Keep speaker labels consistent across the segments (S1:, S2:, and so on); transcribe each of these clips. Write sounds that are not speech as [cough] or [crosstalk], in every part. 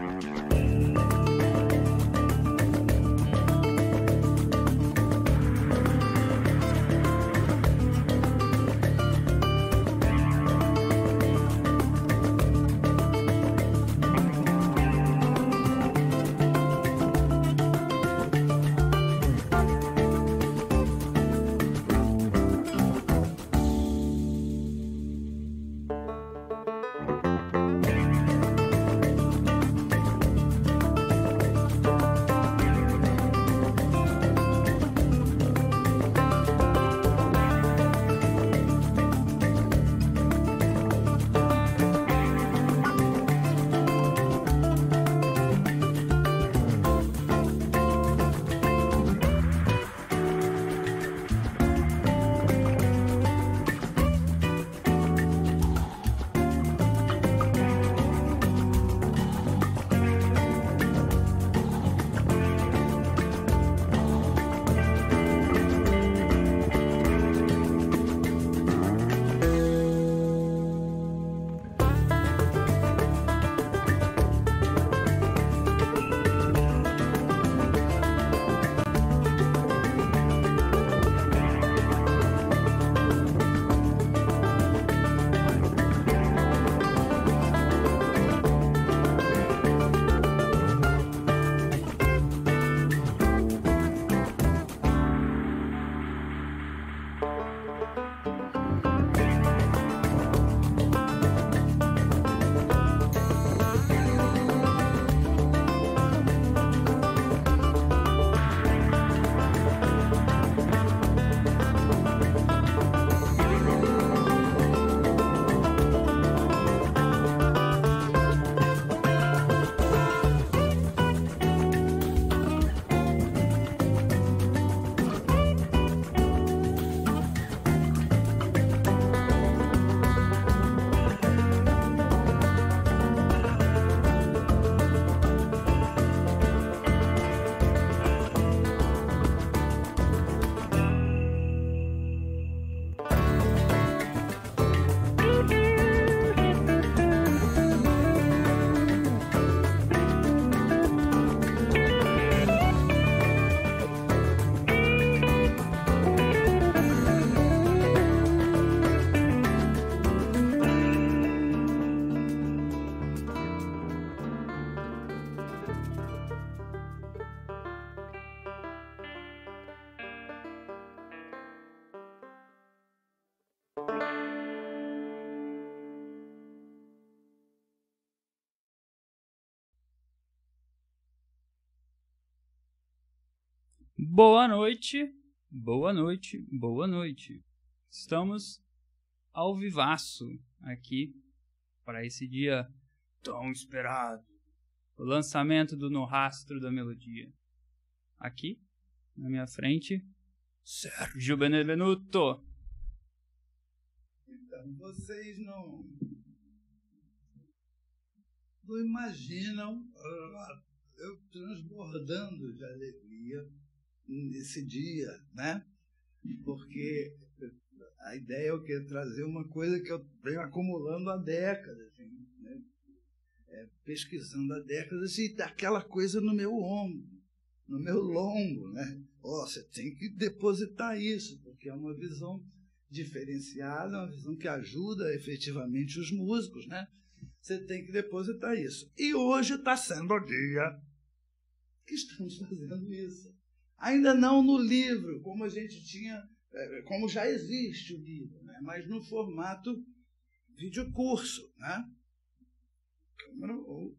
S1: Mm-hmm. Boa noite, boa noite, boa noite. Estamos ao vivaço aqui para esse dia tão esperado. O lançamento do No Rastro da Melodia. Aqui, na minha frente, Sérgio Benevenuto.
S2: Então, vocês não. Não imaginam ah, eu transbordando de alegria nesse dia, né? Porque a ideia é o que Trazer uma coisa que eu venho acumulando há décadas, assim, né? é, pesquisando há décadas, e assim, aquela coisa no meu ombro, no meu lombo, né? Oh, você tem que depositar isso, porque é uma visão diferenciada, uma visão que ajuda efetivamente os músicos, né? Você tem que depositar isso. E hoje está sendo o dia que estamos fazendo isso. Ainda não no livro, como a gente tinha, eh, como já existe o livro, né? mas no formato videocurso, né? ou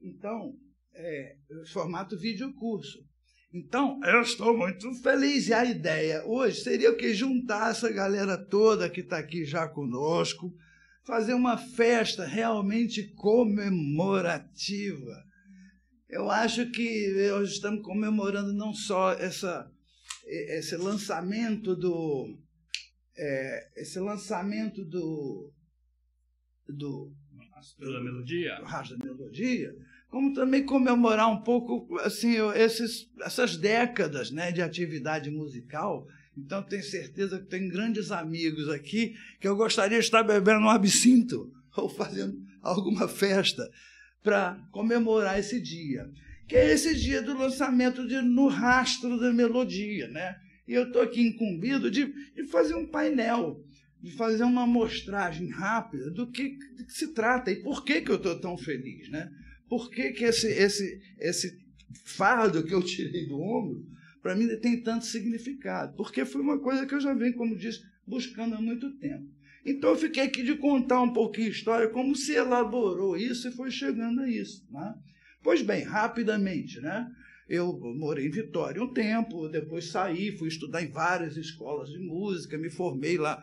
S2: Então, é, formato videocurso. Então, eu estou muito feliz. E a ideia hoje seria o que? Juntar essa galera toda que está aqui já conosco, fazer uma festa realmente comemorativa eu acho que hoje estamos comemorando não só essa, esse lançamento do. É, esse lançamento do. do da melodia. Do Rastro da melodia, como também comemorar um pouco assim esses, essas décadas né, de atividade musical. Então tenho certeza que tem grandes amigos aqui que eu gostaria de estar bebendo um absinto ou fazendo alguma festa para comemorar esse dia, que é esse dia do lançamento de No Rastro da Melodia, né? E eu estou aqui incumbido de, de fazer um painel, de fazer uma mostragem rápida do que, do que se trata e por que, que eu estou tão feliz, né? Por que, que esse, esse, esse fardo que eu tirei do ombro, para mim tem tanto significado? Porque foi uma coisa que eu já venho, como diz, buscando há muito tempo. Então eu fiquei aqui de contar um pouquinho a história, como se elaborou isso e foi chegando a isso. Né? Pois bem, rapidamente, né? Eu morei em Vitória um tempo, depois saí, fui estudar em várias escolas de música, me formei lá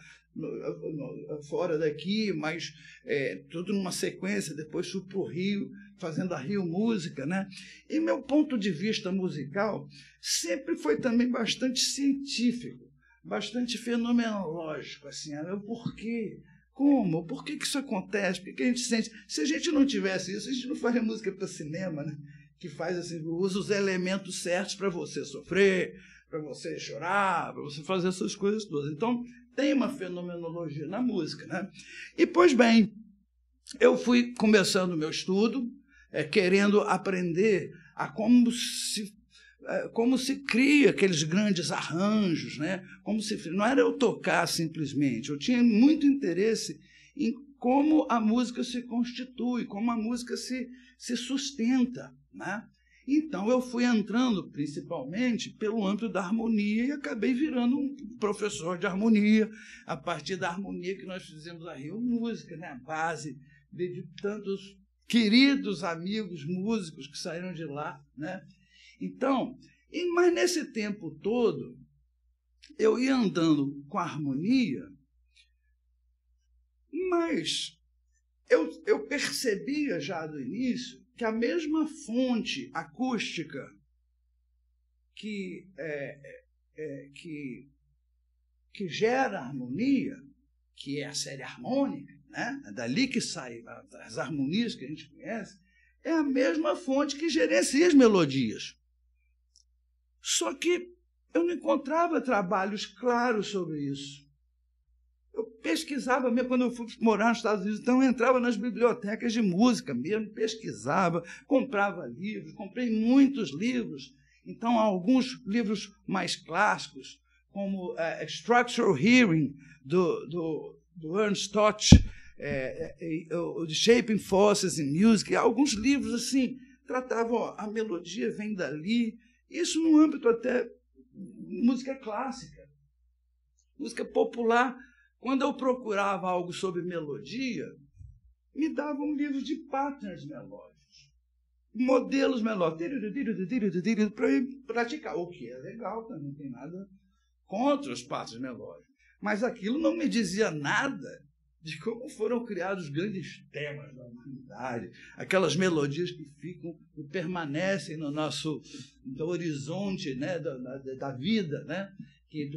S2: fora daqui, mas é, tudo numa sequência. Depois fui para o Rio, fazendo a Rio Música, né? E meu ponto de vista musical sempre foi também bastante científico bastante fenomenológico, assim, o né? porquê, como, por que, que isso acontece, por que, a gente sente. Se a gente não tivesse isso, a gente não faria música para cinema, né? que faz assim, usa os elementos certos para você sofrer, para você chorar, para você fazer essas coisas todas. Então, tem uma fenomenologia na música. Né? E, pois bem, eu fui começando o meu estudo, é, querendo aprender a como se é, como se cria aqueles grandes arranjos, né? Como se não era eu tocar simplesmente. Eu tinha muito interesse em como a música se constitui, como a música se, se sustenta, né? Então eu fui entrando principalmente pelo âmbito da harmonia e acabei virando um professor de harmonia a partir da harmonia que nós fizemos a Rio Música, né? A base de, de tantos queridos amigos músicos que saíram de lá, né? Então, mas nesse tempo todo, eu ia andando com harmonia, mas eu, eu percebia já do início que a mesma fonte acústica que, é, é, é que, que gera harmonia, que é a série harmônica, né? é dali que saem as harmonias que a gente conhece, é a mesma fonte que gerencia as melodias. Só que eu não encontrava trabalhos claros sobre isso. Eu pesquisava mesmo quando eu fui morar nos Estados Unidos, então eu entrava nas bibliotecas de música mesmo, pesquisava, comprava livros, comprei muitos livros. Então, alguns livros mais clássicos, como uh, Structural Hearing, do, do, do Ernst Toch, é, é, The Shaping Forces in Music, alguns livros assim, tratavam, ó, a melodia vem dali, isso no âmbito até música clássica, música popular. Quando eu procurava algo sobre melodia, me davam um livro de patterns melódicos, modelos melódicos, para eu praticar, o que é legal, tá? não tem nada contra os patterns melódicos. Mas aquilo não me dizia nada de como foram criados grandes temas da humanidade, aquelas melodias que ficam e permanecem no nosso no horizonte né, da, da, vida, né, que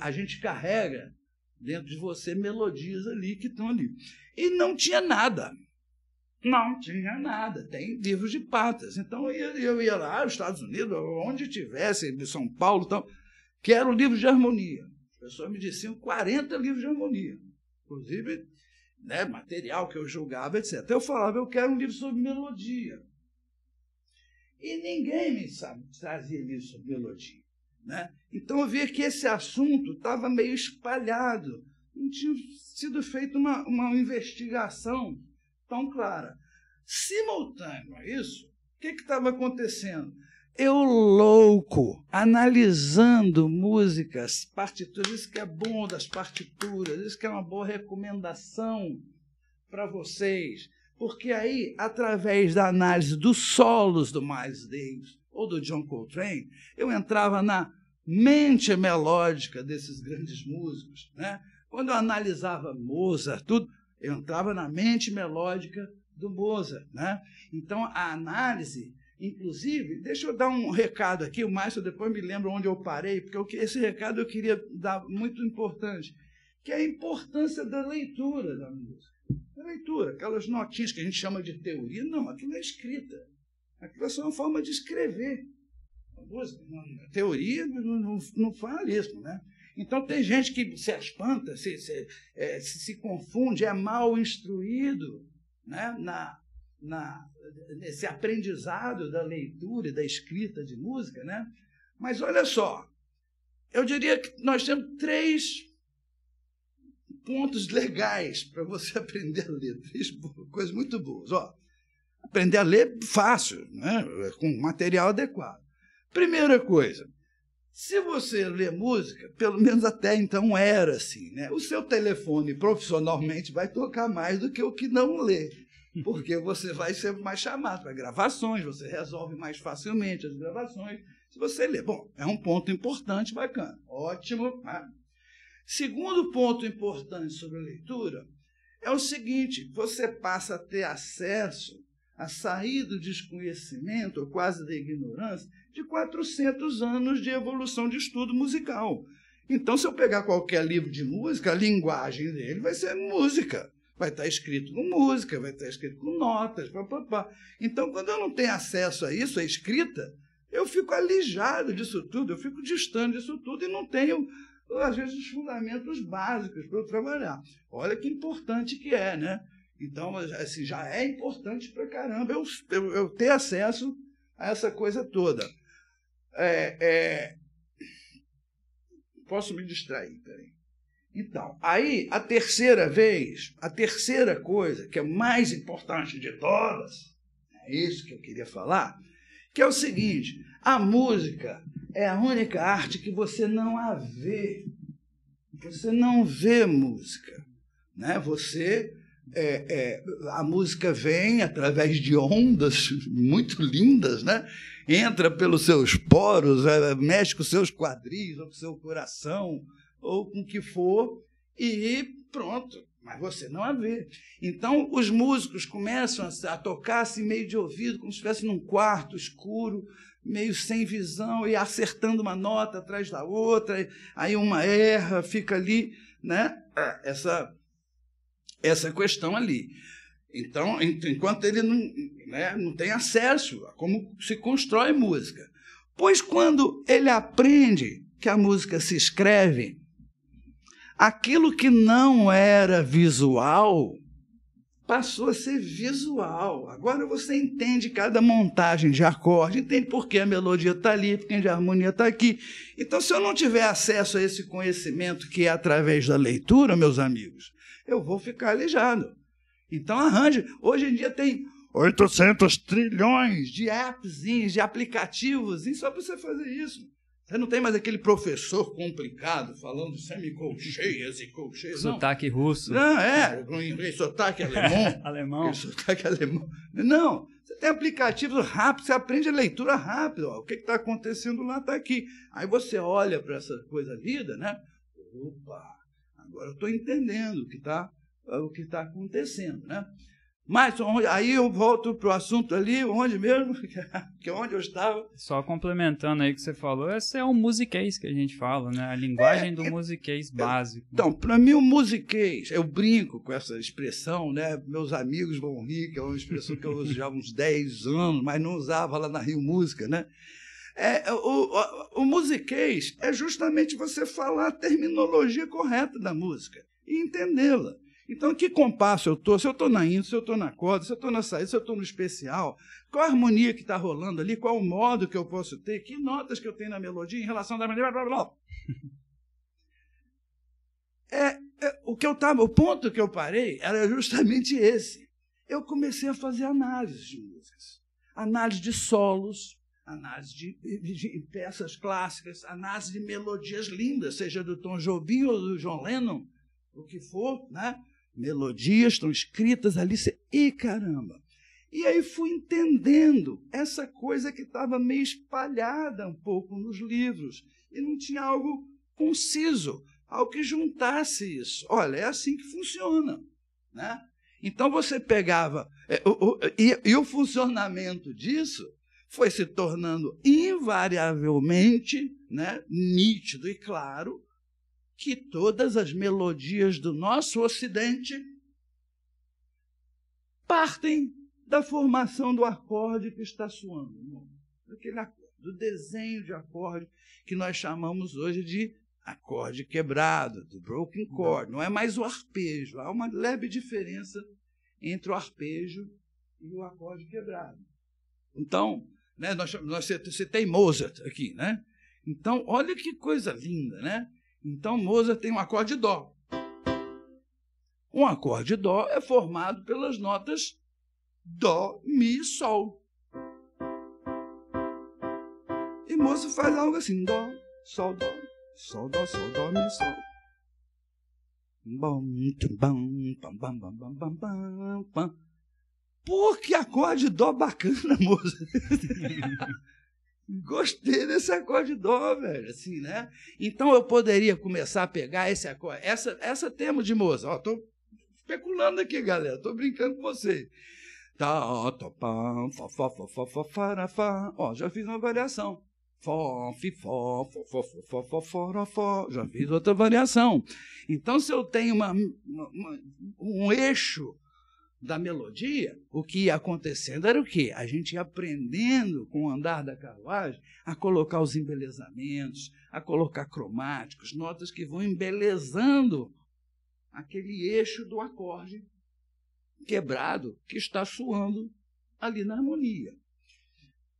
S2: a gente carrega dentro de você melodias ali que estão ali. E não tinha nada. Não tinha nada, tem livros de patas. Então eu, ia lá, os Estados Unidos, onde tivesse, de São Paulo, então, eram livros de harmonia. As pessoas me diziam 40 livros de harmonia inclusive né, material que eu julgava, etc. Então, eu falava, eu quero um livro sobre melodia. E ninguém me sabe, trazia livro sobre melodia. Né? Então eu via que esse assunto estava meio espalhado, não tinha sido feita uma, uma investigação tão clara. Simultâneo a isso, o que estava acontecendo? Eu louco, analisando músicas, partituras, isso que é bom das partituras, isso que é uma boa recomendação para vocês. Porque aí, através da análise dos solos do Miles Davis ou do John Coltrane, eu entrava na mente melódica desses grandes músicos. Né? Quando eu analisava Mozart, tudo, eu entrava na mente melódica do Mozart. Né? Então, a análise Inclusive, deixa eu dar um recado aqui, o Márcio depois me lembra onde eu parei, porque eu, esse recado eu queria dar muito importante, que é a importância da leitura da música. A leitura, aquelas notinhas que a gente chama de teoria, não, aquilo é escrita. Aquilo é só uma forma de escrever. A música, a teoria não, não, não fala isso, né? Então tem gente que se espanta, se, se, é, se, se confunde, é mal instruído né? na, na esse aprendizado da leitura e da escrita de música, né? Mas olha só, eu diria que nós temos três pontos legais para você [laughs] aprender a ler, três coisas muito boas. Ó, aprender a ler fácil, né? com material adequado. Primeira coisa, se você lê música, pelo menos até então era assim, né? O seu telefone profissionalmente vai tocar mais do que o que não lê. Porque você vai ser mais chamado para gravações, você resolve mais facilmente as gravações. Se você ler, bom, é um ponto importante, bacana. Ótimo. Né? Segundo ponto importante sobre a leitura é o seguinte: você passa a ter acesso a sair do desconhecimento, ou quase da ignorância, de 400 anos de evolução de estudo musical. Então, se eu pegar qualquer livro de música, a linguagem dele vai ser música vai estar tá escrito com música, vai estar tá escrito com notas, papapá. Então, quando eu não tenho acesso a isso, a escrita, eu fico alijado disso tudo, eu fico distante disso tudo e não tenho, às vezes, os fundamentos básicos para eu trabalhar. Olha que importante que é, né? Então, assim, já é importante para caramba eu, eu, eu, ter acesso a essa coisa toda. É, é... Posso me distrair, peraí. Então, aí a terceira vez, a terceira coisa que é mais importante de todas, é isso que eu queria falar, que é o seguinte: a música é a única arte que você não a vê. Você não vê música, né? Você é, é, a música vem através de ondas [laughs] muito lindas, né? Entra pelos seus poros, eh, mexe com seus quadris, com seu coração, ou com o que for, e pronto. Mas você não a vê. Então, os músicos começam a, tocar assim, meio de ouvido, como se estivesse num quarto escuro, meio sem visão, e acertando uma nota atrás da outra, aí uma erra, fica ali, né? É, essa, essa questão ali. Então, enquanto ele não, né, não tem acesso a como se constrói música. Pois quando ele aprende que a música se escreve, aquilo que não era visual passou a ser visual. Agora você entende cada montagem de acorde, entende por que a melodia está ali, por que a harmonia está aqui. Então, se eu não tiver acesso a esse conhecimento que é através da leitura, meus amigos, eu vou ficar aleijado. Então, arranje. Hoje em dia tem 800 trilhões de apps, de aplicativos, só para você fazer isso. Você não tem mais aquele professor complicado falando semicolcheias e colcheias. Sotaque
S1: não. russo. Não, é,
S2: sotaque alemão. [laughs] alemão. sotaque alemão. Não, você tem aplicativos rápidos, você aprende a leitura rápida. O que está acontecendo lá está aqui. Aí você olha para essa coisa lida, né? Opa, agora eu estou entendendo o que está tá acontecendo, né? Mas onde, aí eu volto para o assunto ali, onde mesmo? [laughs] que é onde eu estava.
S1: Só complementando aí o que você falou, esse é o musiquês que a gente fala, né? A linguagem é, do é, musiquês é, básico. Então, para mim, o musiquês, eu brinco com essa expressão, né? Meus amigos vão
S2: rir, que é uma expressão que eu uso já há uns 10 anos, mas não usava lá na Rio Música, né? É, o, o, o musiquês é justamente você falar a terminologia correta da música e entendê-la. Então, que compasso eu estou? Se eu estou na indo, se eu estou na corda, se eu estou na saída, se eu estou no especial, qual a harmonia que está rolando ali, qual o modo que eu posso ter, que notas que eu tenho na melodia em relação à melodia? blá, blá, blá. [laughs] É, é, o que eu tava, o ponto que eu parei era justamente esse. Eu comecei a fazer análise de músicas, análise de solos, análise de, de, de peças clássicas, análise de melodias lindas, seja do Tom Jobim ou do John Lennon, o que for, né? melodias estão escritas ali. E caramba! E aí fui entendendo essa coisa que estava meio espalhada um pouco nos livros e não tinha algo conciso, algo que juntasse isso. Olha, é assim que funciona, né? Então você pegava é, e, e o funcionamento disso foi se tornando invariavelmente, né, nítido e claro que todas as melodias do nosso Ocidente partem da formação do acorde que está soando, acorde, do desenho de acorde que nós chamamos hoje de acorde quebrado, do broken chord. Não é mais o arpejo, há uma leve diferença entre o arpejo e o acorde quebrado. Então, né, nós, nós, você tem Mozart aqui, né? Então, olha que coisa linda, né? Então Mozart tem um acorde de dó. Um acorde de dó é formado pelas notas dó, mi, sol. E Mozart faz algo assim: dó, sol, dó, sol, dó, sol, dó, mi, sol. Pô, que acorde dó bacana, [laughs] moça. [laughs] Gostei desse acorde dó, velho, assim, né? Então eu poderia começar a pegar esse acorde, essa, essa tema de moça. Ó, tô especulando aqui, galera, tô brincando com vocês. Tá, ó, topam, fó, fó, fó, fó, fó, Ó, já fiz uma variação. Fó, fi, fó, fó, fó, fó, fó, fó, fó, Já fiz outra variação. Então, se eu tenho uma, uma, uma um eixo da melodia, o que ia acontecendo era o quê? A gente ia aprendendo com o andar da carruagem a colocar os embelezamentos, a colocar cromáticos, notas que vão embelezando aquele eixo do acorde quebrado que está suando ali na harmonia.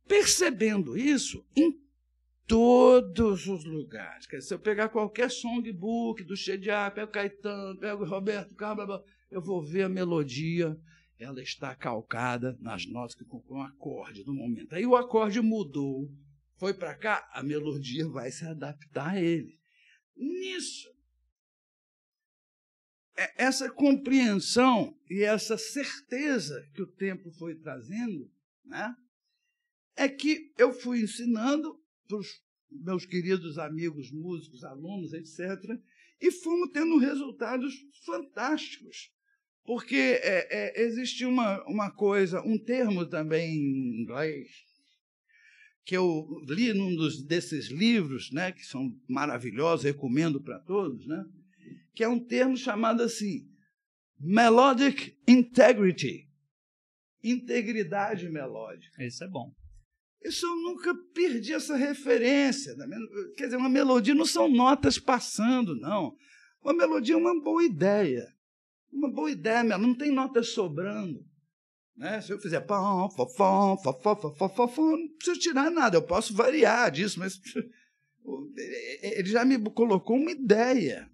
S2: Percebendo isso em todos os lugares. Quer dizer, se eu pegar qualquer songbook do Chediá, pego Caetano, pego Roberto Carlos, blá, blá, eu vou ver a melodia, ela está calcada nas notas que compõem um acorde no momento. Aí o acorde mudou, foi para cá, a melodia vai se adaptar a ele. Nisso, é, essa compreensão e essa certeza que o tempo foi trazendo, né, é que eu fui ensinando para os meus queridos amigos, músicos, alunos, etc., e fomos tendo resultados fantásticos. Porque é, é, existe uma, uma coisa, um termo também em inglês, que eu li num dos, desses livros, né, que são maravilhosos, recomendo para todos, né, que é um termo chamado assim, melodic integrity, integridade melódica. Isso é bom. Isso eu nunca perdi essa referência. Né? Quer dizer, uma melodia não são notas passando, não. Uma melodia é uma boa ideia. Uma boa ideia mesmo, não tem nota sobrando. Né? Se eu fizer pão, fofão, fofó, fofó, fofó, não preciso tirar nada, eu posso variar disso, mas [laughs] ele já me colocou uma ideia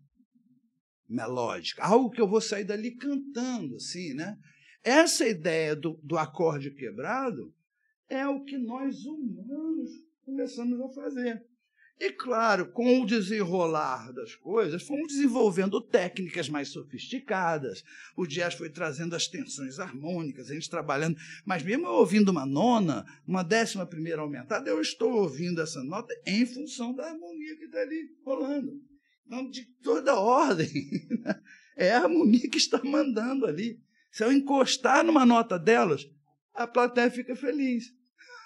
S2: melódica, algo que eu vou sair dali cantando, assim, né? Essa ideia do, do acorde quebrado é o que nós humanos começamos a fazer. E claro, com o desenrolar das coisas, fomos desenvolvendo técnicas mais sofisticadas. O jazz foi trazendo as tensões harmônicas, a gente trabalhando. Mas mesmo eu ouvindo uma nona, uma décima primeira aumentada, eu estou ouvindo essa nota em função da harmonia que está ali rolando. Então, de toda ordem, [laughs] é a harmonia que está mandando ali. Se eu encostar numa nota delas, a plateia fica feliz.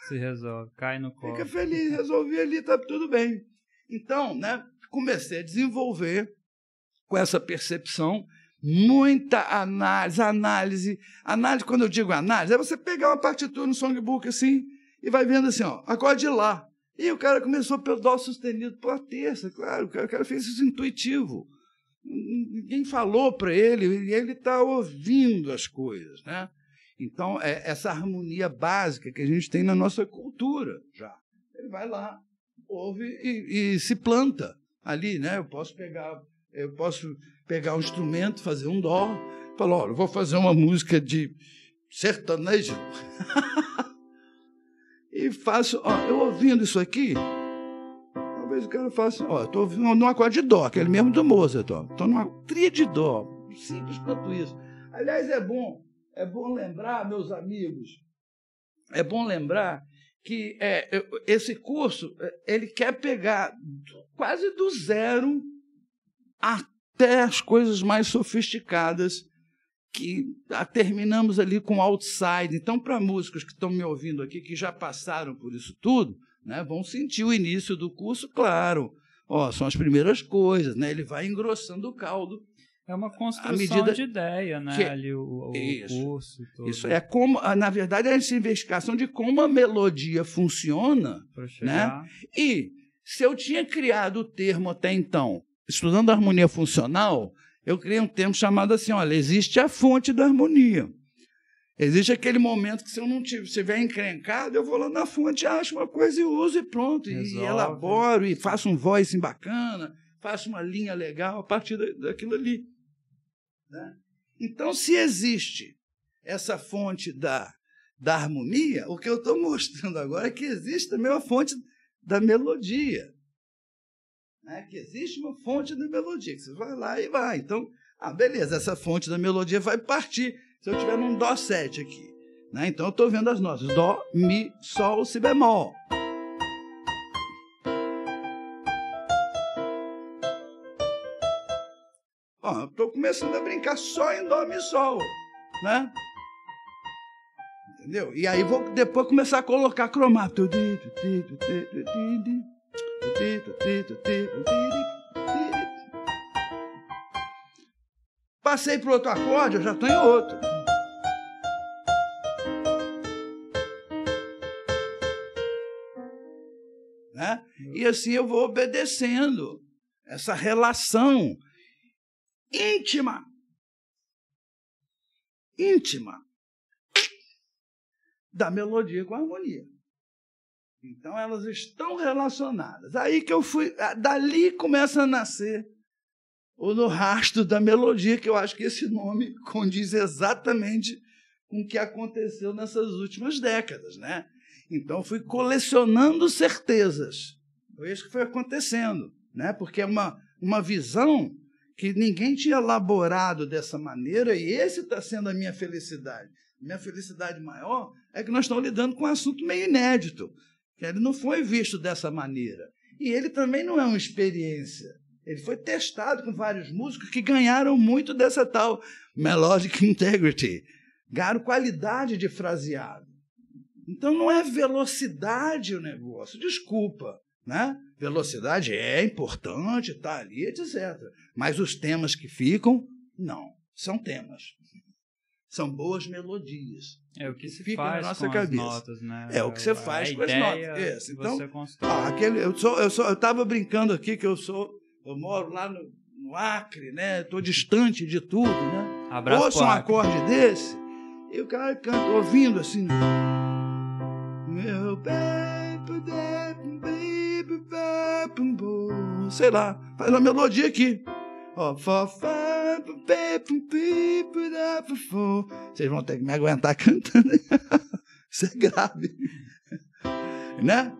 S1: Se resolve, cai no colo. Fica
S2: feliz, resolvi ali, tá tudo bem. Então, né, comecei a desenvolver com essa percepção muita análise, análise, análise, quando eu digo análise, é você pegar uma partitura no songbook assim e vai vendo assim, ó, acorde lá. E o cara começou pelo dó sustenido pela terça, claro, o cara, o cara fez isso intuitivo. Ninguém falou para ele, ele está ouvindo as coisas, né? Então, é essa harmonia básica que a gente tem na nossa cultura já. Ele vai lá, ouve e, e se planta ali, né? Eu posso pegar, eu posso pegar um instrumento, fazer um dó, falar, olha, vou fazer uma música de sertanejo. [laughs] e faço, ó, eu ouvindo isso aqui, talvez o cara faça, ó, estou ouvindo num acorde de dó, aquele é mesmo do Mozart, ó. Estou numa tria de dó, simples quanto isso. Aliás, é bom é bom lembrar, meus amigos, é bom lembrar que é, esse curso é, ele quer pegar quase do zero até as coisas mais sofisticadas que terminamos ali com outside. Então, para músicos que estão me ouvindo aqui, que já passaram por isso tudo, né, vão sentir o início do curso, claro. Ó, são as primeiras coisas, né? Ele vai engrossando o
S1: caldo é uma construção medida... de ideia, né? Que... É ali, o, o isso, curso.
S2: Isso é como, ah, na verdade, é essa investigação de como a melodia funciona, né? E se eu tinha criado o termo até então, estudando a harmonia funcional, eu criei um termo chamado assim, olha, existe a fonte da harmonia. Existe aquele momento que se eu não estiver encrencado, eu vou lá na fonte, acho uma coisa e uso e pronto. Resolve. E elaboro, e faço um voicing bacana, faço uma linha legal a partir daquilo ali. Né? Então, se existe essa fonte da, da harmonia, o que eu estou mostrando agora é que existe também uma fonte da melodia. Né? Que existe uma fonte da melodia, que você vai lá e vai. Então, ah, beleza, essa fonte da melodia vai partir. Se eu tiver num Dó 7 aqui. Né? Então, eu estou vendo as notas. Dó, Mi, Sol, Si bemol. Ó, estou começando a brincar só em Dó, e Sol, né? Entendeu? E aí vou depois começar a colocar cromato. Passei para outro acorde, eu já estou em outro. Né? E assim eu vou obedecendo essa relação íntima. Íntima. Da melodia com a harmonia. Então elas estão relacionadas. Aí que eu fui. Dali começa a nascer o no rastro da melodia, que eu acho que esse nome [laughs] condiz exatamente com o que aconteceu nessas últimas décadas, né? Então fui colecionando certezas. Foi isso que foi acontecendo, né? Porque é uma, uma visão que ninguém tinha elaborado dessa maneira e esse está sendo a minha felicidade. Minha felicidade maior é que nós estamos lidando com um assunto meio inédito, que ele não foi visto dessa maneira. E ele também não é uma experiência. Ele foi testado com vários músicos que ganharam muito dessa tal melodic integrity, ganharam qualidade de fraseado. Então não é velocidade o negócio, desculpa, né? Velocidade é importante, está ali, etc. Mas os temas que ficam, não. São temas. São boas melodias. É o que, que se fica faz na nossa com cabeça. Notas, né? É o que você faz com as notas. Então, ah, aquele, eu sou, eu sou, eu estava brincando aqui que eu sou, eu moro lá no, no Acre, né? Estou distante de tudo, né?
S1: Abraço um acorde desse
S2: e o cara canta ouvindo assim. Meu bem, sei lá, faz uma melodia aqui. Ó, vocês vão ter que me aguentar cantando. [laughs] Isso é grave. Né?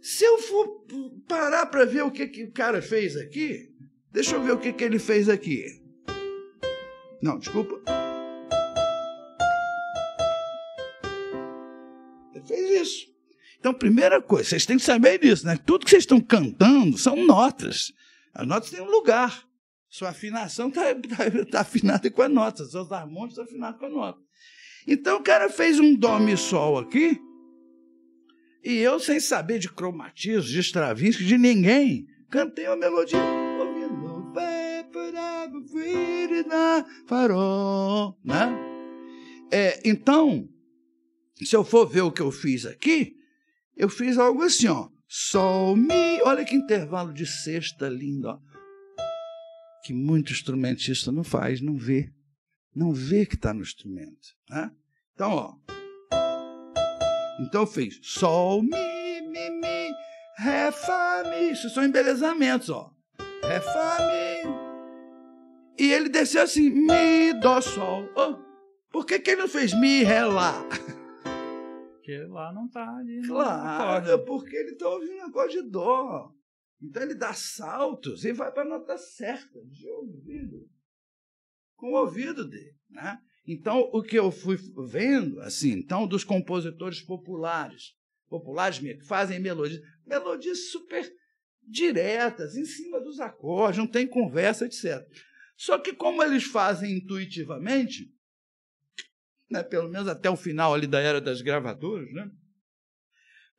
S2: Se eu for parar para ver o que, que o cara fez aqui, deixa eu ver o que, que ele fez aqui. Não, desculpa. Então, primeira coisa, vocês têm que saber disso, né? Tudo que vocês estão cantando são notas. As notas têm um lugar. Sua afinação está [laughs] tá, tá afinada com as notas. seus harmônios estão afinados com a nota. Então o cara fez um Dó Mi Sol aqui, e eu, sem saber de cromatismo, de Stravinsky, de ninguém, cantei a melodia. Farol, né? É, então, se eu for ver o que eu fiz aqui, eu fiz algo assim, ó. Sol, mi. Olha que intervalo de sexta lindo, ó. Que muito instrumentista não faz, não vê. Não vê que está no instrumento. Né? Então, ó. Então eu fiz sol, mi, mi, mi, ré, fá, mi. Isso são embelezamentos, ó. Ré, fá, mi. E ele desceu assim, mi, dó, sol. Oh, por que, que ele não fez mi, ré, lá? [laughs]
S1: porque lá não está ali. Claro, é
S2: porque ele está ouvindo um negócio de dó. Então ele dá saltos e vai para a nota certa, de ouvido, com o ouvido dele. Né? Então, o que eu fui vendo, assim, então, dos compositores populares, populares que fazem melodias, melodias super diretas, em cima dos acordes, não tem conversa, etc. Só que como eles fazem intuitivamente, né, pelo menos até o final ali da era das gravadoras, né,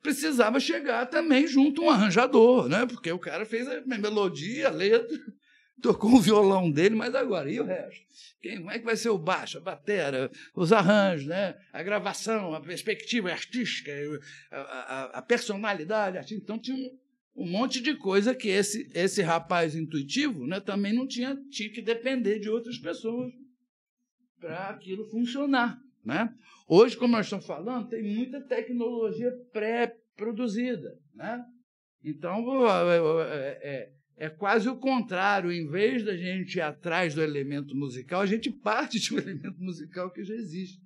S2: precisava chegar também junto um arranjador, né, porque o cara fez a melodia, a letra, [laughs] tocou o violão dele, mas agora, e o resto? Quem, como é que vai ser o baixo, a batera, os arranjos, né? a gravação, a perspectiva artística, a, a, a personalidade artística? Então tinha um, um, monte de coisa que esse, esse rapaz intuitivo né, também não tinha, tinha que depender de outras pessoas para aquilo funcionar. Né? Hoje, como nós estamos falando, tem muita tecnologia pré-produzida. Né? Então, é, é, é, quase o contrário. Em vez da gente ir atrás do elemento musical, a gente parte de um [laughs] elemento musical que já existe.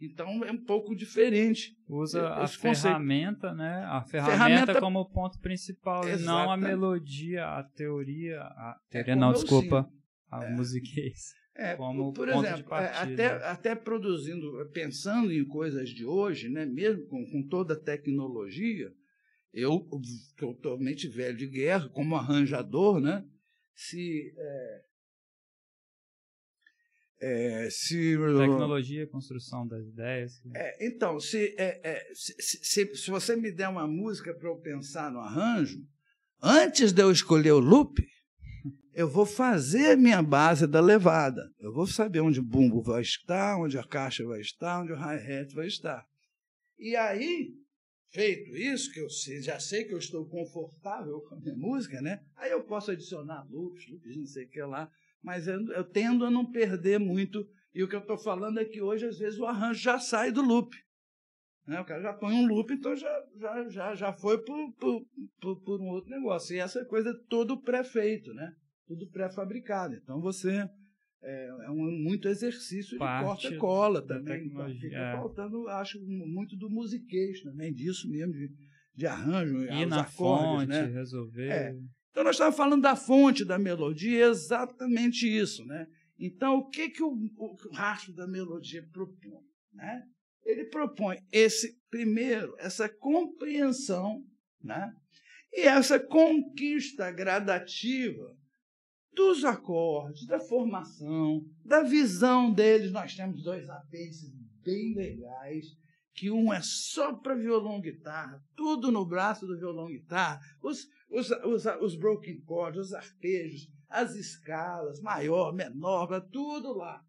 S2: Então, é um
S1: pouco diferente. Usa a ferramenta, né? A ferramenta, ferramenta como ponto principal, Exatamente. não a melodia, a teoria. A é teoria é não, desculpa. A é. musiquez é, como por ponto exemplo, de é, partida. Até,
S2: até produzindo, pensando em coisas de hoje, né, mesmo com, com toda a tecnologia, eu, totalmente velho de guerra, como arranjador, né, se. É,
S1: é, se, Tecnologia, construção das ideias.
S2: É, então, se, é, é se, se, se, você me der uma música para eu pensar no arranjo, antes de eu escolher o loop, eu vou fazer a minha base da levada. Eu vou saber onde o bumbo vai estar, onde a caixa vai estar, onde o hi-hat vai estar. E aí, feito isso, que eu já sei que eu estou confortável com a minha música, né? Aí eu posso adicionar loops, loops, não sei o que lá, mas eu, eu tendo a não perder muito. E o que eu estou falando é que hoje, às vezes, o arranjo já sai do loop. Né? O cara já põe um loop, então já, já, já, já foi por, por, por, por um outro negócio. E essa coisa é todo pré-feito, né? tudo pré-fabricado. Então você é, é um, muito exercício Parte de corta-cola tá, também. Então fica é. faltando, acho, muito do musiquês também, disso mesmo, de, de arranjo, e na acordes, né? fonte, né? resolver. É. Então nós estávamos falando da fonte da melodia, é exatamente isso, né? Então o que que o, o, o rastro da melodia propõe, né? Ele propõe esse primeiro, essa compreensão, né? E essa conquista gradativa dos acordes, da formação, da visão deles. Nós temos dois apêndices bem legais, que um é só para violão guitarra, tudo no braço do violão guitarra, os, os, os, os broken chords, os arpejos, as escalas, maior, menor, tudo lá.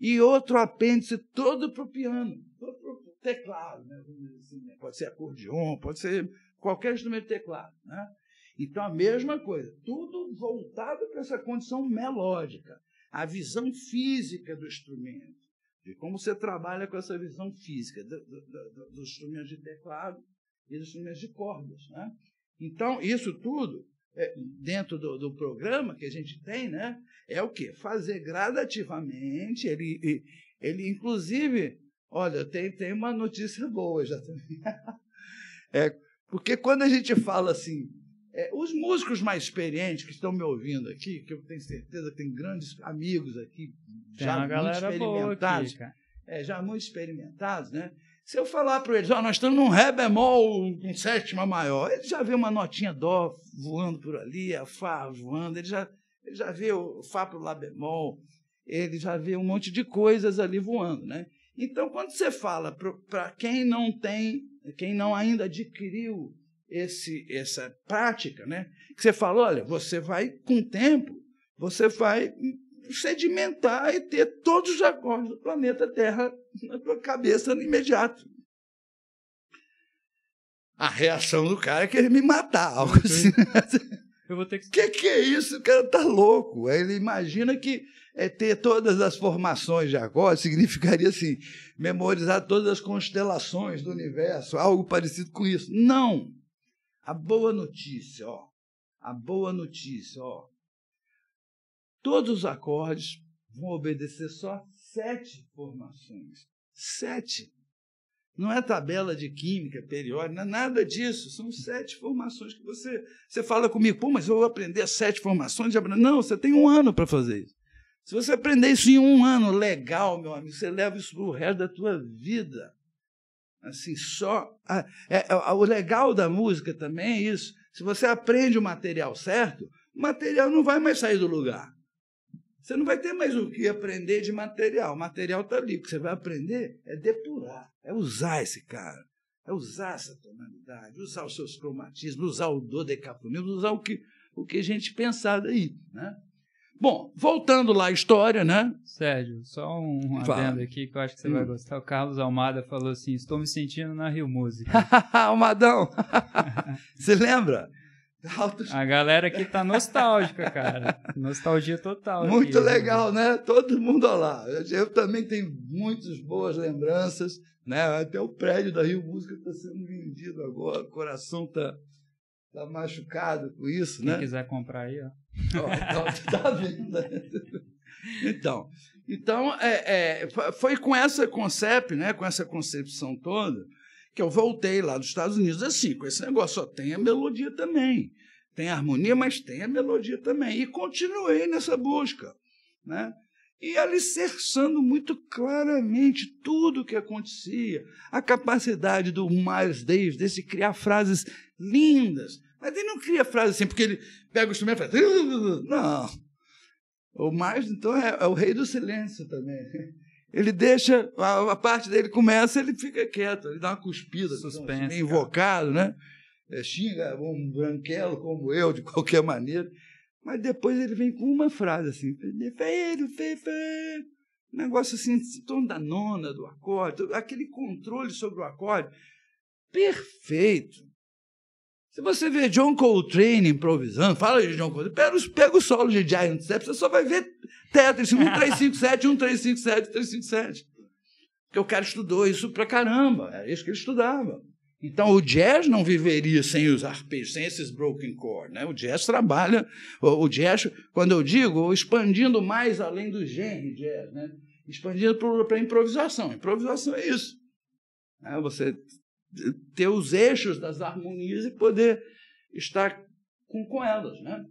S2: E outro apêndice todo para o piano, todo para o teclado, né? Assim, né? pode ser acordeon, pode ser qualquer instrumento de teclado. Né? Então, a mesma coisa, tudo voltado para essa condição melódica, a visão física do instrumento, de como você trabalha com essa visão física do, do, do, dos instrumentos de teclado e dos instrumentos de cordas. Né? Então, isso tudo, é, dentro do, programa que a gente tem, né, é o quê? Fazer gradativamente, ele, ele inclusive, olha, tem, tem uma notícia boa já também. [laughs] é, porque quando a gente fala assim, é, os músicos mais experientes que estão me ouvindo aqui, que eu tenho certeza que tem grandes amigos aqui, tem já muito experimentados, aqui, é, já muito experimentados, né? Se eu falar para eles, oh, nós estamos num ré bemol com sétima maior, eles já vê uma notinha dó voando por ali, a fá voando, ele já, ele já vê o fá para o lá bemol, ele já vê um monte de coisas ali voando, né? Então, quando você fala para quem não tem, quem não ainda adquiriu esse, essa prática, né? Que você fala, olha, você vai com o tempo, você vai sedimentar e ter todos os acordes do planeta Terra na tua cabeça no imediato. A reação do cara é querer me matar. Algo assim. Eu vou ter que. [laughs] Que que é isso? O cara tá louco. Ele imagina que é ter todas as formações de acordes significaria assim memorizar todas as constelações do universo, algo parecido com isso. Não. A boa notícia, ó. A boa notícia, ó. Todos os acordes vão obedecer só sete formações. Sete. Não é tabela de química periódica, não é nada disso. São sete formações que você. Você fala comigo, pô, mas eu vou aprender as sete formações de Não, você tem um ano para fazer isso. Se você aprender isso em um ano, legal, meu amigo, você leva isso para o resto da tua vida. Assim, só. A, é, a, é, o legal da música também é isso. Se você aprende o material certo, o material não vai mais sair do lugar. Você não vai ter mais o que aprender de material. O material está ali. O que você vai aprender é depurar, é usar esse cara, é usar essa tonalidade, usar os seus cromatismos, usar o dodecafonismo, usar o que, o que a gente pensar daí. Né?
S1: Bom, voltando lá à história, né? Sérgio, só um claro. adendo aqui que eu acho que você hum. vai gostar. O Carlos Almada falou assim: estou me sentindo na Rio Música. [laughs] Almadão! [laughs] você lembra? Altos... A galera aqui tá nostálgica, cara. Nostalgia total. Muito aqui, legal,
S2: né? Todo mundo lá. Eu também tenho muitas boas lembranças, né? Até o prédio da Rio Música está sendo vendido agora, o coração tá Tá machucado com isso, Quem né? Quem
S1: quiser comprar aí, ó. então, tá, tá vendo?
S2: Né? Então, então é, é, foi com essa concep, né, com essa concepção toda, que eu voltei lá dos Estados Unidos assim, com esse negócio, só tem a melodia também. Tem a harmonia, mas tem a melodia também. E continuei nessa busca, né? E alicerçando muito claramente tudo o que acontecia, a capacidade do Miles Davis de se criar frases lindas, mas ele não cria frase assim, porque ele pega o instrumento e faz. [laughs] Não. O mais, então, é, é, o rei do silêncio também. Ele deixa, a, a, parte dele começa, ele fica quieto, ele dá uma cuspida, assim, Suspense, assim, invocado, né? É, xinga um branquelo como eu, de [laughs] qualquer maneira. Mas depois ele vem com uma frase assim: um negócio assim, tom da nona do acorde, aquele controle sobre o acorde perfeito. Se você vê John Coltrane improvisando, fala de John Coltrane, pega, pega o solo de Giant Step, você só vai ver Tetris, 1357, 1357, 1357. Porque o cara estudou isso pra caramba, era é isso que ele estudava. Então o jazz não viveria sem os arpejos, sem esses broken chord, né? O jazz trabalha, o, o jazz, quando eu digo, expandindo mais além do gênero jazz, né? Expandindo para a improvisação. Improvisação é isso. Né? Você ter os eixos das harmonias e poder estar com, com elas. Né?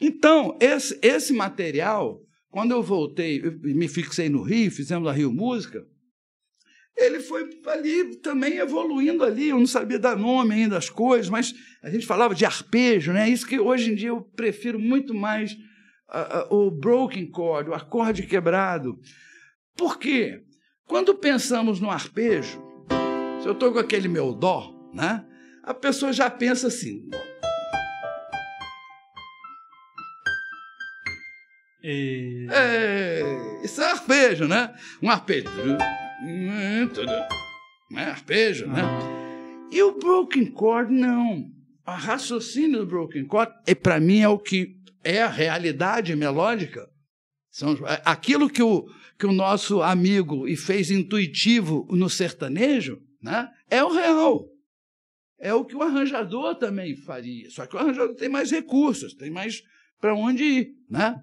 S2: Então, esse, esse material, quando eu voltei, e me fixei no Rio, fizemos a Rio Música, ele foi ali também evoluindo ali, eu não sabia dar nome ainda às coisas, mas a gente falava de arpejo, né? Isso que hoje em dia eu prefiro muito mais uh, uh, o broken chord, o acorde quebrado. Por quê? Quando pensamos no arpejo, se eu estou com aquele meu dó, né? A pessoa já pensa assim. E... É, isso é arpejo, né? Um arpejo. Um é arpejo, né? E o broken chord, não. O raciocínio do broken chord, é, para mim, é o que é a realidade melódica. São, é, aquilo que o, que o nosso amigo e fez intuitivo no sertanejo, né? é o real. É o que o arranjador também faria. Só que o arranjador tem mais recursos, tem mais para onde ir. Né?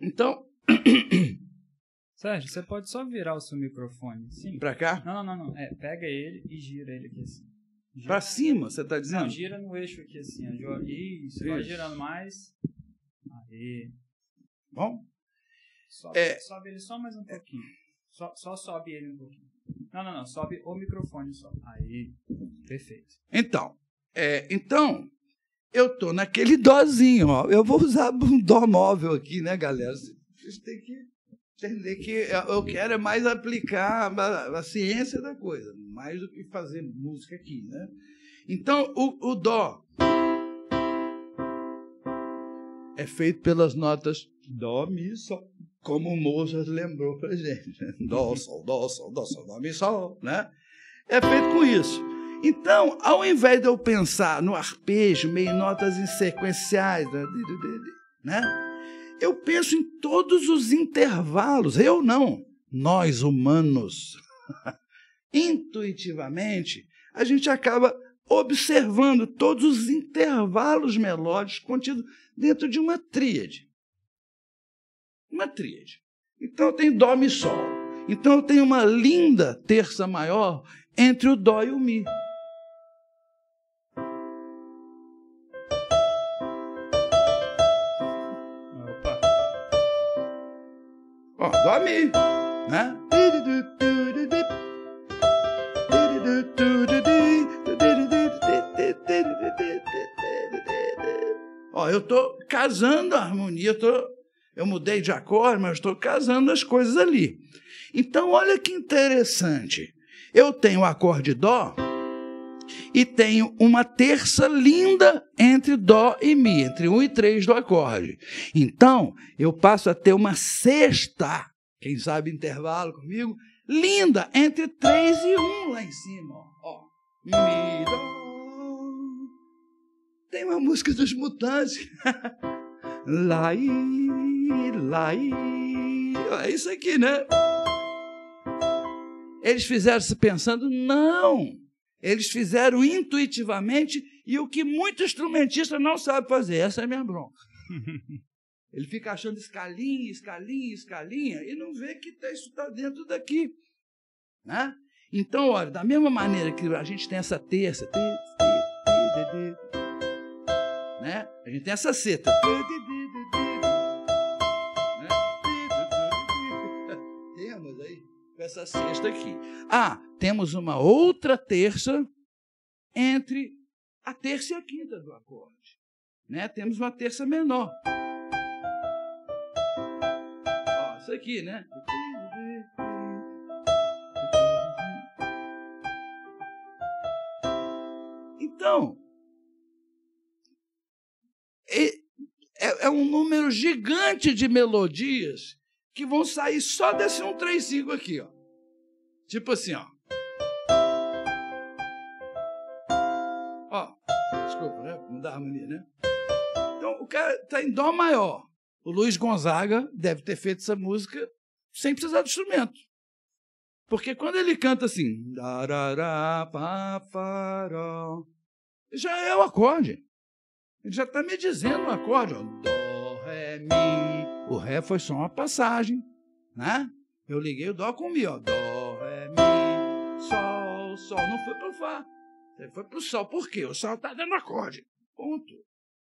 S2: Então.
S1: [coughs] Sérgio, você pode só virar o seu microfone. Sim. Para cá? Não, não, não. É, pega ele e gira ele aqui assim. Para cima, você está dizendo? Não, gira no eixo aqui assim. Ó. Isso, Isso. vai girando mais. Aê.
S2: Bom? Sobe, é,
S1: sobe ele só mais um pouquinho. É. Só, só sobe ele um pouquinho. Não, não, não. Sobe o microfone só. Aí,
S2: perfeito. Então, é, então eu tô naquele dózinho, ó. Eu vou usar um dó móvel aqui, né, galera? Vocês têm que entender que eu quero é mais aplicar a, a ciência da coisa, mais do que fazer música aqui, né? Então, o, o dó é feito pelas notas Dó, Mi, Sol, como Mozart lembrou para gente. Né? [laughs] Dó, Sol, Dó, Sol, Dó, Sol, Dó, Mi, Sol, né? É feito com isso. Então, ao invés de eu pensar no arpejo, meio notas em sequenciais, né? né? Eu penso em todos os intervalos. Eu não. Nós humanos. [laughs] Intuitivamente, a gente acaba observando todos os intervalos melódicos contidos dentro de uma tríade. Uma tríade. Então tem Dó, Mi, Sol. Então tem uma linda terça maior entre o Dó e o Mi. Opa. Ó, Dó, Mi, né? eu estou casando a harmonia, eu, tô, eu mudei de acorde, mas estou casando as coisas ali. Então, olha que interessante. Eu tenho o acorde Dó e tenho uma terça linda entre Dó e Mi, entre 1 um e 3 do acorde. Então, eu passo a ter uma sexta, quem sabe intervalo comigo, linda entre 3 e 1 um lá em cima. Ó, ó. Mi, Dó. Tem uma música dos Mutantes. [laughs] lai, lai. É isso aqui, né? Eles fizeram se pensando, não. Eles fizeram intuitivamente e o que muito instrumentista não sabe fazer. Essa é minha bronca. [laughs] Ele fica achando escalinha, escalinha, escalinha e não vê que tá, isso está dentro daqui. Né? Então, olha, da mesma maneira que a gente tem essa terça. Ter, ter, ter, né? A gente tem essa seta. Né? [laughs] Temos aí essa sexta aqui. Ah, temos uma outra terça entre a terça e a quinta do acorde. Né? Temos uma terça menor. Ó, isso aqui, né? Então, é, é um número gigante de melodias que vão sair só desse 135 aqui, ó. Tipo assim, ó. Ó, desculpa, né? Não dá harmonia, né? Então o cara tá em dó maior. O Luiz Gonzaga deve ter feito essa música sem precisar de instrumento. Porque quando ele canta assim, já é o acorde. Ele já está me dizendo um acorde. Ó. Dó, Ré, Mi. O Ré foi só uma passagem. Né? Eu liguei o Dó com o Mi. Ó. Dó, Ré, Mi. Sol, Sol. Não foi para o Fá. Ele foi para o Sol. Por quê? O Sol está dando acorde. Ponto.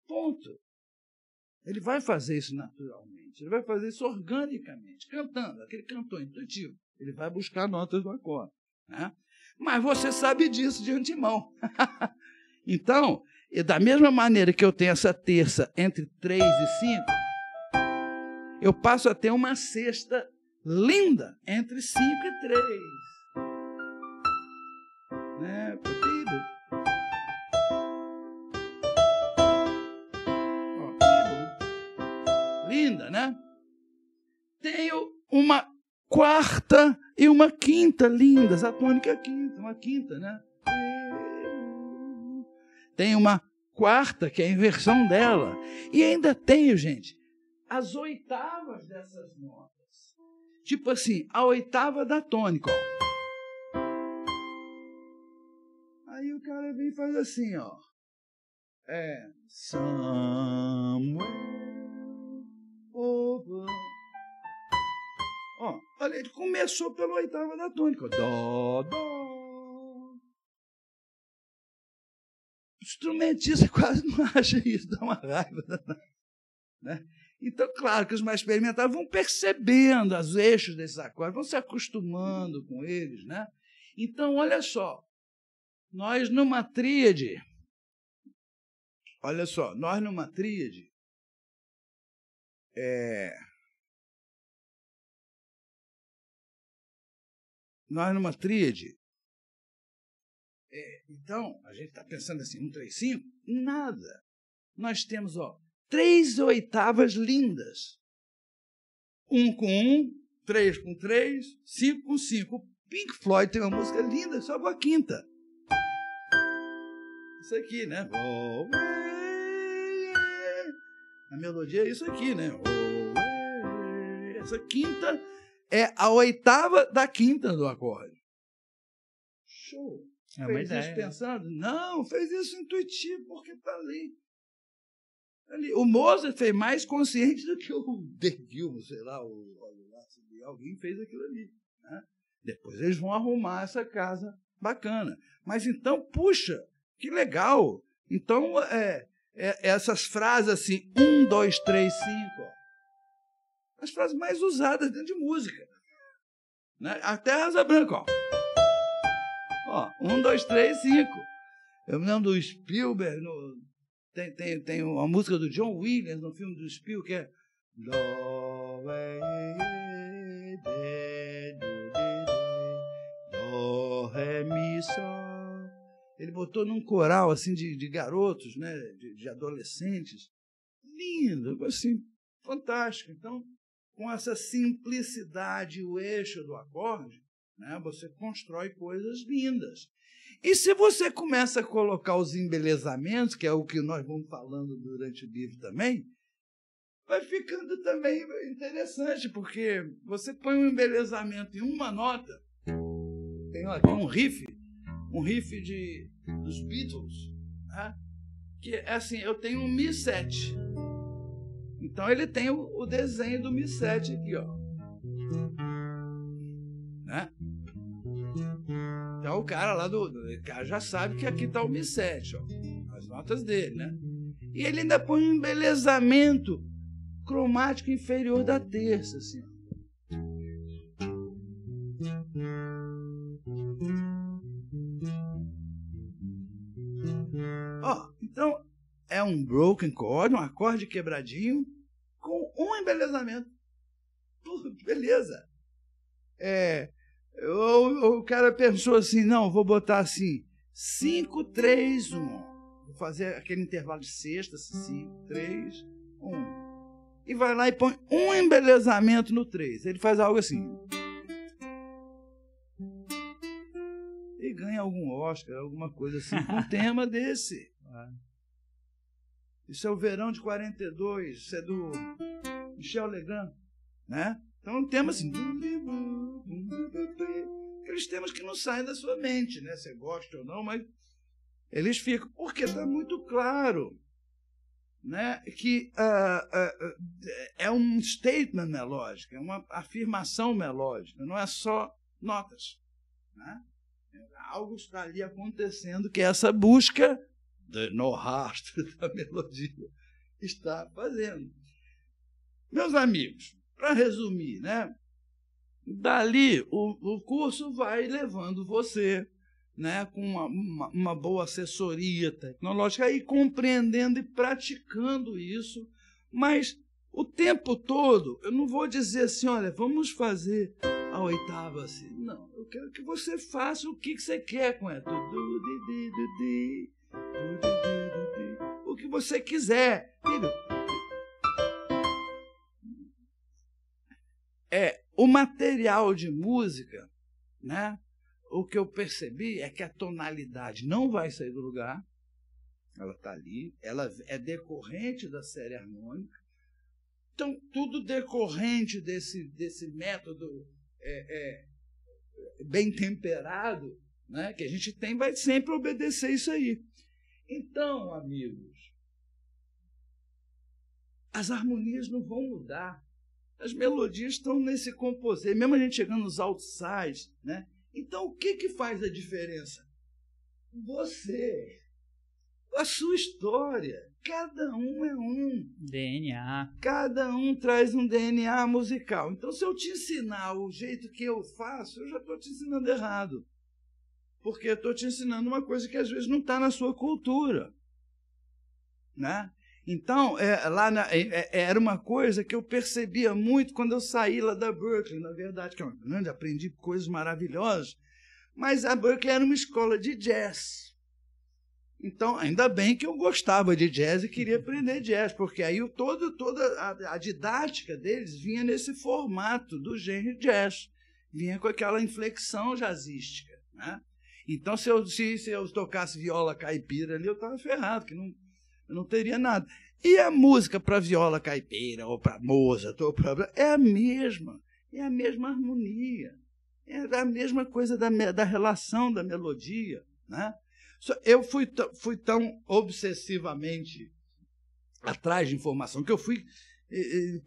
S2: Ponto. Ele vai fazer isso naturalmente. Ele vai fazer isso organicamente, cantando, aquele cantor intuitivo. Ele vai buscar notas do acorde. Né? Mas você sabe disso de antemão. [laughs] então, e da mesma maneira que eu tenho essa terça entre 3 e 5, eu passo a ter uma sexta linda entre 5 e 3. Né, linda, né? Tenho uma quarta e uma quinta lindas. A tônica é quinta, uma quinta, né? tem uma quarta, que é a inversão dela. E ainda tenho, gente, as oitavas dessas notas. Tipo assim, a oitava da tônica, ó. Aí o cara vem e faz assim, ó. É. Somewhere over. Ó, olha, ele começou pela oitava da tônica. Dó, dó. instrumentista [laughs] quase não acha isso, dá uma raiva. Né? Então, claro que os mais experimentados vão percebendo os eixos desses acordes, vão se acostumando com eles. Né? Então, olha só, nós numa tríade, olha só, nós
S1: numa tríade, é, nós numa tríade,
S2: é, então, a gente está pensando assim, um, três, cinco? Nada. Nós temos, ó, três oitavas lindas. Um com um, três com três, cinco com cinco. Pink Floyd tem uma música linda, só com a quinta. Isso aqui, né? Oh, a melodia é isso aqui, né? Oh, Essa quinta é a oitava da quinta do acorde. Show! É fez ideia. isso pensando? Não, fez isso intuitivo, porque está ali. Tá ali. O Mozart fez mais consciente do que o [laughs] De Gilmo, sei lá, o, o, alguém fez aquilo ali. Né? Depois eles vão arrumar essa casa bacana. Mas então, puxa, que legal! Então, é, é essas frases assim, um, dois, três, cinco, ó, as frases mais usadas dentro de música. Né? Até a Asa Branca, ó um, dois, três, cinco. Eu me lembro do Spielberg, no, tem, tem, tem uma música do John Williams no filme do Spielberg que é. Ele botou num coral assim de, de garotos, né, de, de adolescentes, lindo, assim, fantástico. Então, com essa simplicidade, o eixo do acorde, né? Você constrói coisas lindas. E se você começa a colocar os embelezamentos, que é o que nós vamos falando durante o livro também, vai ficando também interessante, porque você põe um embelezamento em uma nota. Tem aqui um riff, um riff de, dos Beatles, né? que é assim, eu tenho um Mi 7. Então ele tem o, o desenho do Mi 7 aqui, ó. o cara lá do. O cara já sabe que aqui tá o Mi7, ó. As notas dele, né? E ele ainda põe um embelezamento cromático inferior da terça, assim. Ó, então é um broken chord, um acorde quebradinho com um embelezamento. beleza. É, o, o cara pensou assim: não, vou botar assim, 5, 3, 1. Vou fazer aquele intervalo de sexta, 5, 3, 1. E vai lá e põe um embelezamento no 3. Ele faz algo assim. E ganha algum Oscar, alguma coisa assim, com um [laughs] tema desse. É. Isso é o verão de 42, isso é do Michel Legrand, né? Então, é temas assim. Aqueles temas que não saem da sua mente, né? Você é gosta ou não, mas eles ficam. Porque está muito claro né? que uh, uh, é um statement melódico, é uma afirmação melódica, não é só notas. Né? É algo está ali acontecendo que essa busca no rastro [laughs] da melodia está fazendo. Meus amigos, para resumir, né? Dali, o, o curso vai levando você né, com uma, uma, uma, boa assessoria tecnológica e compreendendo e praticando isso, mas o tempo todo eu não vou dizer assim, olha, vamos fazer a oitava assim. Não, eu quero que você faça o que você quer com ela. O que você quiser. Filho, é o material de música, né? O que eu percebi é que a tonalidade não vai sair do lugar. Ela está ali, ela é decorrente da série harmônica. Então, tudo decorrente desse, desse método é, é, bem temperado né, que a gente tem, vai sempre obedecer isso aí. Então, amigos, as harmonias não vão mudar. As melodias estão nesse composer, mesmo a gente chegando nos outsides, né? Então, o que que faz a diferença? Você, a sua história. Cada um é um. DNA. Cada um traz um DNA musical. Então, se eu te ensinar o jeito que eu faço, eu já estou te ensinando errado. Porque eu estou te ensinando uma coisa que às vezes não está na sua cultura. Né? Então, é, lá na, é, é, é, era uma coisa que eu percebia muito quando eu saí lá da Berkeley, na verdade, que é uma grande, aprendi coisas maravilhosas, mas a Berkeley era uma escola de jazz. Então, ainda bem que eu gostava de jazz e queria uhum. aprender jazz, porque aí o todo, toda a, a didática deles vinha nesse formato do gênero jazz, vinha com aquela inflexão jazzística. Né? Então, se eu, se, se eu tocasse viola caipira ali, eu estava ferrado, que não eu não teria nada. E a música para viola caipira, ou para Mozart, ou para. É a mesma. É a mesma harmonia. É a mesma coisa da, da relação da melodia. Né? Eu fui, fui tão obsessivamente atrás de informação que eu fui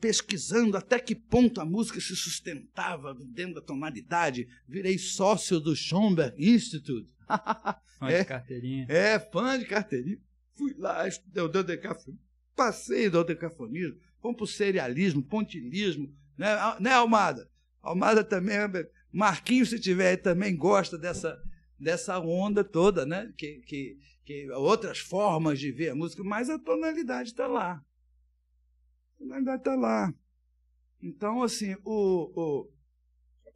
S2: pesquisando até que ponto a música se sustentava dentro da tonalidade. Virei sócio do Schomberg Institute. [laughs] fã de é, carteirinha. É, fã de carteirinha. Fui lá, estudei o dodecafonismo, passei do dodecafonismo, vamos para o serialismo, pontilismo, né, ah, né Almada? Almada também, é Marquinhos, se tiver aí, também gosta dessa, dessa onda toda, né? Que, que, que outras formas de ver a música, mas a tonalidade está lá. A tonalidade está lá. Então, assim, o,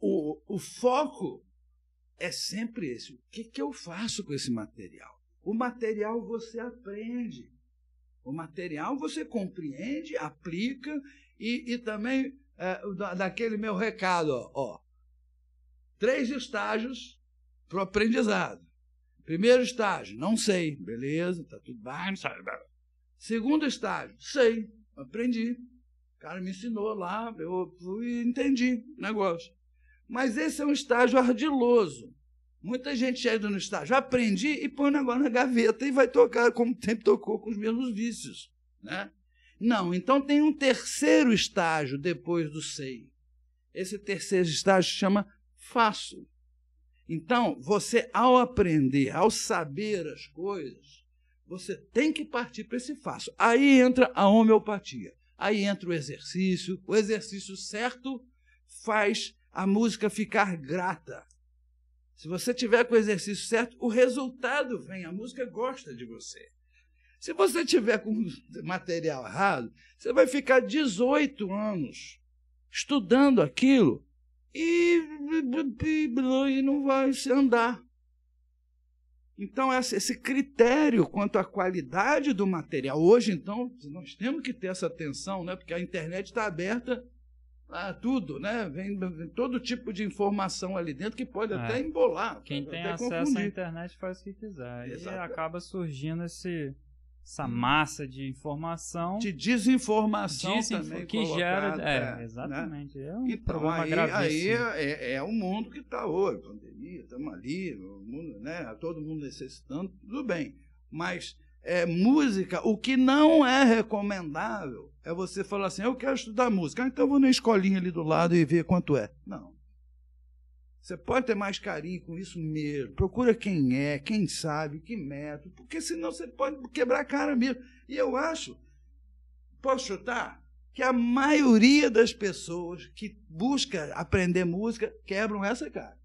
S2: o, o, o foco é sempre esse. O que, que eu faço com esse material? O material você aprende. O material você compreende, aplica e, e também é, daquele meu recado, ó, ó, Três estágios para o aprendizado. Primeiro estágio, não sei, beleza, está tudo bem. não sabe Segundo estágio, sei, aprendi. O cara me ensinou lá, eu fui entendi o negócio. Mas esse é um estágio ardiloso. Muita gente chega no é estágio, aprendi e põe o negócio na gaveta e vai tocar como sempre tocou com os mesmos vícios. Né? Não, então tem um terceiro estágio depois do sei. Esse terceiro estágio se chama fácil. Então, você, ao aprender, ao saber as coisas, você tem que partir para esse fácil. Aí entra a homeopatia. Aí entra o exercício. O exercício certo faz a música ficar grata. Se você tiver com o exercício certo, o resultado vem, a música gosta de você. Se você tiver com [laughs] material errado, você vai ficar 18 anos estudando aquilo e, e não vai se andar. Então, esse critério quanto à qualidade do material, hoje, então, nós temos que ter essa atenção, né? porque a internet está aberta ah, tudo, né? Vem,
S1: vem, todo tipo de informação ali dentro que pode é. até embolar. Quem tem acesso à internet faz o que quiser. Exato. E acaba surgindo esse, essa hum. massa de informação. De desinformação também que gera. É, é exatamente. Né? É um então, problema aí, gravíssimo. Aí
S2: é, é, é o mundo que está hoje, pandemia, estamos ali, o mundo, né? todo mundo necessitando, tudo bem. Mas é, música, o que não é recomendável é você falar assim: eu quero estudar música, ah, então eu vou na escolinha ali do lado e ver quanto é. Não. Você pode ter mais carinho com isso mesmo. Procura quem é, quem sabe, que método, porque senão você pode quebrar a cara mesmo. E eu acho, posso chutar, que a maioria das pessoas que busca aprender música quebram essa cara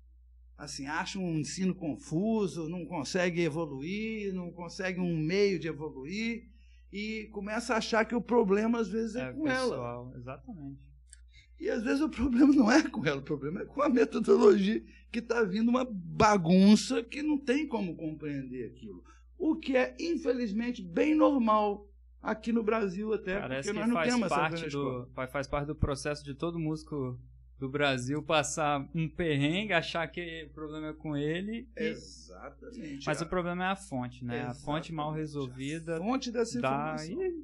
S2: assim, acha um ensino confuso, não consegue evoluir, não consegue um meio de evoluir e começa a achar que o problema às vezes é, é com pessoal,
S1: ela. Exatamente.
S2: E às vezes o problema não é com ela, o problema é com a metodologia que está vindo uma bagunça que não tem como compreender aquilo. O que é, infelizmente, bem normal aqui no Brasil
S1: até, Parece porque nós não temos essa parte do, Faz parte do processo de todo músico do Brasil passar um perrengue, achar que o é problema é com ele. E...
S2: Exatamente. Mas a... o
S1: problema é a fonte, né? Exatamente. A fonte mal resolvida. A fonte dessa informação.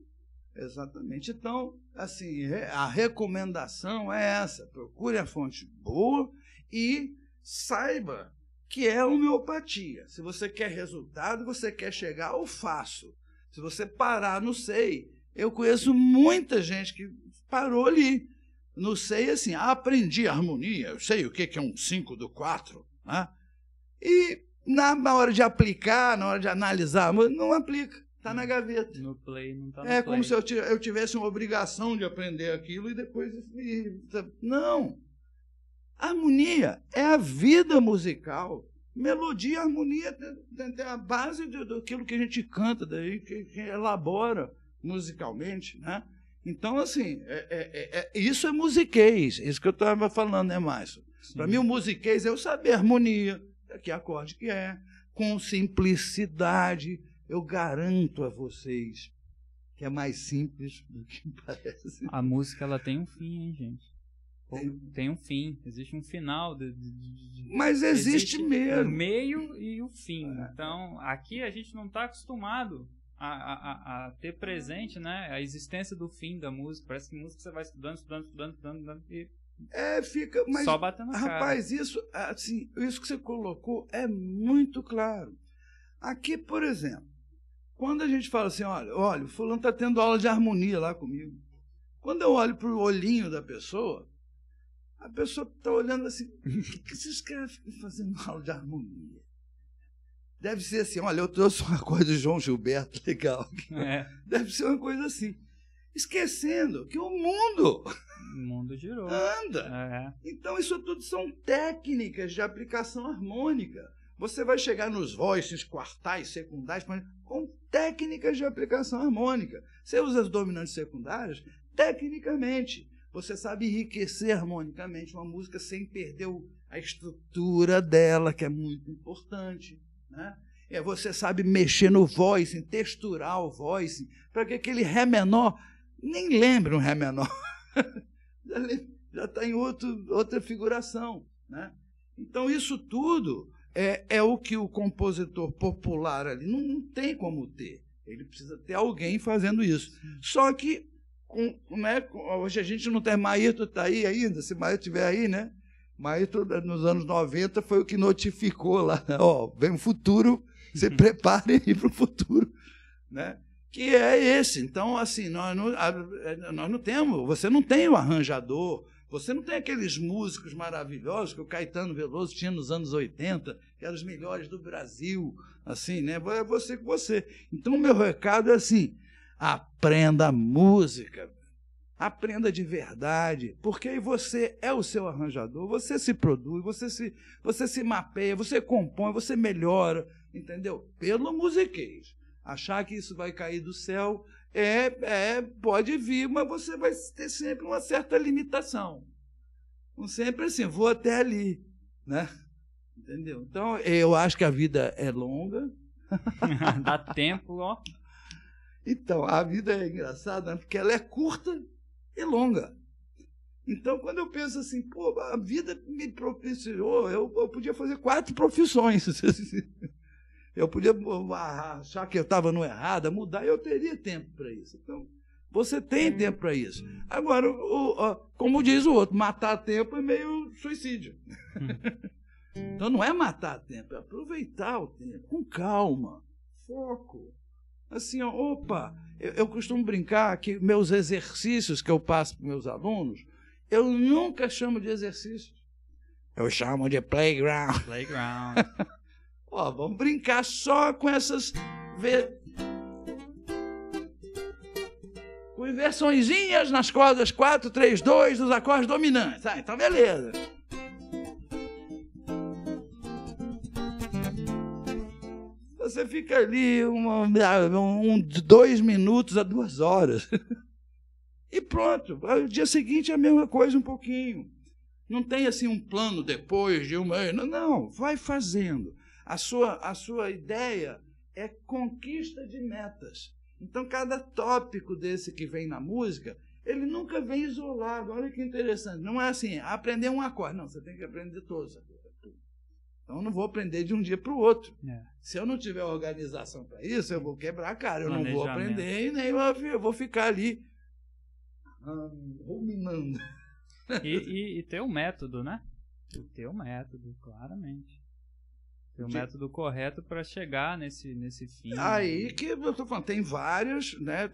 S2: Exatamente. Então, assim, a recomendação é essa: procure a fonte boa e saiba que é homeopatia. Se você quer resultado, você quer chegar eu faço. Se você parar, não sei. Eu conheço muita gente que parou ali no sei assim, aprendi harmonia, eu sei o que é um 5 do 4, né? E na hora de aplicar, na hora de analisar, não aplica, está na hum. gaveta. No
S1: play não está É como se eu
S2: tivesse uma obrigação de aprender aquilo e depois não. Harmonia é a vida musical. Melodia, harmonia é a base daquilo que a gente canta, daí que, que elabora musicalmente, né? Então, assim, é, é, é, é, isso é musiquez, isso que eu estava falando, né, Márcio? Para mim, o musiquez é eu saber harmonia, é que acorde que é, com simplicidade. Eu garanto a vocês que é mais
S1: simples do que [laughs] parece. A música ela tem um fim, hein, gente? Tem, tem um fim, existe um final. De, de, de,
S2: Mas existe, existe mesmo. O
S1: meio e o fim. É. Então, aqui a gente não está acostumado a, a, a, ter presente, né, a existência do fim da música. Parece que música você vai estudando, estudando, estudando, estudando, estudando e é, fica, mas só batendo a rapaz, cara.
S2: isso assim, isso que você colocou é muito claro. Aqui, por exemplo, quando a gente fala assim, olha, olha, o fulano está tendo aula de harmonia lá comigo. Quando eu olho para o olhinho da pessoa, a pessoa está olhando assim, [laughs] o que, que esses caras ficam fazendo [laughs] aula de harmonia? Deve ser assim, olha, eu trouxe uma coisa do João Gilberto, legal. É. Deve ser uma coisa assim. Esquecendo que o mundo. O mundo girou. Anda. É. Então, isso tudo são técnicas de aplicação harmônica. Você vai chegar nos voices, quartais, secundários, com técnicas de aplicação harmônica. Você usa as dominantes secundárias tecnicamente. Você sabe enriquecer harmonicamente uma música sem perder a estrutura dela, que é muito importante. Né? É, você sabe mexer no voicing, texturar o voicing, para que aquele Ré menor nem lembre um Ré menor. [laughs] já está em outro, outra figuração. Né? Então, isso tudo é, é o que o compositor popular ali não, não tem como ter. Ele precisa ter alguém fazendo isso. Só que com, é hoje a gente não tem Maíto está aí ainda, se Maíto estiver aí, né? Mas nos anos 90 foi o que notificou lá, né? ó, vem o futuro, se uhum. prepare aí [laughs] para o futuro, né? Que é esse. Então, assim, nós não, é, nós não temos, você não tem o arranjador, você não tem aqueles músicos maravilhosos que o Caetano Veloso tinha nos anos 80, que eram os melhores do Brasil, assim, né? É você com você. Então, meu recado é assim, aprenda música, Aprenda de verdade, porque você é o seu arranjador, você se produz, você se, você se mapeia, você compõe, você melhora, entendeu? Pelo musiquês. Achar que isso vai cair do céu é, é pode vir, mas você vai ter sempre uma certa limitação. Não sempre assim, vou até ali, né? Entendeu? Então, eu acho que a vida é longa. [laughs] Dá tempo, ó. Então, a vida é engraçada, né? porque ela é curta é longa. Então, quando eu penso assim, pô, a vida me propiciou, eu, eu podia fazer quatro profissões. [laughs] Eu podia achar que eu estava no errado, mudar, eu teria tempo para isso. Então, você tem é. tempo para isso. Agora, o, o, como diz o outro, matar tempo é meio suicídio. [laughs] então, não é matar tempo, é aproveitar o tempo, com calma, foco. Assim, ó, opa, eu, eu costumo brincar que meus exercícios que eu passo para meus alunos, eu nunca chamo de exercícios. Eu chamo de playground. Playground. [laughs] Ó, vamos brincar só com essas com inversõezinhas nas cordas 4, 3, 2 dos acordes dominantes. Ah, então beleza. Você fica ali uma, ah, um, dois minutos a duas horas. [laughs] E pronto. O dia seguinte é a mesma coisa, um pouquinho. Não tem assim um plano depois de uma. Não, não. vai fazendo. A sua, a sua ideia é conquista de metas. Então, cada tópico desse que vem na música, ele nunca vem isolado. Olha que interessante. Não é assim, aprender um acorde. Não, você tem que aprender todos. Então eu não vou aprender de um dia para o outro. É. Se eu não tiver organização para isso, eu vou quebrar a cara. Eu não vou aprender e nem eu vou ficar ali
S1: hum, ruminando. E, e, e ter um método, né? O um método, claramente. ter um de... método correto para chegar nesse, nesse fim. Né? Aí
S2: que eu estou falando, tem vários, né?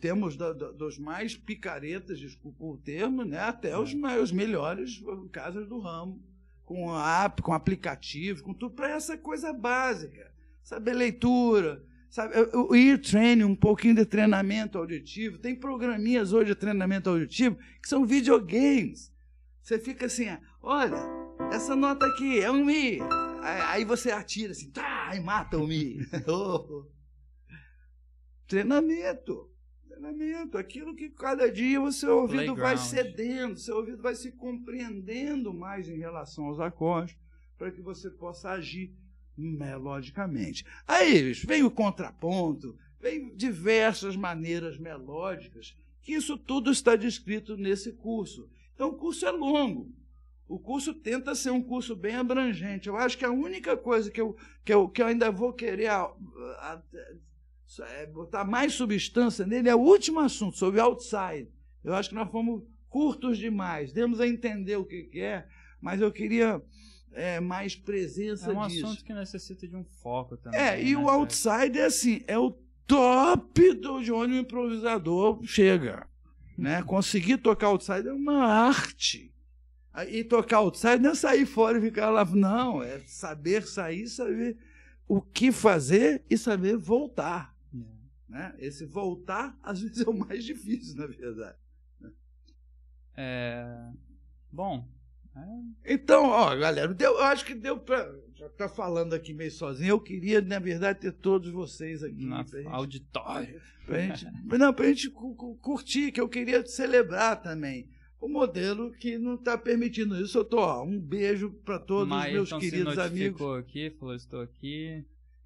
S2: temos do, do, dos mais picaretas, desculpa o termo, né? Até é. os, os melhores casos do ramo com app, com aplicativo, com tudo, para essa coisa básica. Saber leitura, sabe, o ear training, um pouquinho de treinamento auditivo. Tem programinhas hoje de treinamento auditivo que são videogames. Você fica assim, olha, essa nota aqui é um mi. Aí você atira assim, tá, e mata o mi. [laughs] Oh. Treinamento treinamento, aquilo que cada dia o seu ouvido Playground. vai cedendo, seu ouvido vai se compreendendo mais em relação aos acordes, para que você possa agir melodicamente. Aí vem o contraponto, vem diversas maneiras melódicas, que isso tudo está descrito nesse curso. Então o curso é longo. O curso tenta ser um curso bem abrangente. Eu acho que a única coisa que eu, que eu, que eu ainda vou querer a, a, é botar mais substância nele é o último assunto, sobre outside. Eu acho que nós fomos curtos demais, demos a entender o que, que é, mas eu queria é, mais presença disso. É um disso. assunto
S1: que necessita de um
S2: foco também. É, e né, o outside é assim, é o top do de onde o improvisador chega. Né? Conseguir tocar outside é uma arte. E tocar outside não é sair fora e ficar lá. Não, é saber sair, saber o que fazer e saber voltar. Né? Esse voltar, às vezes, é o mais difícil, na verdade. Né? É... Bom. É... Então, ó, galera, deu, eu acho que deu para. Já tá falando aqui meio sozinho. Eu queria, na verdade, ter todos vocês aqui. Na
S1: auditório. para [laughs] pra gente,
S2: não, a gente curtir, que eu queria celebrar também o modelo que não está permitindo isso. Eu tô, um beijo para todos os meus queridos amigos.
S1: ficou aqui, falou estou aqui.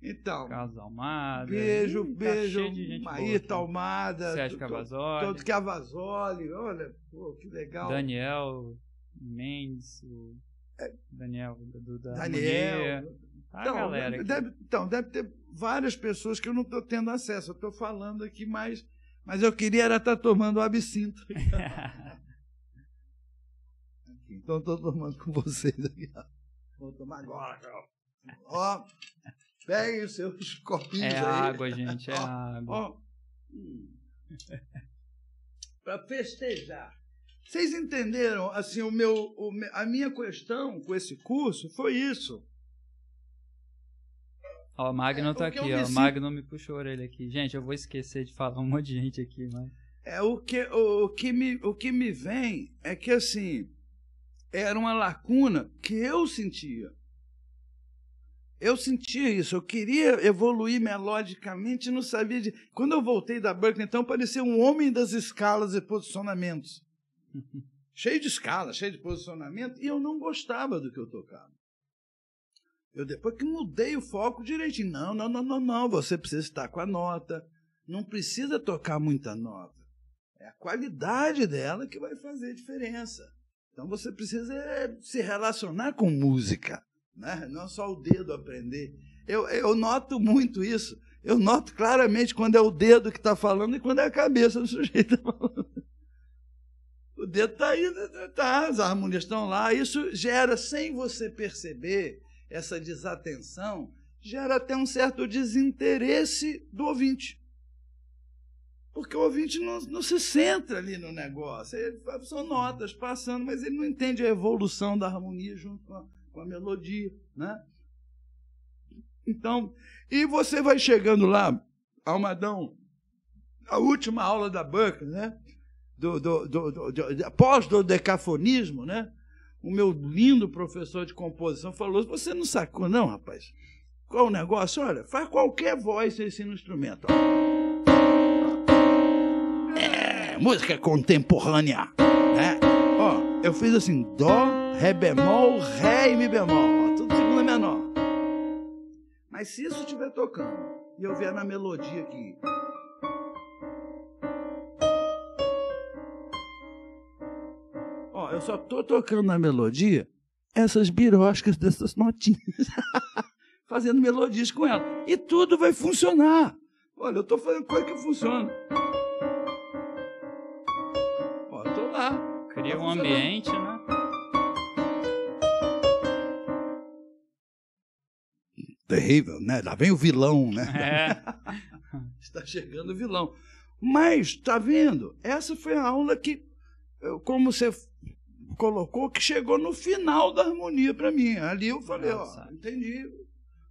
S1: Então. Carlos Almada. Beijo, Ih, tá beijo. Tá Maíta Almada. Sérgio Cavazoli. Todo
S2: Cavazoli. É olha, pô, que legal.
S1: Daniel Mendes. É. Daniel do, da Daniel. Tá a então, galera. Deve, então, deve
S2: ter várias pessoas que eu não estou tendo acesso. Eu estou falando aqui, mas, mas eu queria era estar tá tomando o absinto. [laughs] então, estou tomando
S1: com vocês aqui.
S2: Vou tomar agora, Ó. Peguem os seus [laughs] copinhos é aí. É água,
S1: gente, é água.
S2: [laughs] Para festejar. Vocês entenderam? Assim, o meu, o, a minha questão com esse curso foi isso.
S1: Ó, o Magno é, tá aqui, ó. O Magno me puxou a orelha aqui. Gente, eu vou esquecer de falar um [laughs] monte de gente aqui, mas.
S2: É, o que, o, o que, me, o que me vem é que, assim, era uma lacuna que eu sentia. Eu sentia isso, eu queria evoluir melodicamente, não sabia de. Quando eu voltei da Berkeley, então parecia um homem das escalas e posicionamentos. [laughs] cheio de escala, cheio de posicionamento, e eu não gostava do que eu tocava. Eu depois que mudei o foco direitinho. Não, não, não, não, não, você precisa estar com a nota, não precisa tocar muita nota. É a qualidade dela que vai fazer diferença. Então você precisa eh, se relacionar com música né? não é só o dedo aprender. Eu, eu noto muito isso. Eu noto claramente quando é o dedo que está falando e quando é a cabeça do sujeito tá O dedo está aí, né? tá, tá, as harmonias estão lá. Isso gera, sem você perceber, essa desatenção, gera até um certo desinteresse do ouvinte. Porque o ouvinte não, não se centra ali no negócio. Ele, são notas passando, mas ele não entende a evolução da harmonia junto com a, com a melodia, né? Então, e você vai chegando lá, Almadão, a última aula da banca, né? Do, do, do, do, do pós do decafonismo, né? O meu lindo professor de composição falou: você não sacou, não, rapaz? Qual o negócio? Olha, faz qualquer voz sem esse instrumento. É, música contemporânea. Né? Ó, eu fiz assim, dó. Ré bemol, Ré e Mi bemol. Tudo segunda menor. Mas se isso estiver tocando e eu vier na melodia aqui. Ó, eu só tô tocando na melodia essas biroscas dessas notinhas. [laughs] fazendo melodias com ela. E tudo vai funcionar. Olha, eu estou fazendo coisa que funciona.
S1: Ó, tô lá. Cria tá um ambiente, né?
S2: terrível, né? Lá vem o vilão, né? [laughs] É. [laughs] Está chegando o vilão. Mas, está vendo? Essa foi a aula que, como você colocou, que chegou no final da harmonia para mim. Ali eu falei, ó, entendi.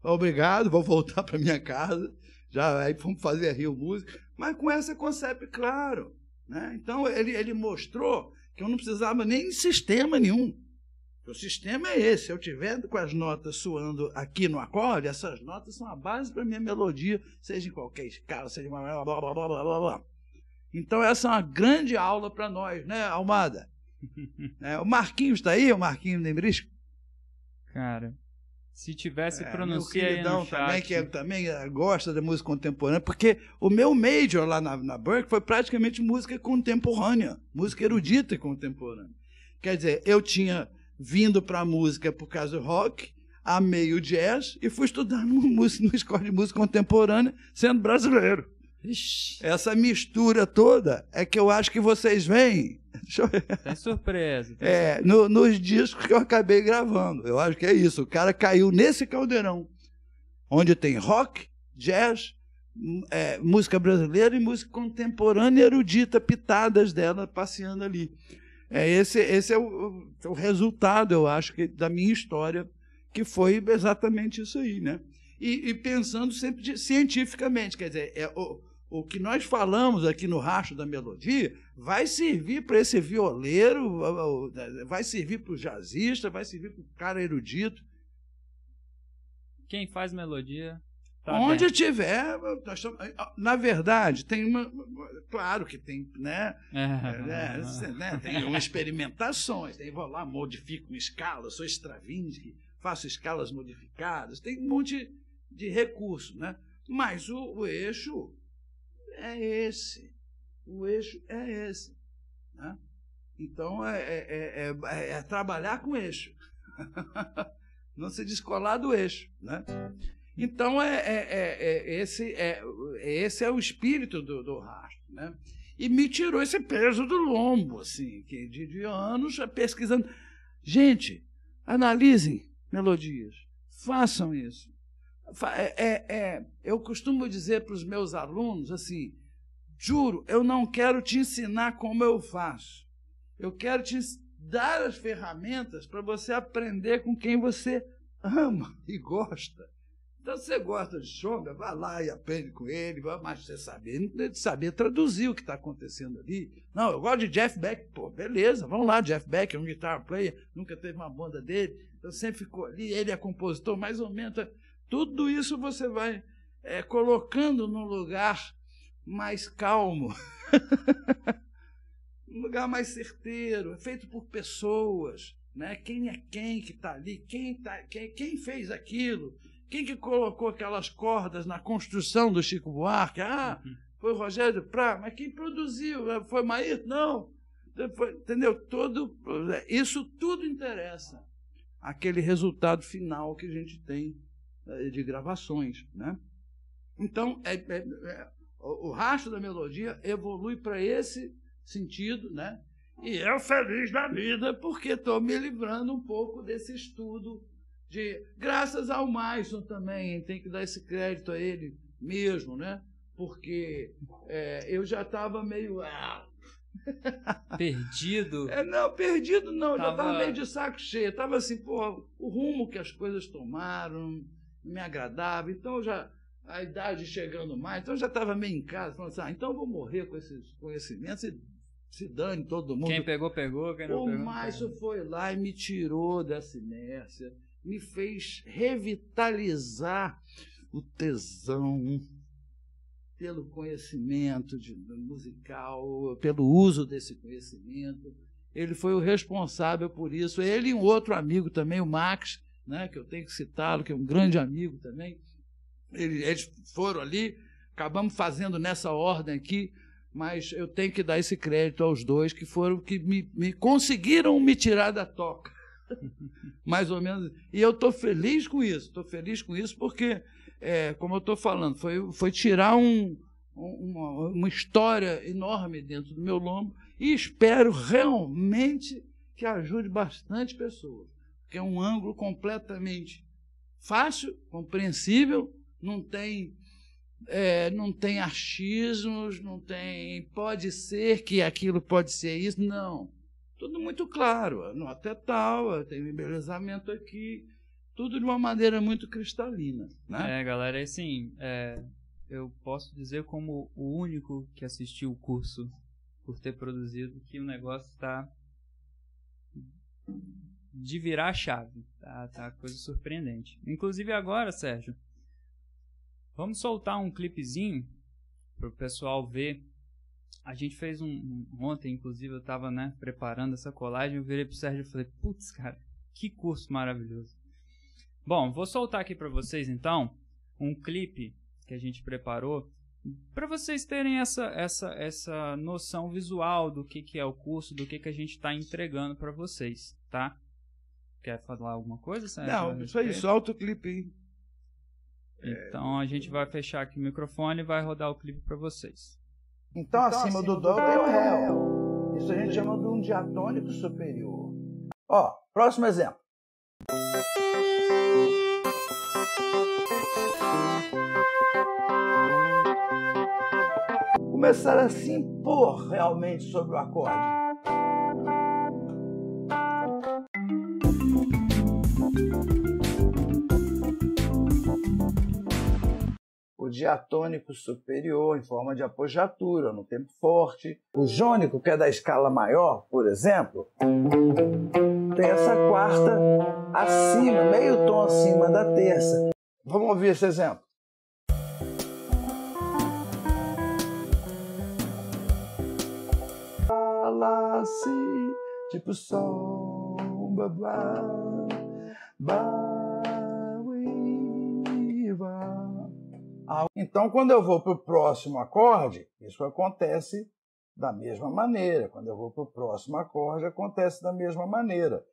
S2: Obrigado, vou voltar para minha casa. Já aí fomos fazer a Rio Música, mas com essa conceito claro, né? Então ele, ele mostrou que eu não precisava nem de sistema nenhum. O sistema é esse. Se eu tiver com as notas suando aqui no acorde, essas notas são a base para minha melodia, seja em qualquer escala, seja em uma... blá, blá, blá, blá, blá, blá. Então essa é uma grande aula para nós, né, Almada? [laughs] é, o Marquinhos está aí, o Marquinhos Lembrisco? Cara,
S1: se tivesse é, pronunciado aí chat. também, que é,
S2: também gosta da música contemporânea, porque o meu major lá na, na Burke foi praticamente música contemporânea, música erudita e contemporânea. Quer dizer, eu tinha vindo para a música por causa do rock, amei o jazz e fui estudar no, [laughs] no escola de música contemporânea, sendo brasileiro. Essa mistura toda é que eu acho que vocês veem. Tem
S1: surpresa.
S2: Tem é, No, nos discos que eu acabei gravando. Eu acho que é isso. O cara caiu nesse caldeirão, onde tem rock, jazz, é, música brasileira e música contemporânea erudita, pitadas dela passeando ali. É esse, esse é o, o, resultado, eu acho, que, da minha história, que foi exatamente isso aí, né? E, e pensando sempre de, cientificamente, quer dizer, é, o, o que nós falamos aqui no racho da melodia vai servir para esse violeiro, vai servir para o jazzista, vai servir para o cara erudito.
S1: Quem faz melodia Tá Onde bem.
S2: tiver, na verdade, tem uma. Claro que tem, né?
S1: é, é né? né tem uma
S2: experimentações, tem, vou lá, modifico uma escala, sou Stravinsky, faço escalas modificadas, tem um monte de recurso, né? Mas o, o eixo é esse. O eixo é esse. Né? Então é, é, é, é, é trabalhar com eixo. [laughs] Não se descolar do eixo. Né? Então, é, é, é, é esse, é, esse é o espírito do, do rastro. Né? E me tirou esse peso do lombo, assim, que de, de anos é, pesquisando. Gente, analisem melodias, façam isso. É, é, é, eu costumo dizer para os meus alunos assim: juro, eu não quero te ensinar como eu faço. Eu quero te dar as ferramentas para você aprender com quem você ama [laughs] e gosta. Então, você gosta de Chonga, vá lá e aprende com ele, vai mais você saber. Não de saber traduzir o que está acontecendo ali. Não, eu gosto de Jeff Beck. Pô, beleza, vamos lá, Jeff Beck é um guitar player, nunca teve uma banda dele, então sempre ficou ali, ele é compositor, mais ou menos. Tudo isso você vai é, colocando num lugar mais calmo, [laughs] um lugar mais certeiro, é feito por pessoas. Né? Quem é quem que está ali? Quem, tá, quem, quem fez aquilo? Quem que colocou aquelas cordas na construção do Chico Buarque? Ah, uhum. foi o Rogério Prá, mas quem produziu? Ah, foi Maír? Não. Foi, entendeu? Todo, é, isso tudo interessa. Aquele resultado final que a gente tem é, de gravações. Né? Então, é, é, é, o, o rastro da melodia evolui para esse sentido, né? E eu feliz da vida porque estou me livrando um pouco desse estudo de graças ao Maison também, tem que dar esse crédito a ele mesmo, né? Porque é, eu já estava meio. Ah,
S1: [laughs] perdido? É,
S2: não, perdido não, tava... já estava meio de saco cheio. Estava assim, pô, o rumo que as coisas tomaram me agradava, então já a idade chegando mais, então já estava meio em casa, falando assim, ah, então vou morrer com esses conhecimentos e se dane todo mundo. Quem pegou, pegou, quem não o pegou. O Márcio foi lá e me tirou dessa inércia me fez revitalizar o
S1: tesão
S2: pelo conhecimento de, musical, pelo uso desse conhecimento. Ele foi o responsável por isso. Ele e um outro amigo também, o Max, né, que eu tenho que citá-lo, que é um grande amigo também. Ele, eles foram ali, acabamos fazendo nessa ordem aqui, mas eu tenho que dar esse crédito aos dois que foram que me, me conseguiram me tirar da toca. [laughs] Mais ou menos. E eu estou feliz com isso, estou feliz com isso porque, é, como eu estou falando, foi, foi tirar um, uma, uma, história enorme dentro do meu lombo e espero realmente que ajude bastante pessoas, porque é um ângulo completamente fácil, compreensível, não tem é, não tem achismos, não tem pode ser que aquilo pode ser isso, não. Tudo muito claro, a nota é tal, tem um embelezamento aqui, tudo de uma maneira muito cristalina.
S1: Né? É, galera, assim, é, eu posso dizer como o único que assistiu o curso por ter produzido que o negócio está de virar a chave. Tá, tá coisa surpreendente. Inclusive agora, Sérgio, vamos soltar um clipezinho para o pessoal ver a gente fez um, um ontem, inclusive, eu estava né, preparando essa colagem, eu virei pro Sérgio e falei, putz, cara, que curso maravilhoso. Bom, vou soltar aqui para vocês então um clipe que a gente preparou para vocês terem essa, essa, essa noção visual do que, que é o curso, do que, que a gente está entregando para vocês, tá? Quer falar alguma coisa, Sérgio? Não, isso solta o clipe Então a gente vai fechar aqui o microfone e vai rodar o clipe para vocês.
S2: Então, então, acima do dó é o réu. Isso a gente chama de um diatônico superior. Ó, próximo exemplo. Começaram a se impor realmente sobre o acorde. diatônico superior, em forma de apogiatura, no tempo forte. O jônico, que é da escala maior, por exemplo, tem essa quarta acima, meio tom acima da terça. Vamos ouvir esse exemplo. Lá, si, tipo sol, babá, babá. Então, quando eu vou para o próximo acorde, isso acontece da mesma maneira. Quando eu vou para o próximo acorde, acontece da mesma maneira.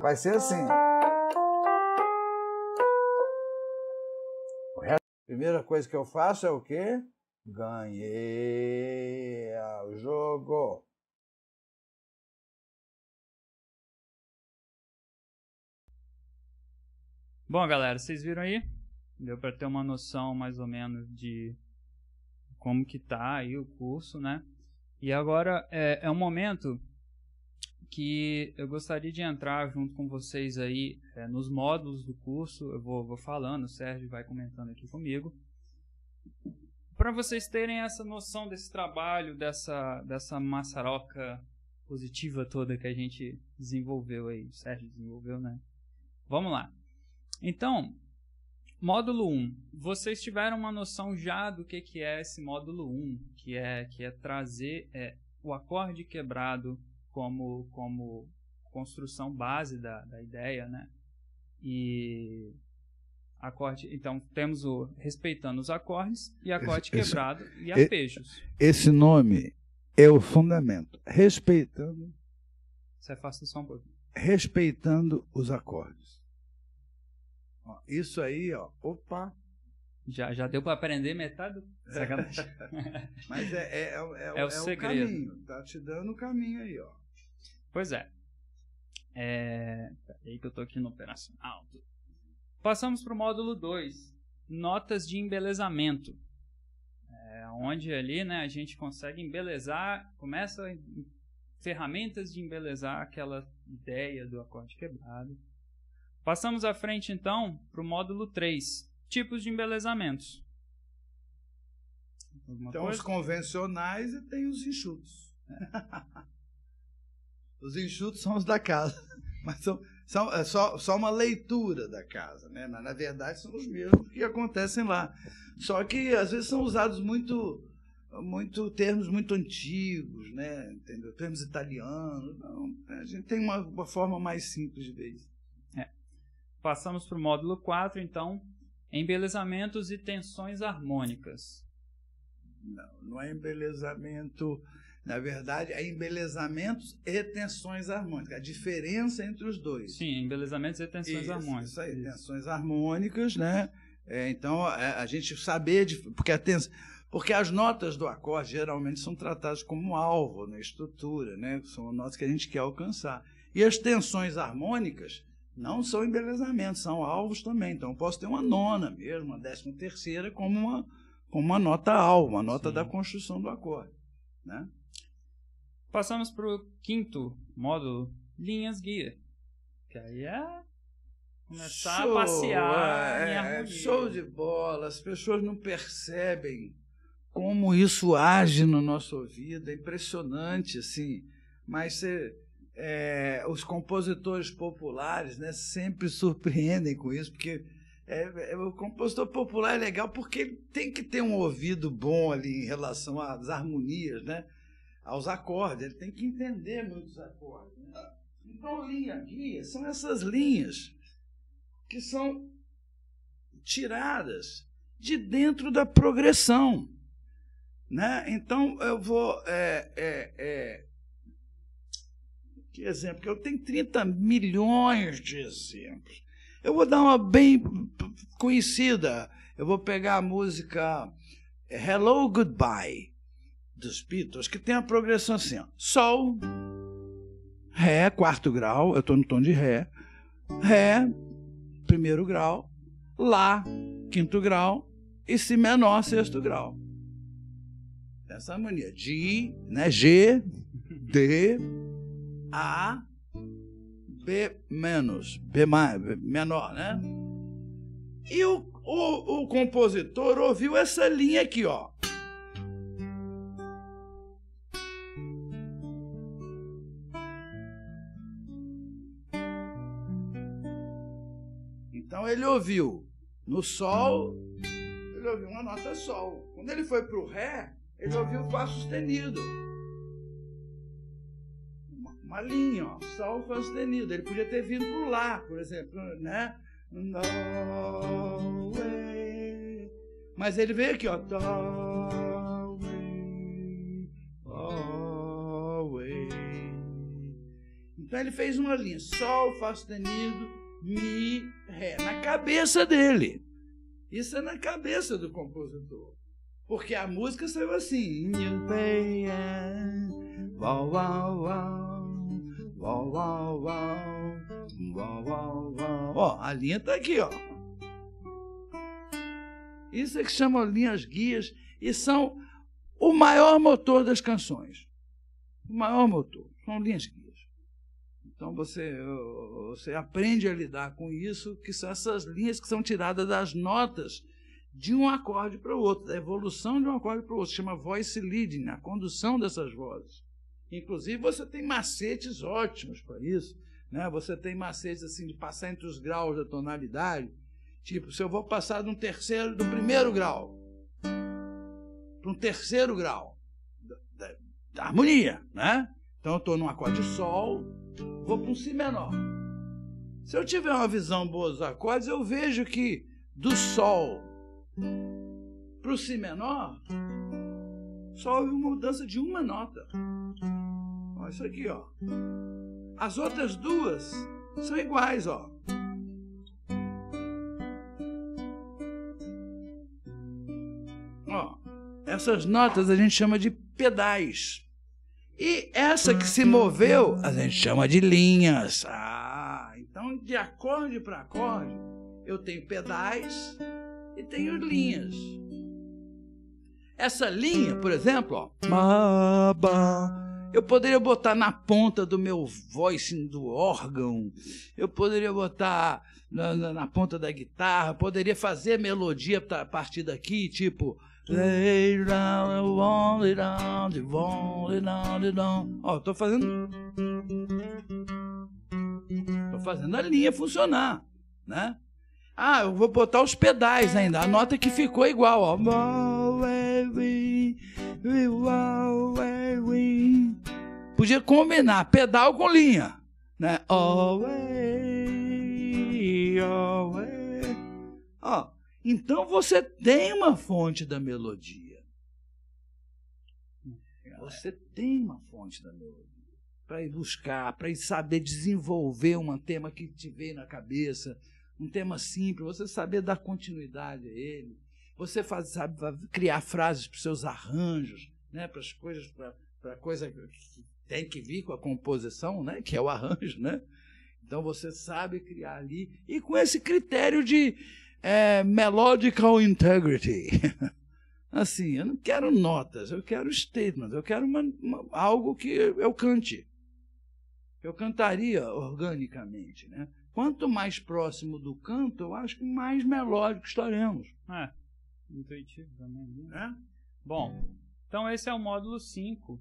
S2: Vai ser assim. A primeira coisa que eu faço é o quê? Ganhei o jogo.
S1: Bom, galera, vocês viram aí? Deu para ter uma noção mais ou menos de como que tá aí o curso, né? E agora é, é um momento que eu gostaria de entrar junto com vocês aí é, nos módulos do curso. Eu vou, vou falando, o Sérgio vai comentando aqui comigo. Para vocês terem essa noção desse trabalho, dessa, dessa maçaroca positiva toda que a gente desenvolveu aí, o Sérgio desenvolveu, né? Vamos lá. Então, módulo 1. Vocês tiveram uma noção já do que, que é esse módulo 1, que é, que é trazer é, o acorde quebrado como, como construção base da, da ideia, né? E acorde. Então temos o respeitando os acordes e acorde esse, quebrado esse, e arpejos.
S2: Esse nome é o fundamento. Respeitando.
S1: Você afasta só um pouquinho.
S2: Respeitando os acordes.
S1: Ó, isso aí, ó. Opa! Já, já deu para aprender metade do é. [laughs] Mas é, é, é, é, é o, é segredo. o caminho.
S2: Tá te dando
S1: o caminho aí, ó. Pois é. é... Peraí que eu tô aqui no operacional. Passamos para o módulo 2. Notas de embelezamento. É, onde ali né, a gente consegue embelezar, começa ferramentas de embelezar aquela ideia do acorde quebrado Passamos à frente então para o módulo 3, tipos de embelezamentos. Alguma então, coisa? os
S2: convencionais e tem os enxutos. [laughs] os enxutos são os da casa, [laughs] mas são, são é só, só uma leitura da casa, né? Mas, na verdade, são os mesmos que acontecem lá. Só que às vezes são usados muito muito termos muito antigos, né? Entendeu?
S1: Termos italianos. Não, a gente tem uma, uma forma mais simples de ver isso. Passamos para o módulo 4, então, embelezamentos e tensões harmônicas. Não, não é embelezamento. Na verdade, é
S2: embelezamentos e tensões harmônicas. A diferença entre os dois.
S1: Sim, embelezamentos e
S2: tensões isso, harmônicas. Isso aí, isso. tensões harmônicas, né? É, então, a, é, a gente saber. De, porque a tensão. Porque as notas do acorde geralmente são tratadas como alvo na né, estrutura, né? são notas que a gente quer alcançar. E as tensões harmônicas não são embelezamentos, são alvos também. Então, eu posso ter uma nona mesmo, uma décima terceira, como uma,
S1: como uma nota alvo, uma nota Sim. da construção do acorde. Né? Passamos para o quinto módulo, linhas guia. Que aí é começar show, a passear é, é Show
S2: de bola. As pessoas não percebem como isso age no nosso ouvido. É impressionante, assim. Mas você é, os compositores populares né, sempre surpreendem com isso, porque é, é, o compositor popular é legal porque ele tem que ter um ouvido bom ali em relação às harmonias, né? aos acordes, ele tem que entender muitos acordes. Né? Então, linha guia são essas linhas que são tiradas de dentro da progressão. Né? Então, eu vou é, é, é que exemplo? Eu tenho 30 milhões de exemplos. Eu vou dar uma bem conhecida. Eu vou pegar a música é, Hello Goodbye dos Beatles, que tem a progressão assim: ó. Sol, Ré, quarto grau, eu estou no tom de Ré, Ré, primeiro grau, Lá, quinto grau, e Si menor, sexto grau. Essa harmonia. G, né? G, D, a, B menos, B mais, B menor, né? E o, o, o compositor ouviu essa linha aqui, ó. Então ele ouviu no sol, ele ouviu uma nota sol. Quando ele foi para o ré, ele ouviu o fá sustenido uma linha, ó, sol sustenido. Ele podia ter vindo pro lá, por exemplo, né? No way. Mas ele veio aqui, ó. Do way, away. Então ele fez uma linha, sol fá sustenido, mi, ré, na cabeça dele. Isso é na cabeça do compositor. Porque a música saiu assim. Wow, wow, wow. Ó, a linha está aqui, ó. Isso é que chama linhas guias e são o maior motor das canções. O maior motor. São linhas guias. Então você, você aprende a lidar com isso, que são essas linhas que são tiradas das notas de um acorde para o outro, da evolução de um acorde para o outro. Chama voice leading, a condução dessas vozes. Inclusive, você tem macetes ótimos para isso. Né? Você tem macetes assim de passar entre os graus da tonalidade. Tipo, se eu vou passar de um terceiro, do primeiro grau para um terceiro grau da, da, da harmonia, né? Então eu estou num acorde sol, vou para um si menor. Se eu tiver uma visão boa dos acordes, eu vejo que do sol para o si menor só houve uma mudança de uma nota isso aqui, ó. As outras duas são iguais, ó. Ó, essas notas a gente chama de pedais. E essa que se moveu, a gente chama de linhas. Ah, então de acorde para acorde, eu tenho pedais e tenho linhas. Essa linha, por exemplo, ó. Eu poderia botar na ponta do meu voicing do órgão, eu poderia botar na, na, na ponta da guitarra, poderia fazer melodia a partir daqui, tipo. Ó, oh, tô fazendo. Tô fazendo a linha funcionar, né? Ah, eu vou botar os pedais ainda. A nota que ficou igual, ó. Podia combinar pedal com linha. Né? Away, away. Ó, então você tem uma fonte da melodia. Você tem uma fonte da melodia. Para ir buscar, para ir saber desenvolver um tema que te veio na cabeça, um tema simples, você saber dar continuidade a ele. Você faz, sabe criar frases para os seus arranjos, né, para as coisas, para a coisa que, tem que vir com a composição, né? que é o arranjo, né? Então você sabe criar ali e com esse critério de é, melodical integrity. [laughs] Assim, eu não quero notas, eu quero statements, eu quero uma, uma, algo que eu cante. Eu cantaria organicamente, né? Quanto mais
S1: próximo do canto, eu acho que mais melódico estaremos. É, intuitivo também. Né? É? Bom, então esse é o módulo 5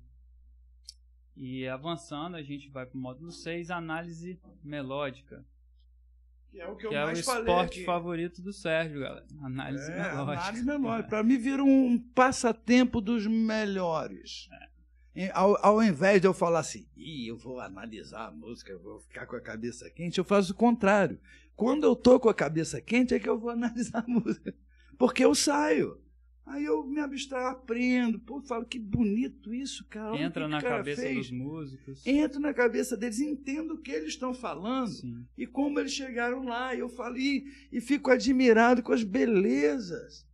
S1: e avançando, a gente vai para o módulo 6, análise melódica.
S2: Que é o que, que eu é mais É o esporte
S1: favorito do Sérgio, galera. Análise é, melódica. Análise
S2: melódica. É. [laughs] Para mim, vira um passatempo dos melhores. É. Ao, ao invés de eu falar assim, Ih, eu vou analisar a música, eu vou ficar com a cabeça quente, eu faço o contrário. Quando eu estou com a cabeça quente, é que eu vou [laughs] analisar a música. Porque eu saio. Aí eu me abstraio, aprendo, pô, falo que bonito isso, cara. Entra na cara cabeça fez. dos
S1: músicos.
S2: Entra na cabeça deles, entendo o que eles estão falando Sim. e como eles chegaram lá. E eu falo, e, e fico admirado com as belezas,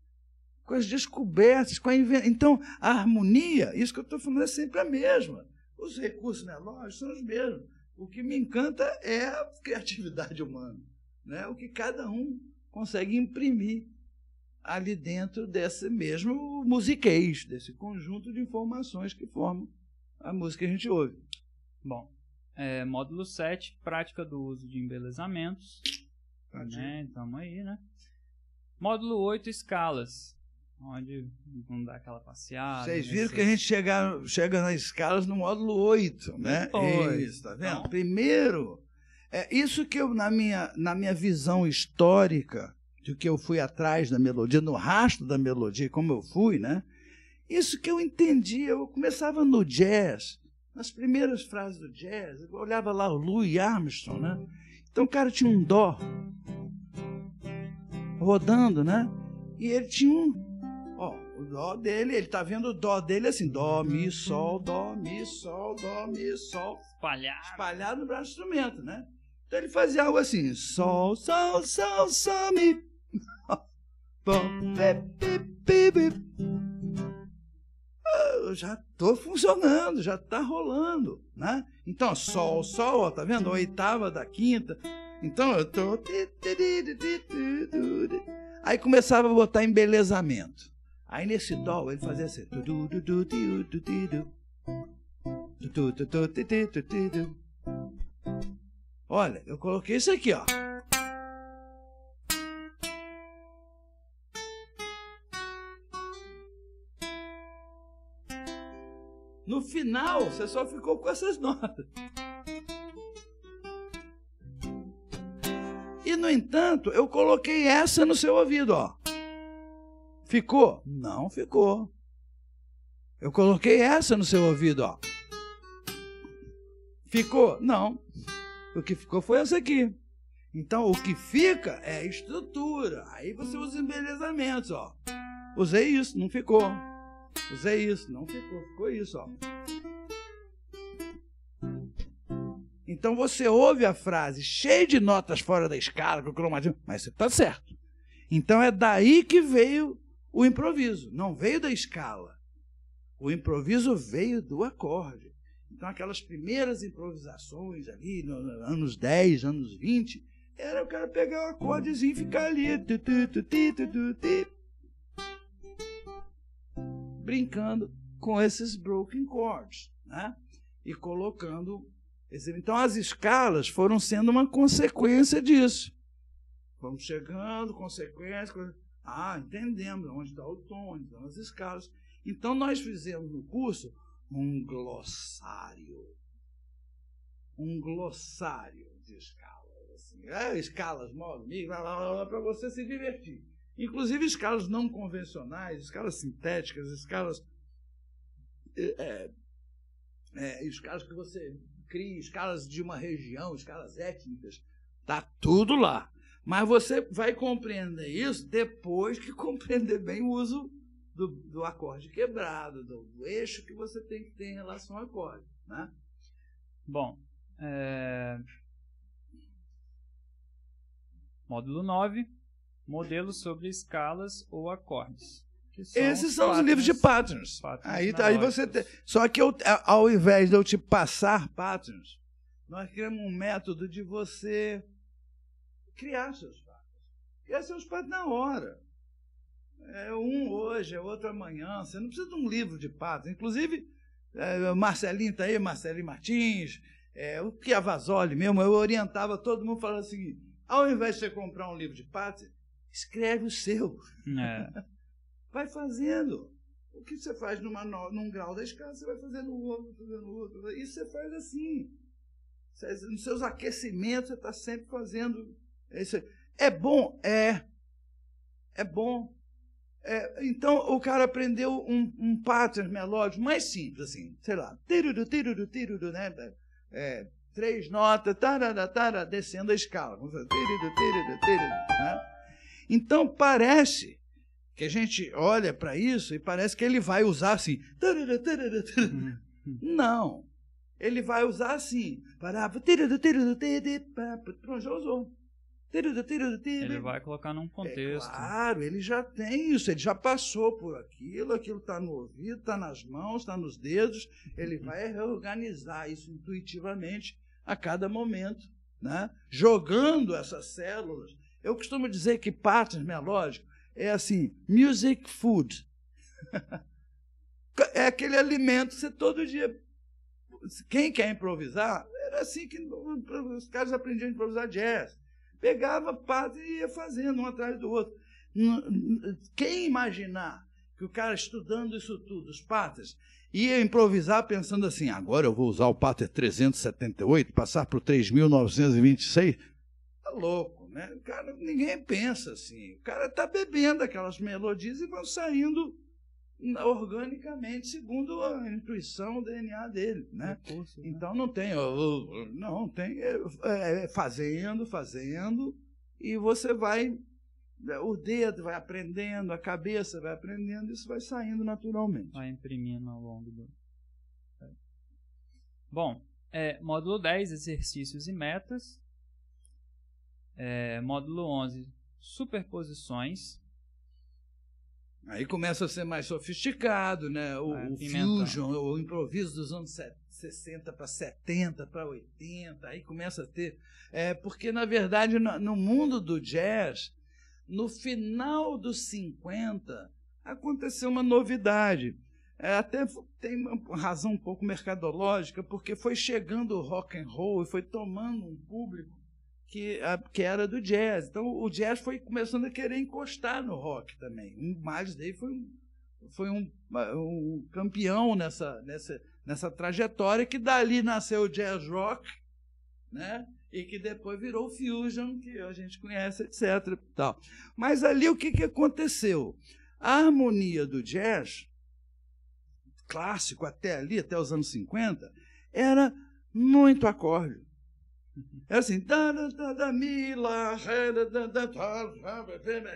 S2: com as descobertas, com a Então, a harmonia, isso que eu estou falando é sempre a mesma. Os recursos, né? Lógico, são os mesmos. O que me encanta é a criatividade [laughs] humana, né? o que cada um consegue imprimir ali dentro desse mesmo
S1: musiquês, desse conjunto de informações que formam a música que a gente ouve. Bom, é, módulo 7, prática do uso de embelezamentos. Tadinho. Né? aí, né? Módulo 8, escalas. Onde vamos dar aquela passeada. Vocês né, viram nesse... que a gente
S2: chega, chega nas escalas no módulo 8, né? Depois, isso, tá vendo? Então... Primeiro, é isso que eu, na minha, na minha visão histórica, de que eu fui atrás da melodia, no rastro da melodia, como eu fui, né? Isso que eu entendia, eu começava no jazz, nas primeiras frases do jazz, eu olhava lá o Louis Armstrong, né? Então o cara tinha um dó rodando, né? E ele tinha um ó, o dó dele, ele tá vendo o dó dele assim, dó, mi, sol, dó, mi, sol, dó, mi, sol, espalhado, espalhado no braço do instrumento, né? Então ele fazia algo assim, sol, sol, sol, sol, mi, já estou funcionando, já está rolando, né? Então, sol, sol, ó, tá vendo? Oitava da quinta. Então, eu estou. Aí começava a botar embelezamento. Aí nesse dó ele fazia assim... Olha, eu coloquei isso aqui, ó. No final, você só ficou com essas [laughs] notas. E no entanto, eu coloquei essa no seu ouvido, ó. Ficou? Não ficou. Eu coloquei essa no seu ouvido, ó. Ficou? Não. O que ficou foi essa aqui. Então, o que fica é a estrutura. Aí você usa embelezamentos, ó. Usei isso, não ficou. Usei isso, não ficou, ficou isso, ó. Então você ouve a frase cheia de notas fora da escala, com cromatismo, mas você está certo. Então é daí que veio o improviso, não veio da escala. O improviso veio do acorde. Então aquelas primeiras improvisações ali, nos anos 10, anos 20, era o cara pegar o acordezinho e ficar ali. Tu, tu, tu, brincando com esses broken chords, né? E colocando. Então, as escalas foram sendo uma consequência disso. Vamos chegando, consequência. Ah, entendemos onde está o tom, onde estão as escalas. Então, nós fizemos no curso um glossário. Um glossário de escalas. Assim, é, escalas, modo, para você se divertir. Inclusive escalas não convencionais, escalas sintéticas, escalas. É, é, é, escalas que você cria, escalas de uma região, escalas étnicas. Está tudo lá. Mas você vai compreender isso depois que [laughs] compreender bem o uso do, do acorde quebrado, do, do, eixo que você tem que ter em relação ao acorde. Né?
S1: Bom, é... módulo 9 modelos sobre escalas ou acordes. São Esses são patterns, os livros de patterns.
S2: patterns aí, tá, aí você Só que eu, ao invés de eu te passar patterns, nós criamos um método de você criar seus patterns. Criar seus patterns na hora. É um hoje, é outro amanhã. Você não precisa de um livro de patterns. Inclusive, é, Marcelinho está aí, Marcelinho Martins, é, o Chiavazoli mesmo, eu orientava todo mundo falando o seguinte: ao invés de você comprar um livro de patterns, escreve o seu. É. Vai fazendo. O que você faz numa, num grau da escala, você vai fazendo o outro, fazendo o outro. Isso você faz assim. Nos seus aquecimentos, você está sempre fazendo. É isso. É bom? É. É bom. É, então, o cara aprendeu um, um pattern melódico mais simples, assim, sei lá, tiruru, tiruru, tiruru, né? É, três notas, tarara, tarara, descendo a escala. Tiruru, tiruru, tiruru, né? Então parece que a gente olha para isso e parece que ele vai usar assim. Não. Ele vai usar assim. Já usou. Ele vai
S1: colocar num contexto. É
S2: claro, ele já tem isso, ele já passou por aquilo, aquilo está no ouvido, está nas mãos, está nos dedos. Ele vai reorganizar isso intuitivamente a cada momento, né? jogando essas células eu costumo dizer que minha lógica, é assim, music food. [laughs] é aquele alimento que você todo dia. Quem quer improvisar, era assim que os caras aprendiam a improvisar jazz. Pegava parte e ia fazendo um atrás do outro. Quem imaginar que o cara estudando isso tudo, os paters, ia improvisar pensando assim: agora eu vou usar o pater 378, passar para o 3926? Está louco. Né? cara, ninguém pensa assim. O cara está bebendo aquelas melodias e vão saindo organicamente, segundo a intuição, o DNA dele. Né? Recurso, é né? Então não tem, não tem, é, é, é, fazendo, fazendo, e você vai, né, o dedo vai aprendendo, a cabeça vai aprendendo, isso vai
S1: saindo naturalmente. Vai imprimindo ao longo do. Bom, é, módulo 10, exercícios e metas é, módulo 11, superposições. Aí começa a ser mais
S2: sofisticado, né? O, é, o fusion, o improviso dos anos 60 para 70 para 80, aí começa a ter. É, porque, na verdade, no, no mundo do jazz, no final dos 50, aconteceu uma novidade. É, até tem uma razão um pouco mercadológica, porque foi chegando o rock and roll e foi tomando um público que, a, que era do jazz. Então o jazz foi começando a querer encostar no rock também. O Miles Davis foi um, foi um, um campeão nessa, nessa, nessa trajetória que dali nasceu o jazz rock, né? E que depois virou fusion que a gente conhece, etc. Tal. Mas ali o que, que aconteceu? A harmonia do jazz clássico até ali, até os anos 50, era muito acorde. É assim, da, da, da, da, mila, tá,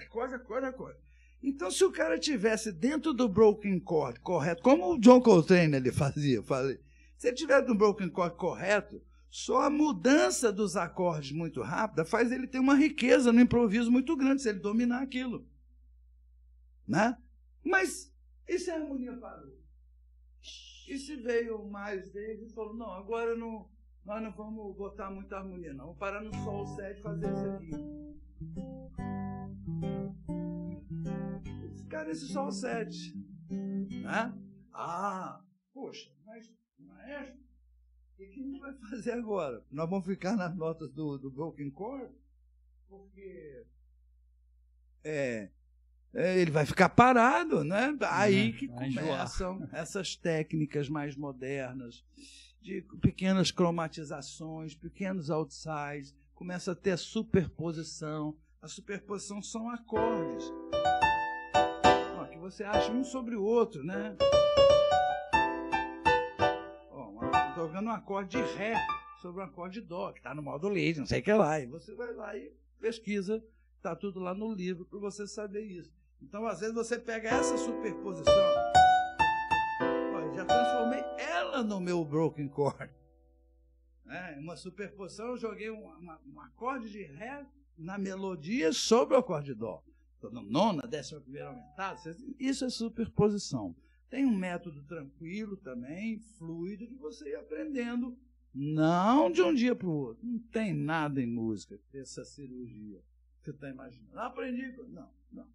S2: coisa, coisa, coisa. Então, se o cara tivesse dentro do broken chord correto, como o John Coltrane ele [laughs] fazia, falei, se ele tiver do broken chord correto, só a mudança dos acordes muito rápida faz ele ter uma riqueza no improviso muito grande, se ele dominar aquilo. Né? Mas e se a harmonia parou? E se veio mais dele e falou, não, agora não nós não vamos botar muita harmonia, não. Vamos parar no sol 7 fazer isso aqui. cara nesse sol 7. Né? Ah, poxa, mas maestro, o que, que a gente vai fazer agora? Nós vamos ficar nas notas do, do Broken Chord? Porque. É, é, ele vai ficar parado, né? Aí é, que começam essas técnicas mais modernas de pequenas cromatizações, pequenos outsides, começa a ter superposição. A superposição são acordes. Ó, que você acha um sobre o outro, né? Ó, vendo um acorde de Ré sobre um acorde de Dó, que está no modo leite, não sei o que lá. E você vai lá e pesquisa, está tudo lá no livro para você saber isso. Então, às vezes, você pega essa superposição no meu broken chord. [laughs] É, uma superposição, eu joguei um, uma, um acorde de ré na melodia sobre o acorde de dó. Então, nona, décima primeira aumentada, assim, isso é superposição. Tem um método tranquilo também, fluido, de você ir aprendendo, não de um dia para o outro. Não tem nada em música, essa cirurgia que você está imaginando. aprendi, não, não.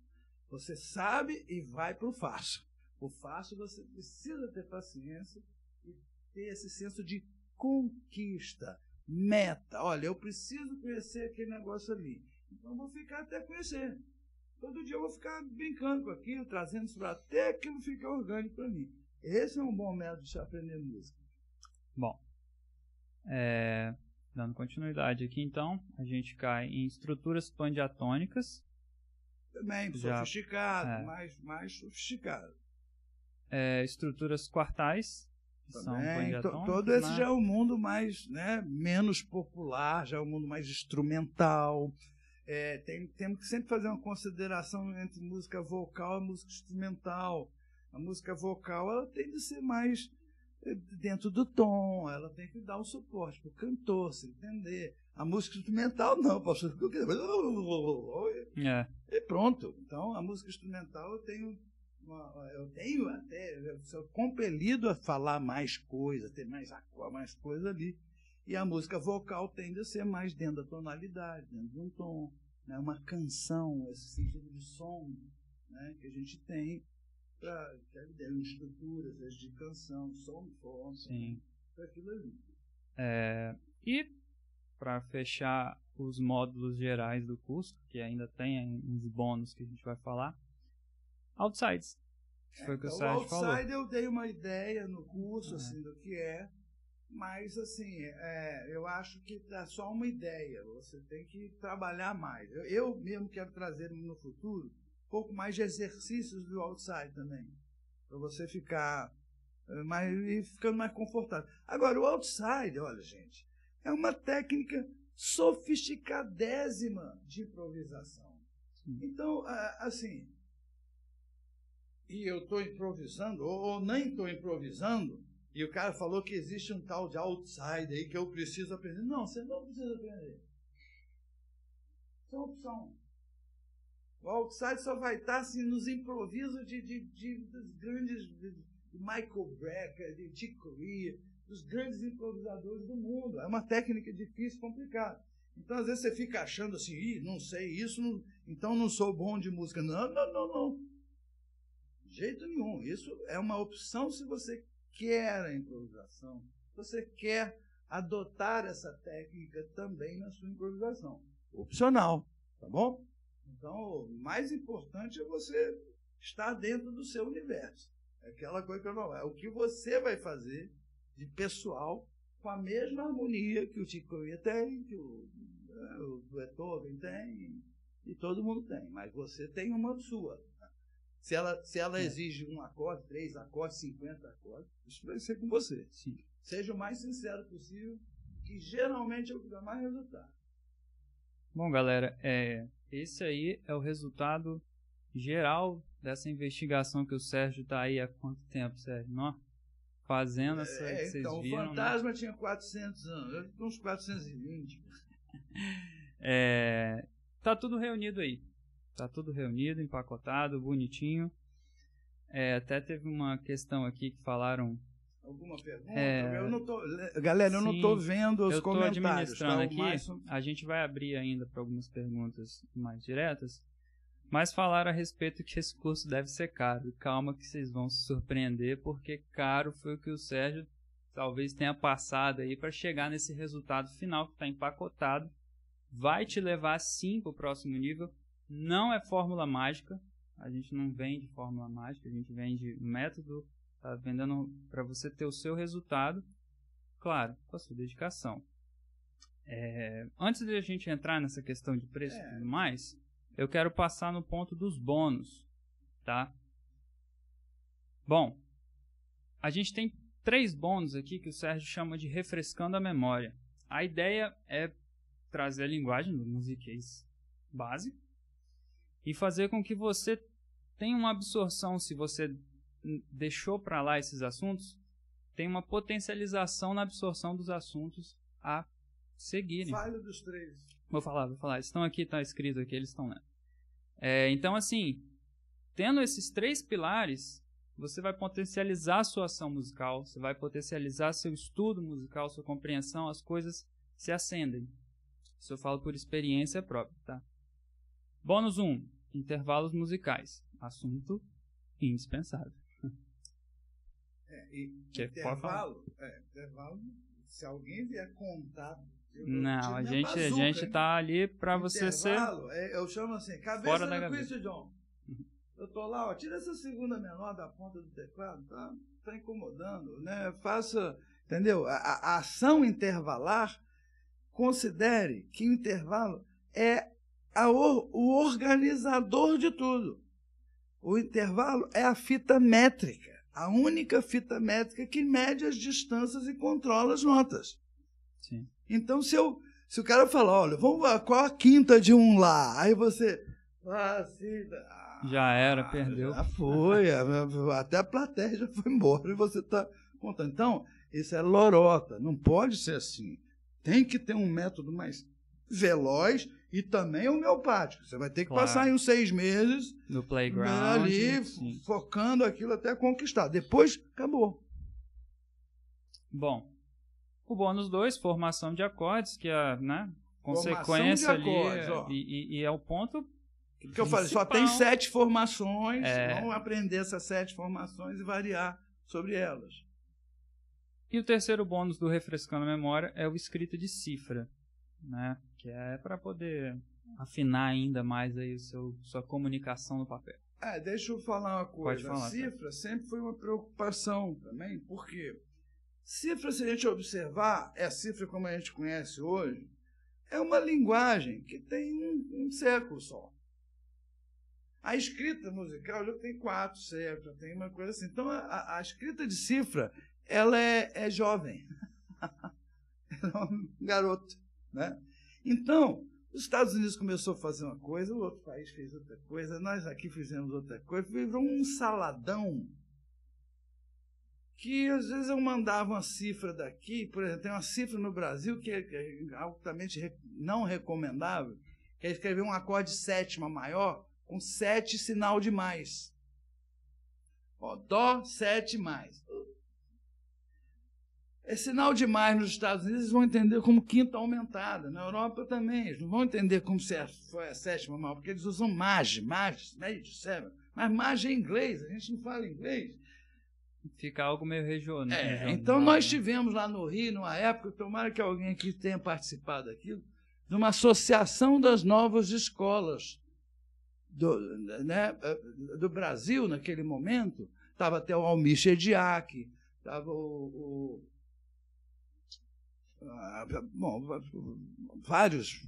S2: Você sabe e vai para o fácil. O fácil você precisa ter paciência ter esse senso de conquista, meta. Olha, eu preciso conhecer aquele negócio ali. Então vou ficar até conhecer. Todo dia eu vou ficar brincando com aquilo, trazendo isso até que não fique orgânico para mim. Esse é um bom método de aprender música.
S1: Bom, é, dando continuidade aqui então, a gente cai em estruturas pandiatônicas. Também, já, sofisticado, é,
S2: mais, mais sofisticado.
S1: É, estruturas quartais, também. São todo esse já é o
S2: um mundo mais, né, menos popular, já é o um mundo mais instrumental. É, tem, temos que sempre fazer uma consideração entre música vocal e música instrumental. A música vocal ela tem de ser mais dentro do tom, ela tem que dar um suporte para o cantor se entender. A música instrumental não, posso é. E pronto. Então a música instrumental eu tenho eu tenho até, eu sou compelido a falar mais coisa, ter mais, mais coisa ali. E a música vocal tende a ser mais dentro da tonalidade, dentro de um tom, né? uma canção, esse sentido de som né? que a gente tem para estruturas de canção, som, forma, Sim. Né? para aquilo ali.
S1: É, e para fechar os módulos gerais do curso, que ainda tem uns bônus que a gente vai falar, Outsides. É, foi o que o então, Sérgio falou. Outside
S2: eu dei uma ideia no curso, uhum. assim, do que é. Mas, assim, é, eu acho que é só uma ideia. Você tem que trabalhar mais. Eu, eu mesmo quero trazer no futuro um pouco mais de exercícios do outside também. Para você ficar eh, mais, e ficando mais confortável. Agora, o outside, olha, gente, é uma técnica sofisticadésima de improvisação. Então, assim, e eu estou improvisando, ou, ou nem estou improvisando, e o cara falou que existe um tal de outside aí que eu preciso aprender. Não, você não precisa aprender. Isso é uma opção. O outside só vai estar tá, assim, nos improvisos de, de, de dos grandes de Michael Brecker, de Chick Corea, dos grandes improvisadores do mundo. É uma técnica difícil, complicada. Então, às vezes, você fica achando assim, Ih, não sei isso, não... então não sou bom de música. Não, não, não, não jeito nenhum. Isso é uma opção se você quer a improvisação, se você quer adotar essa técnica também na sua improvisação. Opcional, tá bom? Então, o mais importante é você estar dentro do seu universo. É aquela coisa que eu não é o que você vai fazer de pessoal com a mesma harmonia que o Chico tem, que o, né, o Beethoven tem, e todo mundo tem, mas você tem uma sua. Se ela, se ela é. exige um acorde, três acordes, cinquenta acordes, isso vai ser com você. Sim. Seja o mais sincero possível, que geralmente é o que dá mais resultado.
S1: Bom, galera, é, esse aí é o resultado geral dessa investigação que o Sérgio está aí há quanto tempo, Sérgio? Não? Fazendo é, essa. É, vocês então, viram, o né? fantasma
S2: né? tinha 400 anos, eu estou uns 420. [laughs]
S1: é, tá tudo reunido aí. Tá tudo reunido, empacotado, bonitinho. É, até teve uma questão aqui que falaram. Alguma pergunta? É, eu não tô, galera, sim, eu não estou vendo os eu comentários. Eu tá? estou administrando tá? aqui. Mais... A gente vai abrir ainda para algumas perguntas mais diretas. Mas falaram a respeito que esse curso deve ser caro. Calma que vocês vão se surpreender, porque caro foi o que o Sérgio talvez tenha passado aí para chegar nesse resultado final que está empacotado. Vai te levar sim para o próximo nível, não é fórmula mágica. A gente não vende fórmula mágica, a gente vende método, tá vendendo para você ter o seu resultado, claro, com a sua dedicação. É, antes de a gente entrar nessa questão de preço é. e tudo mais, eu quero passar no ponto dos bônus, tá? Bom, a gente tem três bônus aqui que o Sérgio chama de refrescando a memória. A ideia é trazer a linguagem do Musicase base e fazer com que você tenha uma absorção se você deixou para lá esses assuntos, tem uma potencialização na absorção dos assuntos a seguirem. falha dos três. Vou falar, vou falar. Estão aqui, está escrito aqui, eles estão lendo. É, então, assim, tendo esses três pilares, você vai potencializar a sua ação musical, você vai potencializar seu estudo musical, sua compreensão, as coisas se acendem. Isso eu falo por experiência própria, tá? Bônus 1. Um, intervalos musicais. Assunto indispensável.
S2: É, intervalo, é, intervalo, se alguém vier contar. Eu, não, eu a gente, bazuca, a gente tá
S1: ali para você ser.
S2: É, eu chamo assim, cabeça fora da cabeça. John. Eu tô lá, ó, tira essa segunda menor da ponta
S1: do teclado, tá,
S2: tá incomodando, né? Faça, entendeu? A, a ação intervalar, considere que o intervalo é o, o organizador de tudo. O intervalo é a fita métrica, a única fita métrica que mede as distâncias e controla as notas. Sim. Então, se, eu, se o cara falar, olha, vamos lá, qual a quinta de um lá? Aí você. Assim, ah,
S1: já era, perdeu. Já foi, até
S2: a plateia já foi embora e você está contando. Então, isso é lorota, não pode ser assim. Tem que ter um método mais veloz e também homeopático.
S1: Você vai ter que claro. passar em
S2: uns seis meses
S1: no playground né, ali, sim.
S2: focando aquilo até conquistar. Depois, acabou.
S1: Bom, o bônus 2, formação de acordes, que é né, consequência acordes, ali. E, e é o ponto que eu falei, só tem sete
S2: formações, é... vamos aprender essas sete formações e variar sobre elas.
S1: E o terceiro bônus do Refrescando a Memória é o escrito de cifra. Né? que é para poder afinar ainda mais aí o seu, sua comunicação no papel.
S2: É, deixa eu falar uma coisa. Falar, a cifra tá? sempre foi uma preocupação também, porque cifra, se a gente observar, é a cifra como a gente conhece hoje, é uma linguagem que tem um, um século só. A escrita musical já tem quatro séculos, já tem uma coisa assim. Então, a, a escrita de cifra, ela é, é jovem. [laughs] é um garoto, né? Então, os Estados Unidos começou a fazer uma coisa, o outro país fez outra coisa, nós aqui fizemos outra coisa, virou um saladão que às vezes eu mandava uma cifra daqui, por exemplo, tem uma cifra no Brasil que é, é altamente não recomendável, que é escrever um acorde sétima maior com sete sinal de mais. Ó, dó, sete mais é sinal demais nos Estados Unidos, eles vão entender como quinta aumentada. Na Europa também, eles não vão entender como se é, foi a sétima maior, porque eles usam MAG, MAG, médio, seven. Mas MAG é inglês, a gente não fala inglês.
S1: Fica algo meio regional. É, então né? nós
S2: tivemos lá no Rio, numa época, tomara que alguém aqui tenha participado daquilo, de uma associação das novas escolas do, né, do Brasil naquele momento. Estava até o Almir Chediak, estava o, o ah, bom, vários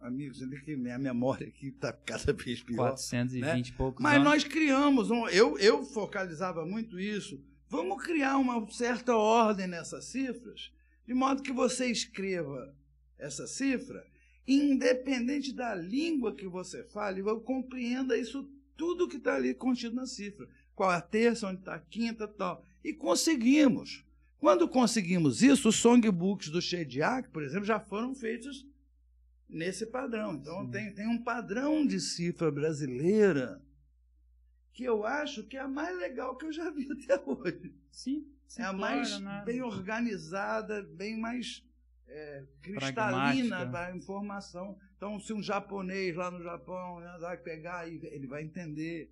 S2: amigos ali, que minha memória aqui está cada vez pior. 420 né? e poucos Mas anos. nós criamos, um, eu, eu focalizava muito isso, vamos criar uma certa ordem nessas cifras, de modo que você escreva essa cifra, independente da língua que você fale, eu compreenda isso tudo que está ali contido na cifra. Qual é a terça, onde está a quinta tal. E conseguimos. Quando conseguimos isso, os songbooks do Shediac, por exemplo, já foram feitos nesse padrão. Então, tem, tem um padrão de cifra brasileira que eu acho que é a mais legal que eu já vi [laughs] até hoje. Sim. é a mais bem organizada, bem mais é, cristalina da informação. Então, se um japonês lá no Japão né, vai pegar, ele vai entender.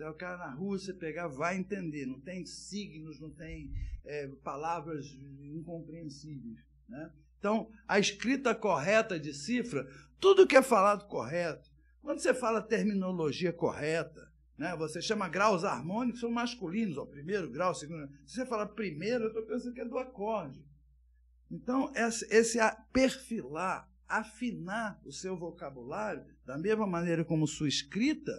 S2: Você é o cara na rua, você pegar, vai entender. Não tem signos, não tem é, palavras incompreensíveis. Né? Então, a escrita correta de cifra, tudo que é falado correto, quando você fala terminologia correta, né, você chama graus harmônicos, são masculinos, ó, primeiro grau, segundo grau. Se você fala primeiro, eu estou pensando que é do acorde. Então, esse perfilar, afinar o seu vocabulário, da mesma maneira como sua escrita,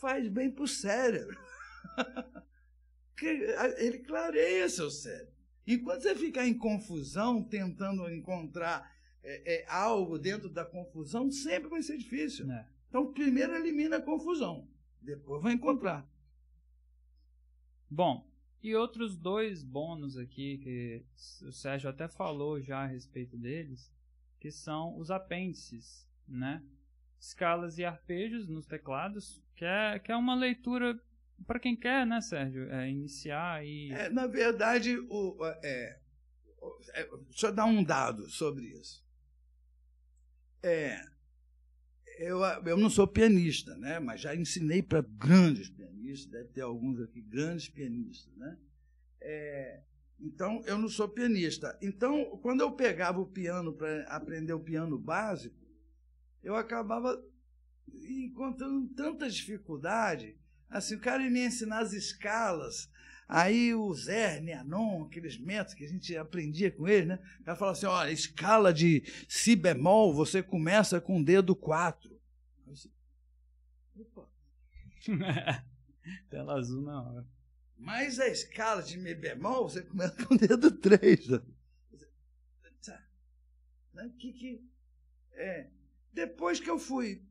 S2: faz bem para o cérebro. [laughs] Ele clareia seu cérebro. Enquanto você ficar em confusão, tentando encontrar é, é, algo dentro da confusão, sempre vai ser difícil. É. Então, primeiro elimina a confusão, depois vai encontrar.
S1: Bom, e outros dois bônus aqui, que o Sérgio até falou já a respeito deles, que são os apêndices, né? escalas e arpejos nos teclados, que é, que é uma leitura para quem quer, né, Sérgio? É, iniciar e. É, na
S2: verdade, o, é, é, é, deixa eu dar um dado sobre isso. É, eu, eu não sou pianista, né, mas já ensinei para grandes pianistas, deve ter alguns aqui, grandes pianistas. Né? É, então, eu não sou pianista. Então, quando eu pegava o piano para aprender o piano básico, eu acabava encontrando tanta dificuldade. Assim, o cara me ensinar as escalas, aí o Zé, Anon, aqueles métodos que a gente aprendia com ele, né? ele falava assim: olha, escala de si bemol, você começa com o dedo 4. Disse, Opa!
S1: [laughs] Tela azul na hora.
S2: Mas a escala de Mi bemol, você começa com o dedo
S1: 3. O
S2: tá, né, que que. É, depois que eu fui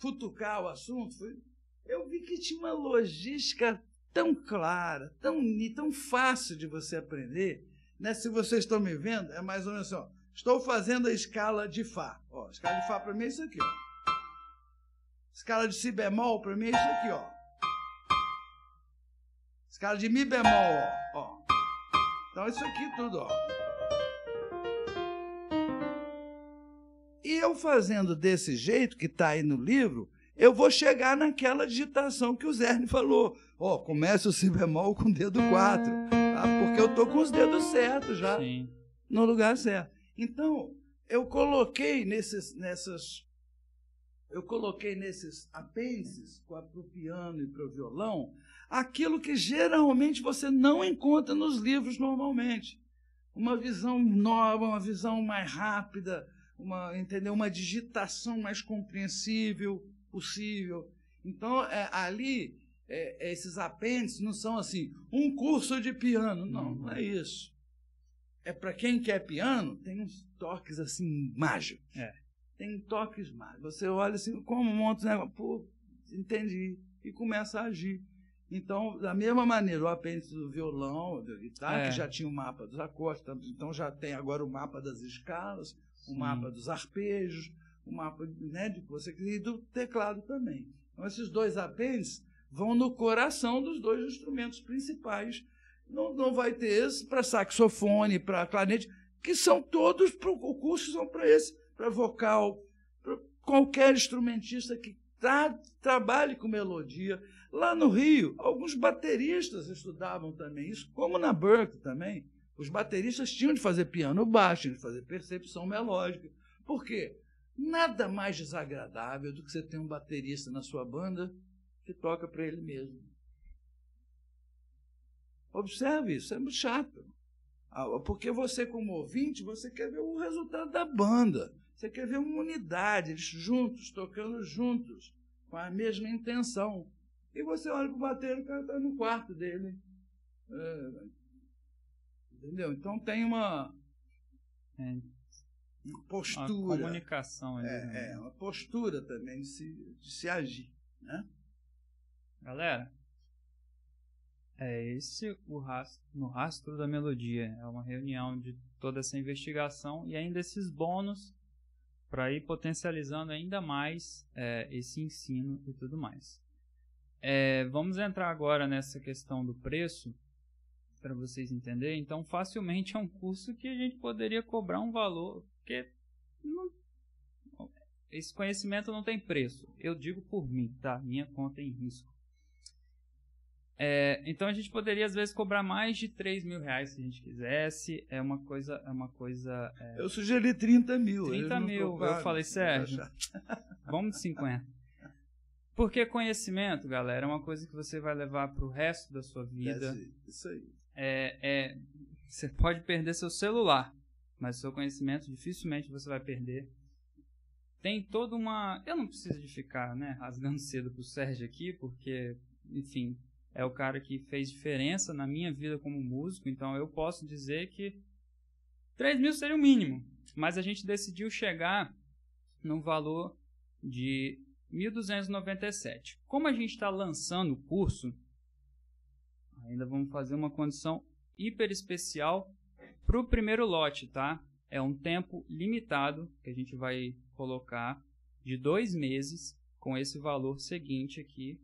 S2: futucar o assunto, fui, eu vi que tinha uma logística tão clara, tão tão fácil de você aprender. Né? Se vocês estão me vendo, é mais ou menos assim: ó, estou fazendo a escala de Fá. Ó, a escala de Fá para mim é isso aqui. Ó. Escala de Si bemol para mim é isso aqui. Ó. Escala de Mi bemol. Ó. ó. Então, isso aqui tudo. Ó. eu fazendo desse jeito que está aí no livro, eu vou chegar naquela digitação que o Zerne falou. Ó, oh, começa o si bemol com o dedo 4. Tá? Ah, porque eu tô com os dedos certos já. Sim. No lugar certo. Então, eu coloquei nesses, nessas. Eu coloquei nesses apêndices para o piano e para o violão aquilo que geralmente você não encontra nos livros normalmente. Uma visão nova, uma visão mais rápida, uma, entendeu? uma digitação mais compreensível possível. Então, é, ali, é, é, esses apêndices não são assim, um curso de piano. Não, não é uhum. isso. É para quem quer piano, tem uns toques assim mágicos. É. Tem toques mágicos. Você olha assim, como um monte de pô, entendi, e começa a agir. Então, da mesma maneira, o apêndice do violão, do guitarra, que é. já tinha o mapa dos acordes, então já tem agora o mapa das escalas Sim. o mapa dos arpejos, o mapa né, de que você e do teclado também. Então, esses dois apêndices vão no coração dos dois instrumentos principais. Não, não vai ter esse para saxofone, para clarinete, que são todos para o curso, são para esse, para vocal, para qualquer instrumentista que tra trabalhe com melodia. Lá no Rio, alguns bateristas estudavam também isso, como na Berkeley também. Os bateristas tinham de fazer piano baixo, tinham de fazer percepção melódica. Por quê? Nada mais desagradável do que você ter um baterista na sua banda que toca para ele mesmo. Observe isso, é muito chato. Ah, porque você, como ouvinte, você quer ver o resultado da banda. Você quer ver uma unidade, eles juntos, tocando juntos, com a mesma intenção. E você olha para o bateiro, o cara está no quarto dele, né? Entendeu? Então tem uma.
S1: É, uma postura. Uma comunicação ali. É, né? é, uma
S2: postura também de se, de se agir. Né?
S1: Galera, é esse o rastro, no rastro da melodia. É uma reunião de toda essa investigação e ainda esses bônus para ir potencializando ainda mais é, esse ensino e tudo mais. É, vamos entrar agora nessa questão do preço para vocês entenderem. Então, facilmente é um curso que a gente poderia cobrar um valor, porque não, esse conhecimento não tem preço. Eu digo por mim, tá? Minha conta é em risco. É, então a gente poderia às vezes cobrar mais de 3 mil reais se a gente quisesse. É uma coisa. É uma coisa é... Eu sugeri 30 mil. 30 mil. eu falei, Sérgio, [laughs] vamos de 50. Porque conhecimento, galera, é uma coisa que você vai levar para o resto da sua é, vida. É, isso aí é, é, você pode perder seu celular, mas seu conhecimento dificilmente você vai perder. Tem toda uma. Eu não preciso de ficar né, rasgando cedo pro Sérgio aqui, porque, enfim, é o cara que fez diferença na minha vida como músico, então eu posso dizer que 3 mil seria o mínimo, mas a gente decidiu chegar no valor de 1.297. Como a gente está lançando o curso, Ainda vamos fazer uma condição hiper especial para o primeiro lote, tá? É um tempo limitado que a gente vai colocar de dois meses com esse valor seguinte aqui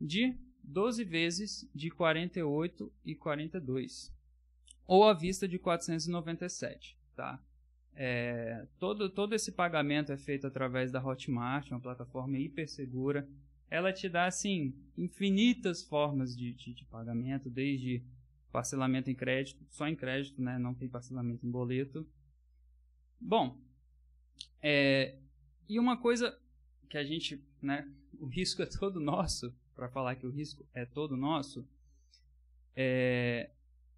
S1: de 12 vezes de 48 e 42 ou à vista de 497, tá? É, todo, todo esse pagamento é feito através da Hotmart, uma plataforma hiper segura ela te dá assim infinitas formas de, de, de, pagamento, desde parcelamento em crédito, só em crédito, né? Não tem parcelamento em boleto. Bom, é, e uma coisa que a gente, né? O risco é todo nosso. Para falar que o risco é todo nosso, é,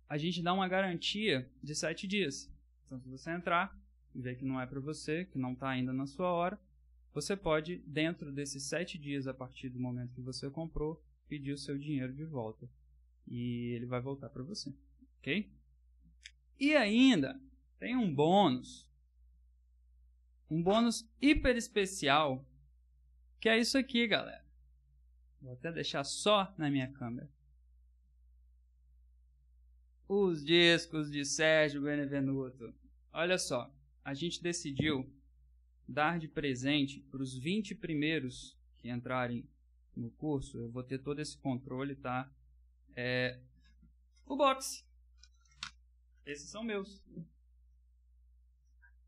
S1: a gente dá uma garantia de sete dias. Então, se você entrar e ver que não é para você, que não está ainda na sua hora, você pode, dentro desses sete dias a partir do momento que você comprou, pedir o seu dinheiro de volta e ele vai voltar para você, ok? E ainda tem um bônus, um bônus hiper especial que é isso aqui, galera. Vou até deixar só na minha câmera. Os discos de Sérgio Benevenuto. Olha só, a gente decidiu dar de presente para os 20 primeiros que entrarem no curso, eu vou ter todo esse controle, tá? É, o box. Esses são meus.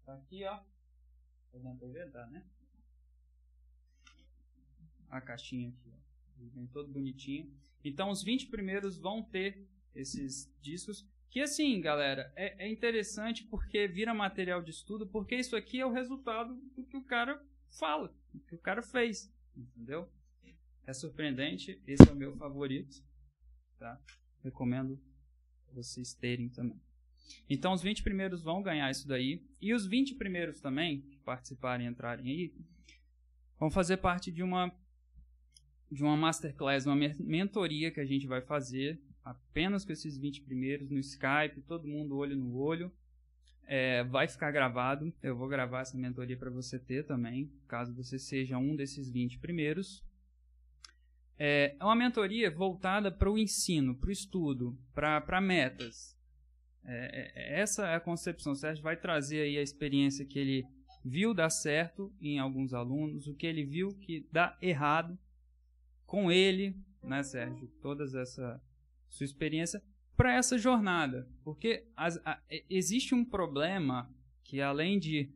S1: Tá aqui, ó. vou não estão tá, né? A caixinha aqui, ó. Ele vem todo bonitinho. Então, os 20 primeiros vão ter esses discos. Que assim, galera, é, é, interessante porque vira material de estudo, porque isso aqui é o resultado do que o cara fala, do que o cara fez, entendeu? É surpreendente, esse é o meu favorito, tá? Recomendo vocês terem também. Então, os 20 primeiros vão ganhar isso daí, e os 20 primeiros também, que participarem e entrarem aí, vão fazer parte de uma de uma masterclass, uma mentoria que a gente vai fazer apenas com esses 20 primeiros no Skype, todo mundo olho no olho. É, vai ficar gravado, eu vou gravar essa mentoria para você ter também, caso você seja um desses 20 primeiros. É, é uma mentoria voltada para o ensino, para o estudo, para metas. É, é, é, essa é a concepção. Sérgio vai trazer aí a experiência que ele viu dar certo em alguns alunos, o que ele viu que dá errado com ele, né, Sérgio? Todas essa, sua experiência para essa jornada, porque as, a, existe um problema que além de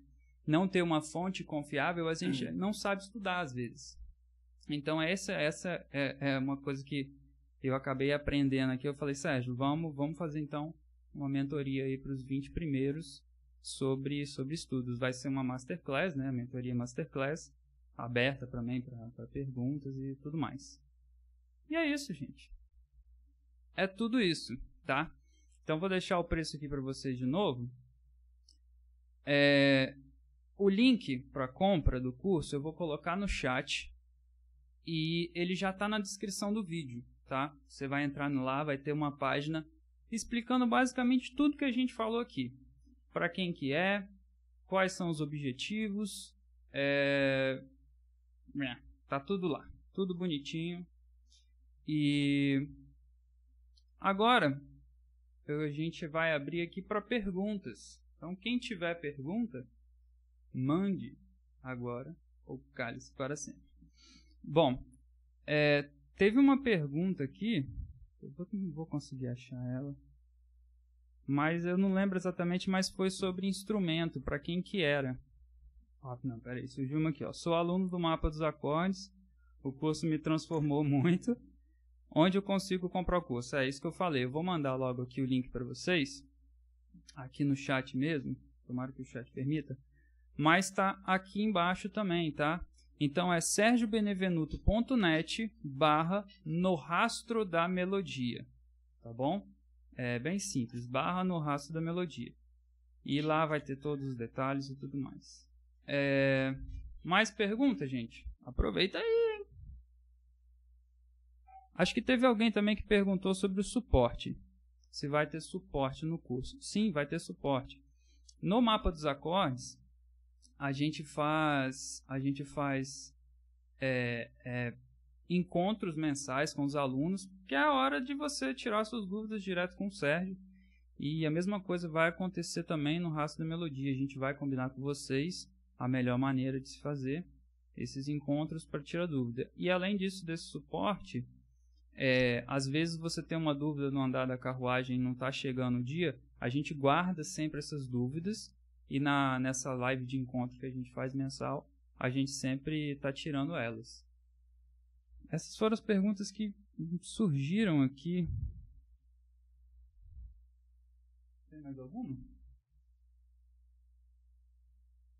S1: não ter uma fonte confiável, a gente hum. não sabe estudar às vezes. Então essa essa é, é uma coisa que eu acabei aprendendo aqui. Eu falei, Sérgio, vamos vamos fazer então uma mentoria aí para os 20 primeiros sobre sobre estudos. Vai ser uma masterclass, né? Mentoria masterclass aberta também para perguntas e tudo mais. E é isso, gente é tudo isso, tá? Então vou deixar o preço aqui para vocês de novo. É, o link para compra do curso eu vou colocar no chat e ele já está na descrição do vídeo, tá? Você vai entrar lá, vai ter uma página explicando basicamente tudo que a gente falou aqui. Para quem que é, quais são os objetivos, é... Né, tá tudo lá, tudo bonitinho. E Agora, a gente vai abrir aqui para perguntas. Então, quem tiver pergunta, mande agora ou cale-se para sempre. Bom, é, teve uma pergunta aqui, eu não vou conseguir achar ela, mas eu não lembro exatamente, mas foi sobre instrumento, para quem que era. Ah, não, peraí, surgiu uma aqui, ó. Sou aluno do Mapa dos Acordes, o curso me transformou [laughs] muito. Onde eu consigo comprar o curso? É isso que eu falei. Eu vou mandar logo aqui o link para vocês, aqui no chat mesmo. Tomara que o chat permita. Mas está aqui embaixo também, tá? Então é sergiobenevenuto.net barra no rastro da melodia, tá bom? É bem simples, barra no rastro da melodia. E lá vai ter todos os detalhes e tudo mais. É... Mais perguntas, gente? Aproveita aí! Acho que teve alguém também que perguntou sobre o suporte. Se vai ter suporte no curso. Sim, vai ter suporte. No mapa dos acordes, a gente faz, a gente faz é, é, encontros mensais com os alunos, que é a hora de você tirar suas dúvidas direto com o Sérgio. E a mesma coisa vai acontecer também no Rastro da Melodia. A gente vai combinar com vocês a melhor maneira de se fazer esses encontros para tirar dúvida. E além disso, desse suporte, é, às vezes você tem uma dúvida no andar da carruagem e não está chegando o dia, a gente guarda sempre essas dúvidas e na nessa live de encontro que a gente faz mensal, a gente sempre está tirando elas. Essas foram as perguntas que surgiram aqui. Tem mais alguma?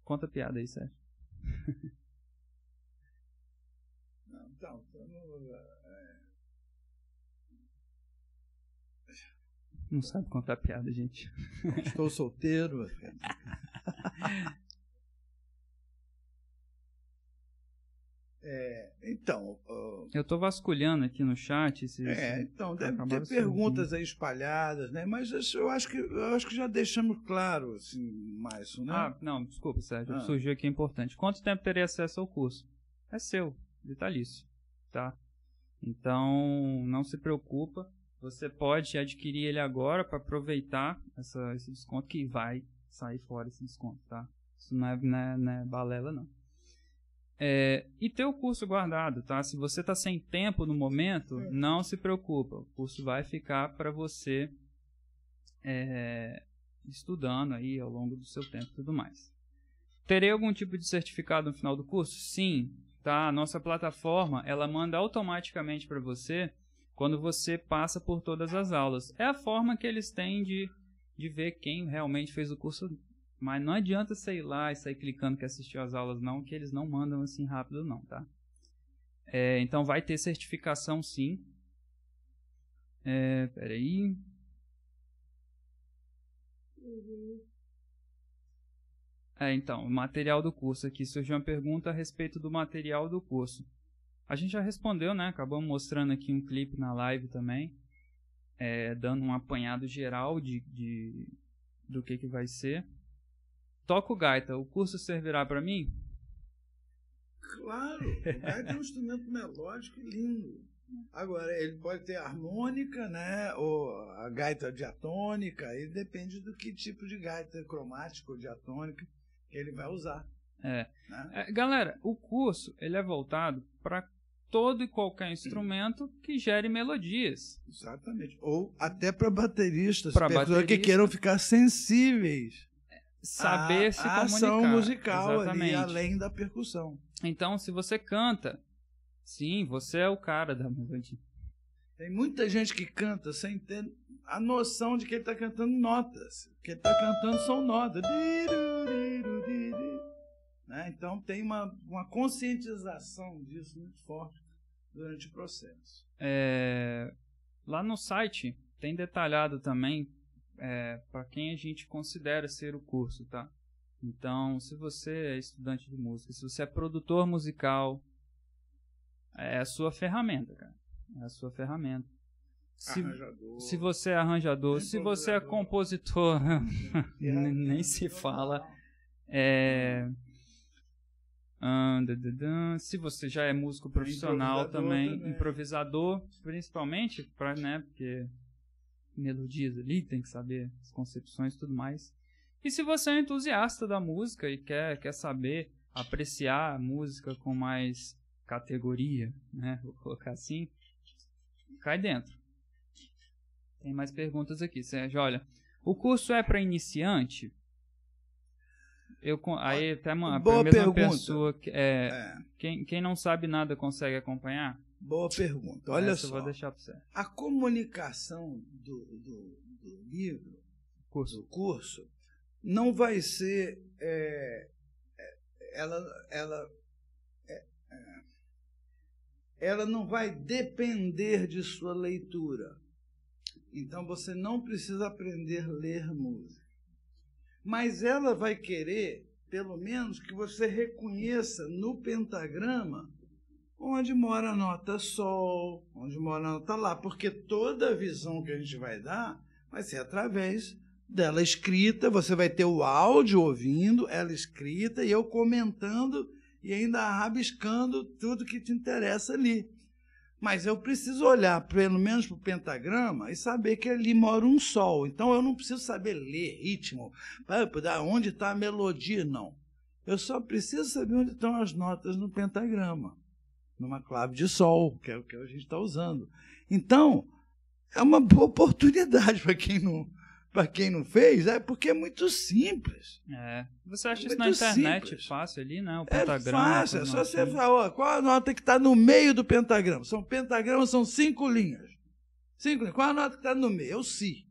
S1: Conta a piada aí, Sérgio.
S2: não, então, estamos Não sabe contar piada, gente. Estou solteiro. [laughs] É, então. Uh,
S1: eu estou vasculhando aqui no chat. Esses, é, então, deve ter perguntas
S2: aí espalhadas, né? Mas eu acho que, eu acho que já deixamos claro, assim, mais, né? Ah,
S1: não, desculpa, Sérgio. Ah. Surgiu aqui é importante. Quanto tempo teria acesso ao curso? É seu, vitalício. tá? Então, não se preocupa. Você pode adquirir ele agora para aproveitar essa, esse desconto que vai sair fora esse desconto, tá? Isso não é, não é, não é balela, não. É, e ter o curso guardado, tá? Se você está sem tempo no momento, é. não se preocupa. O curso vai ficar para você é, estudando aí ao longo do seu tempo e tudo mais. Terei algum tipo de certificado no final do curso? Sim, tá? A nossa plataforma, ela manda automaticamente para você quando você passa por todas as aulas. É a forma que eles têm de, de ver quem realmente fez o curso. Mas não adianta sair lá e sair clicando que assistiu as aulas, não, que eles não mandam assim rápido, não, tá? É, então vai ter certificação sim. É, peraí.
S2: Uhum.
S1: É, então, material do curso. Aqui surgiu uma pergunta a respeito do material do curso. A gente já respondeu, né? Acabamos mostrando aqui um clipe na live também, é, dando um apanhado geral de, de, do que, que vai ser. Toco gaita, o curso servirá para mim?
S2: Claro, o gaita é um instrumento melódico lindo. Agora, ele pode ter harmônica, né? Ou a gaita diatônica, ele depende do que tipo de gaita cromática ou diatônica que ele vai usar.
S1: É. Né? é galera, o curso ele é voltado para todo e qualquer instrumento que gere melodias. Exatamente.
S2: Ou até para bateristas, para baterista, que queiram ficar sensíveis.
S1: Saber a, se comunicar. A ação musical Exatamente. ali, além da percussão. Então, se você canta, sim, você é o cara da melodia.
S2: Tem muita gente que canta sem ter a noção de que ele está cantando notas. O que ele está cantando são notas. Né? Então tem uma, uma conscientização disso muito forte durante o processo.
S1: É, lá no site tem detalhado também é, para quem a gente considera ser o curso, tá? Então, se você é estudante de música, se você é produtor musical, é a sua ferramenta, cara. É a sua ferramenta. Se, se você é arranjador, se você é compositor, [laughs] nem se fala. É, se você já é músico profissional também, improvisador, principalmente, pra, né, porque melodias ali, tem que saber as concepções e tudo mais. E se você é um entusiasta da música e quer, quer saber apreciar a música com mais categoria, né, [laughs] vou colocar assim, cai dentro. Tem mais perguntas aqui, Sérgio. Olha, o curso é para iniciante? Eu, aí até a Boa mesma pergunta. pessoa que, é, é. Quem, quem não sabe nada consegue acompanhar?
S2: Boa pergunta. Olha Essa só. A comunicação do, do, do livro, curso. do curso, não vai ser. É, é ela, ela, é, é, ela não vai depender de sua leitura. Então você não precisa aprender a ler música mas ela vai querer, pelo menos, que você reconheça no pentagrama onde mora a nota Sol, onde mora a nota Lá, porque toda a visão que a gente vai dar vai ser através dela escrita, você vai ter o áudio ouvindo, ela escrita e eu comentando e ainda rabiscando tudo que te interessa ali. Mas eu preciso olhar pelo menos para o pentagrama e saber que ali mora um sol. Então eu não preciso saber ler ritmo, ah, onde está a melodia, não. Eu só preciso saber onde estão as notas no pentagrama, numa clave de sol, que é o que a gente está usando. Então, é uma boa oportunidade [laughs] para quem não, para quem não fez, é porque é muito simples.
S1: É. Você acha é isso na internet simples. fácil ali, né? O é pentagrama. É fácil, é só você falar,
S2: ó, qual a nota que está no meio do pentagrama? São pentagramas, são cinco linhas. Cinco linhas. Qual a nota que está no meio? É o si.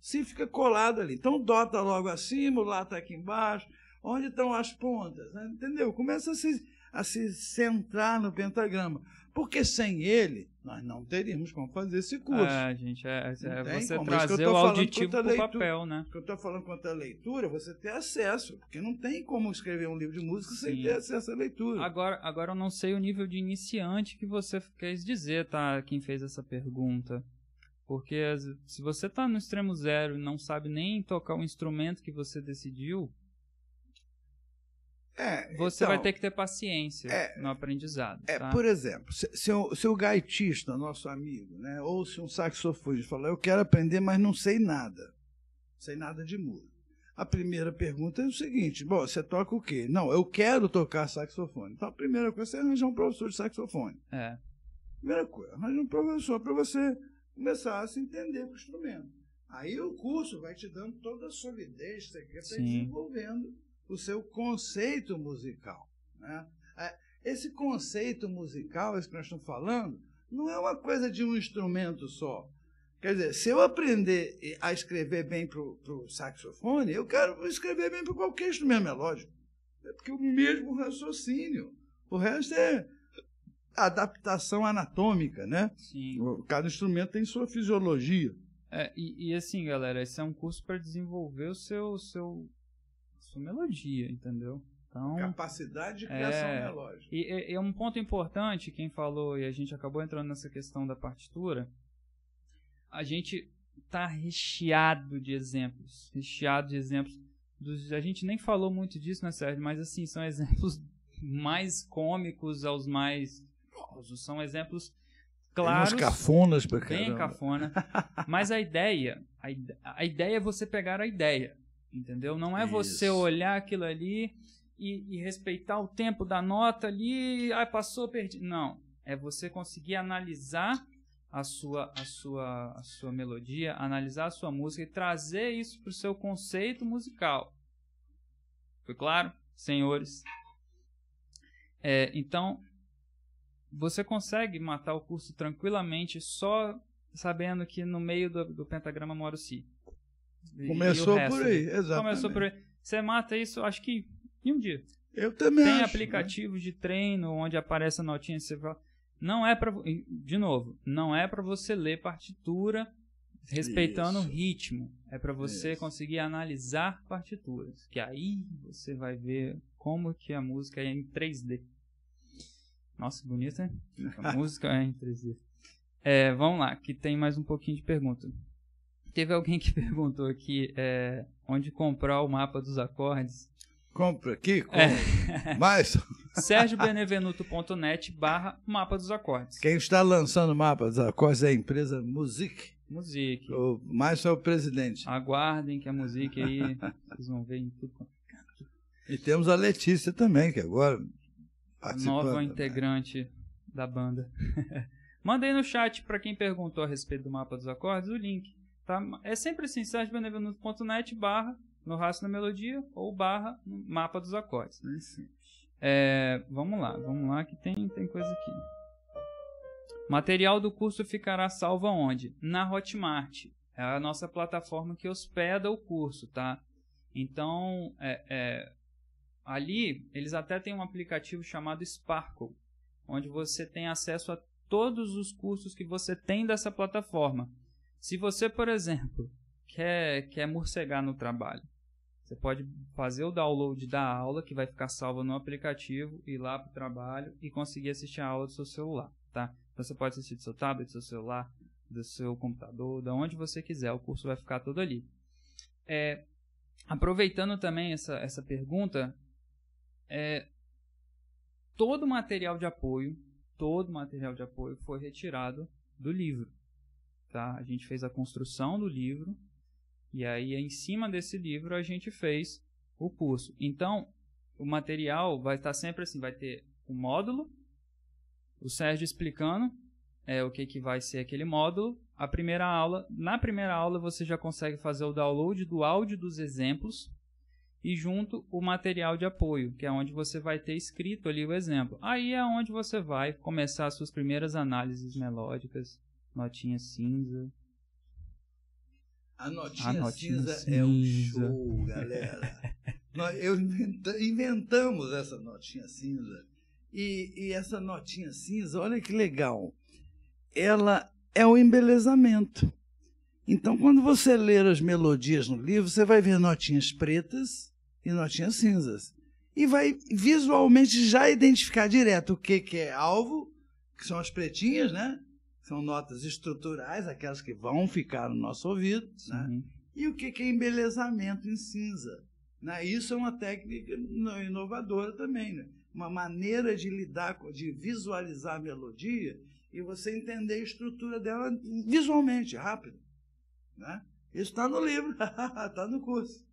S2: Si fica colado ali. Então, dó logo acima, o lá está aqui embaixo. Onde estão as pontas? Né? Entendeu? Começa a se, a se centrar no pentagrama. Porque sem ele, nós não teríamos como fazer esse curso. É, gente, é, é você como. É trazer o auditivo para o papel, né? que eu estou falando quanto à leitura, você tem acesso, porque não tem como escrever um livro de música Sim. sem ter acesso à leitura.
S1: Agora, agora eu não sei o nível de iniciante que você quis dizer, tá? Quem fez essa pergunta. Porque se você está no extremo zero e não sabe nem tocar o instrumento que você decidiu, é, você então, vai ter que ter paciência é, no aprendizado. É, tá? Por
S2: exemplo, se, se, o, se o gaitista, nosso amigo, né, ou se um saxofonista falar, eu quero aprender, mas não sei nada, sem sei nada de música. A primeira pergunta é o seguinte: bom, você toca o quê? Não, eu quero tocar saxofone. Então a primeira coisa é arranjar um professor de saxofone. É. Primeira coisa, arranjar um professor para você começar a se entender com o instrumento. Aí o curso vai te dando toda a solidez você quer se desenvolvendo o seu conceito musical. Né? É, esse conceito musical, esse que nós estamos falando, não é uma coisa de um instrumento só. Quer dizer, se eu aprender a escrever bem para o saxofone, eu quero escrever bem para qualquer instrumento melódico. É porque o mesmo raciocínio. O resto é adaptação anatômica, né? Sim. Cada instrumento tem sua
S1: fisiologia. É, e, e, assim, galera, esse é um curso para desenvolver o seu, seu sua melodia, entendeu? Então, Capacidade de criação é, melódica. E, é um ponto importante, quem falou, e a gente acabou entrando nessa questão da partitura, a gente tá recheado de exemplos, recheado de exemplos. Dos, a gente nem falou muito disso, né, Sérgio? Mas, assim, são exemplos [laughs] mais cômicos aos mais... São exemplos claros. Tem cafonas pra caramba. Bem cafona. [laughs] mas a ideia, a, a ideia é você pegar a ideia entendeu? Não é Isso. você olhar aquilo ali e, e, respeitar o tempo da nota ali, ah, passou, perdi. Não, é você conseguir analisar a sua, a sua, a sua melodia, analisar a sua música e trazer isso para o seu conceito musical. Foi claro, senhores? É, então, você consegue matar o curso tranquilamente só sabendo que no meio do, do pentagrama mora o si. Começou por aí, exato. Começou por aí. Você mata isso, acho que em um dia. Eu também Tem acho, né? aplicativos né? de treino onde aparece a notinha e você fala. Não é para de novo, não é para você ler partitura respeitando isso. o ritmo. É para você isso. conseguir analisar partituras, que aí você vai ver como que a música é em 3D. Nossa, bonita, né? A [laughs] música é em 3D. É, vamos lá, que tem mais um pouquinho de pergunta. Teve alguém que [laughs] perguntou aqui é, onde comprar o mapa dos acordes. Compra aqui, é. compra. É. Mais. [laughs] SérgioBenevenuto.net barra mapa dos acordes.
S2: Quem está lançando o mapa dos acordes é a empresa Music.
S1: Music. O mais é o presidente. Aguardem que a Music aí, vocês vão ver em tudo.
S2: É e temos a Letícia também, que agora a nova
S1: integrante da banda. [laughs] Mandei no chat para quem perguntou a respeito do mapa dos acordes o link. Tá? É sempre assim, sergiobenevenuto.net barra no raço na melodia ou barra no mapa dos acordes. É, vamos lá, vamos lá que tem, tem coisa aqui. Material do curso ficará salvo onde? Na Hotmart. É a nossa plataforma que hospeda o curso, tá? Então, é, é, ali eles até têm um aplicativo chamado Sparkle, onde você tem acesso a todos os cursos que você tem dessa plataforma. Se você, por exemplo, quer, quer morcegar no trabalho, você pode fazer o download da aula, que vai ficar salva no aplicativo, ir lá para o trabalho e conseguir assistir a aula do seu celular, tá? Então você pode assistir do seu tablet, do seu celular, do seu computador, da onde você quiser, o curso vai ficar todo ali. É, aproveitando também essa, essa pergunta, é, todo o material de apoio, todo o material de apoio foi retirado do livro. Tá? A gente fez a construção do livro e aí em cima desse livro a gente fez o curso. Então, o material vai estar tá sempre assim, vai ter o um módulo, o Sérgio explicando é, o que, que vai ser aquele módulo, a primeira aula. Na primeira aula você já consegue fazer o download do áudio dos exemplos e junto o material de apoio, que é onde você vai ter escrito ali o exemplo. Aí é onde você vai começar as suas primeiras análises melódicas, Notinha Cinza. A Notinha, a notinha cinza, cinza, é um show, galera.
S2: [laughs] Nós eu, inventamos essa Notinha Cinza. E, e essa Notinha Cinza, olha que legal. Ela é o embelezamento. Então, quando você ler as melodias no livro, você vai ver notinhas pretas e notinhas cinzas. E vai visualmente já identificar direto o que, que é alvo, que são as pretinhas, né? são notas estruturais, aquelas que vão ficar no nosso ouvido, né? Uhum. e o que é embelezamento em cinza. Né? Isso é uma técnica inovadora também, né? uma maneira de lidar, de visualizar a melodia e você entender a estrutura dela visualmente, rápido. Né? Isso está no livro, está [laughs] no curso.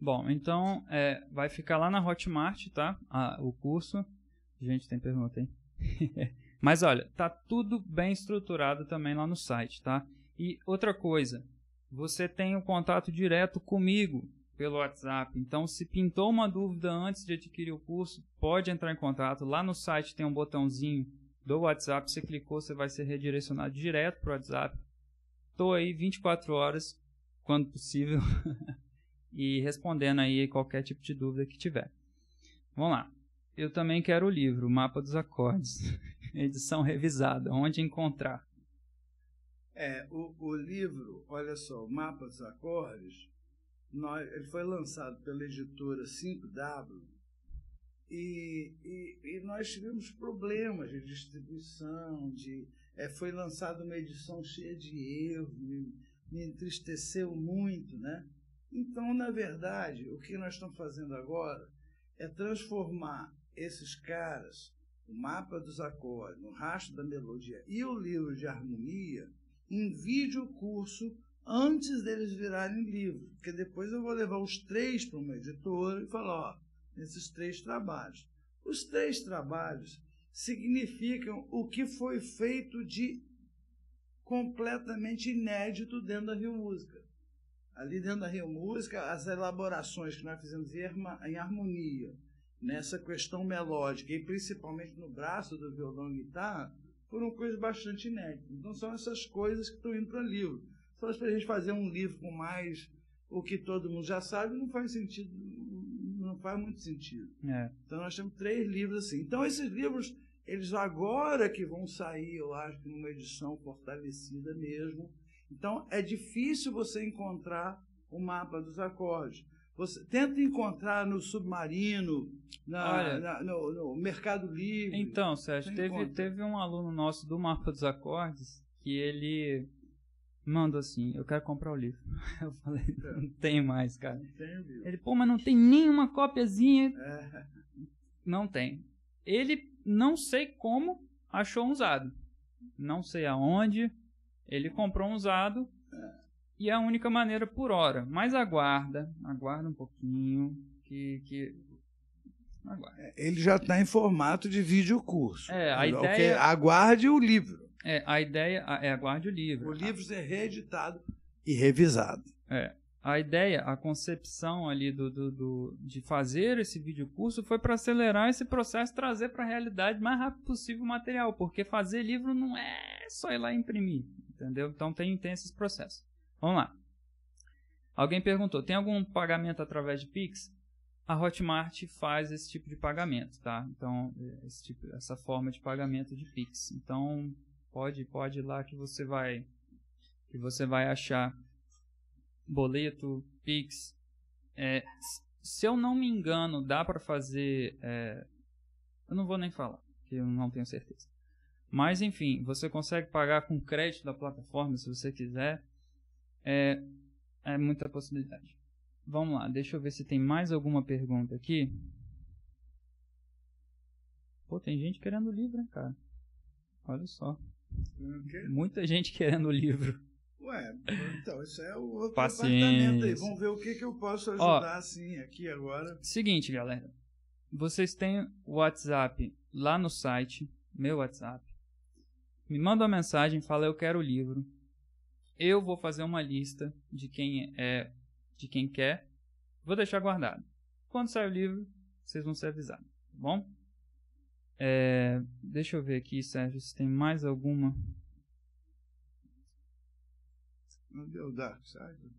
S1: Bom, então é, vai ficar lá na Hotmart, tá? Ah, o curso. Gente, tem pergunta, hein? [laughs] Mas olha, tá tudo bem estruturado também lá no site, tá? E outra coisa, você tem o um contato direto comigo pelo WhatsApp. Então, se pintou uma dúvida antes de adquirir o curso, pode entrar em contato. Lá no site tem um botãozinho do WhatsApp. Você clicou, você vai ser redirecionado direto para o WhatsApp. Estou aí 24 horas, quando possível, [laughs] e respondendo aí qualquer tipo de dúvida que tiver. Vamos lá. Eu também quero o livro, Mapa dos Acordes, [laughs] edição revisada, onde encontrar.
S2: É, o, o livro, olha só, o Mapa dos Acordes, nós, ele foi lançado pela editora 5W e, e, e nós tivemos problemas de distribuição, de, é, foi lançada uma edição cheia de erros, me, me entristeceu muito, né? Então, na verdade, o que nós estamos fazendo agora é transformar esses caras, o mapa dos acordes, o rastro da melodia e o livro de harmonia, envide o curso antes deles virarem livro, porque depois eu vou levar os três para uma editora e falar, ó, esses três trabalhos. Os três trabalhos significam o que foi feito de completamente inédito dentro da Rio Música. Ali dentro da Rio Música, as elaborações que nós fizemos em harmonia, nessa questão melódica e principalmente no braço do violão e guitarra foram coisas bastante inéditas. Então são essas coisas que estão indo para livro. Só para a gente fazer um livro com mais o que todo mundo já sabe não faz sentido, não faz muito sentido. É. Então nós temos três livros assim. Então esses livros eles agora que vão sair, eu acho, que numa edição fortalecida mesmo. Então é difícil você encontrar o mapa dos acordes. Você tenta encontrar no submarino, na, Olha, na, no, no,
S1: Mercado Livre. Então, Sérgio, teve, teve um aluno nosso do Mapa dos Acordes que ele mandou assim: Eu quero comprar o livro. [laughs] Eu falei: Não é. tem mais, cara. Tem ele, pô, mas não tem nenhuma cópiazinha. É. Não tem. Ele, não sei como, achou um usado. Não sei aonde. Ele comprou um usado. É e é a única maneira por hora. Mas aguarda, aguarda um pouquinho, que, que é, Ele
S2: já está em formato de vídeo curso. É, a é, ideia... Okay?
S1: Aguarde o livro. É, a ideia é aguarde o livro. O livro é reeditado
S2: e revisado.
S1: É. A ideia, a concepção ali do, do, do de fazer esse vídeo curso foi para acelerar esse processo, trazer para a realidade mais rápido possível o material, porque fazer livro não é só ir lá imprimir, entendeu? Então tem, tem esses processos. Vamos lá. Alguém perguntou: tem algum pagamento através de Pix? A Hotmart faz esse tipo de pagamento, tá? Então, é, tipo, essa forma de pagamento de Pix. Então, pode, pode ir lá que você vai que você vai achar boleto, Pix. É, se eu não me engano, dá para fazer. É, eu não vou nem falar, que eu não tenho certeza. Mas enfim, você consegue pagar com crédito da plataforma se você quiser. É, é muita possibilidade. Vamos lá, deixa eu ver se tem mais alguma pergunta aqui. Pô, tem gente querendo o livro, hein, cara? Olha só. Muita gente querendo o livro.
S2: Ué, então, isso é o outro apartamento aí. Vamos ver o que, que eu posso ajudar, Ó, assim, aqui
S1: agora. Seguinte, galera. Vocês têm o WhatsApp lá no site, meu WhatsApp. Me manda uma mensagem, fala eu quero o livro. Eu vou fazer uma lista de quem é, de quem quer. Vou deixar guardado. Quando sair o livro, vocês vão ser avisados, tá bom? É, deixa eu ver aqui, Sérgio, se tem mais alguma.
S2: Não é deu Dark Side?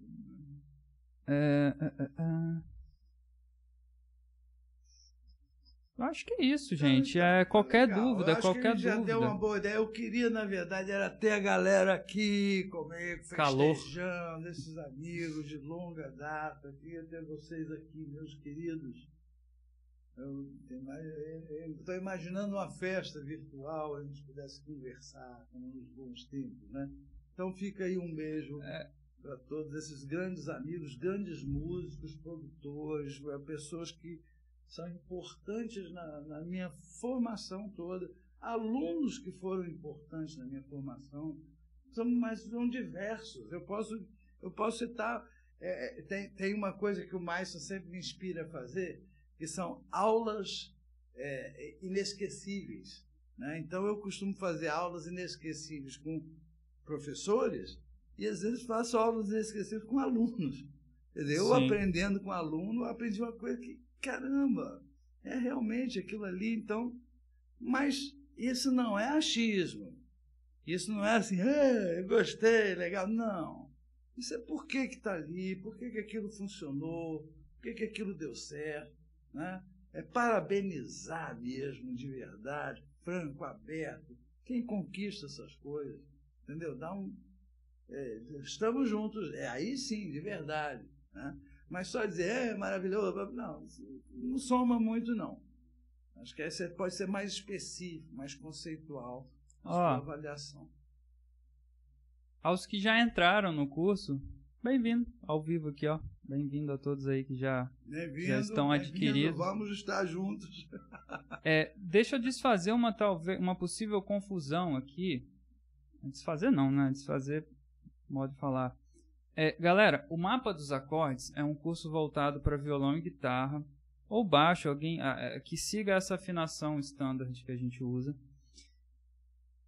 S1: É, é, é, é. Eu acho que é isso, então, gente. Então, é qualquer legal. dúvida, acho qualquer que dúvida. Já deu uma boa
S2: ideia. Eu queria, na verdade, era ter a galera aqui, comigo, festejando, esses amigos de longa data. Queria ter vocês aqui, meus queridos. Eu estou imaginando uma festa virtual, a gente pudesse conversar com nos bons tempos, né? Então fica aí um beijo é. para todos esses grandes amigos, grandes músicos, produtores, é, pessoas que são importantes na, na minha formação toda, alunos que foram importantes na minha formação, são, mas são diversos. Eu posso, eu posso citar, é, é tem, tem uma coisa que o maestro sempre me inspira a fazer, que são aulas é, inesquecíveis. Né? Então eu costumo fazer aulas inesquecíveis com professores e às vezes faço aulas inesquecíveis com alunos. eu aprendendo com aluno, aprendi uma coisa que caramba, é realmente aquilo ali, então. Mas isso não é achismo. Isso não é assim, ah, eu gostei, legal. Não. Isso é por que está ali, por que, que aquilo funcionou, por que, que aquilo deu certo. Né? É parabenizar mesmo, de verdade, franco, aberto, quem conquista essas coisas. Entendeu? Dá um. É, estamos juntos, é aí sim, de verdade. Né? Mas só dizer, é maravilhoso, não, não soma muito, não. Acho que essa pode ser mais específico, mais conceitual a sua avaliação.
S1: Aos que já entraram no curso, bem-vindo ao vivo aqui, ó. Bem-vindo a todos aí que já, já estão adquiridos.
S2: Vamos estar juntos. [laughs]
S1: é, deixa eu desfazer uma, talvez, uma possível confusão aqui. Desfazer não, né? Desfazer, modo de falar. É, galera, o Mapa dos Acordes é um curso voltado para violão e guitarra, ou baixo, alguém ah, é, que siga essa afinação standard que a gente usa,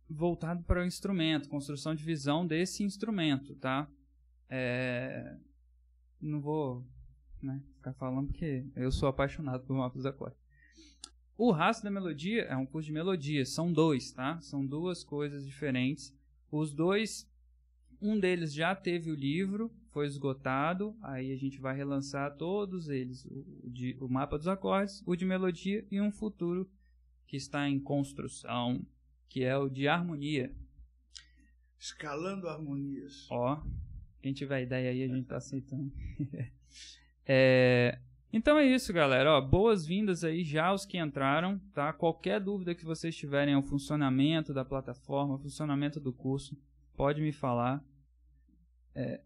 S1: voltado para o instrumento, construção de visão desse instrumento, tá? É, não vou né, ficar falando porque eu sou apaixonado por Mapa dos Acordes. O Rastro da Melodia é um curso de melodia, são dois, tá? São duas coisas diferentes. Os dois um deles já teve o livro, foi esgotado, aí a gente vai relançar todos eles, o, de, o mapa dos acordes, o de melodia e um futuro que está em construção, que é o de harmonia.
S2: Escalando harmonias.
S1: Ó, quem tiver ideia aí a gente está aceitando. [laughs] é, então é isso, galera. Ó, boas-vindas aí já os que entraram, tá? Qualquer dúvida que vocês tiverem ao funcionamento da plataforma, ao funcionamento do curso, pode me falar. É...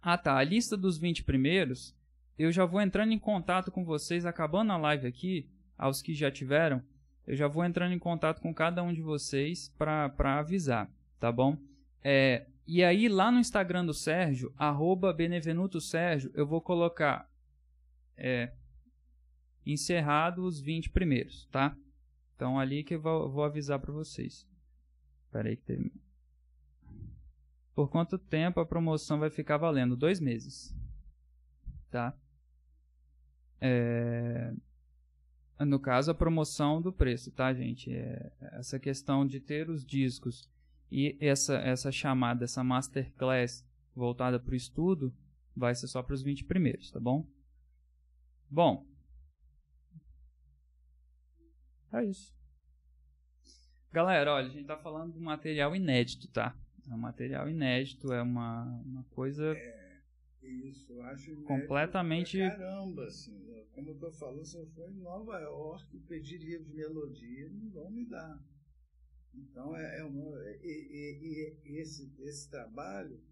S1: Ah tá, a lista dos 20 primeiros, eu já vou entrando em contato com vocês, acabando a live aqui, aos que já tiveram, eu já vou entrando em contato com cada um de vocês para avisar, tá bom? É, e aí lá no Instagram do Sérgio, arroba Benevenuto Sérgio, eu vou colocar é, encerrado os 20 primeiros, tá? Então ali que eu vou, vou avisar para vocês. Peraí que teve... Por quanto tempo a promoção vai ficar valendo? Dois meses. Tá? É... No caso, a promoção do preço, tá, gente? É... Essa questão de ter os discos e essa, essa chamada, essa masterclass voltada para o estudo, vai ser só para os 20 primeiros, tá bom? Bom. É isso. Galera, olha, a gente tá falando de material inédito, tá? É um material inédito, é uma, uma coisa. É,
S2: isso, acho completamente. Caramba, assim, como eu tô falando, se eu for em Nova York pedir livro de melodia, não vão me dar. Então, é, é uma, é, e, e, e, esse, esse trabalho,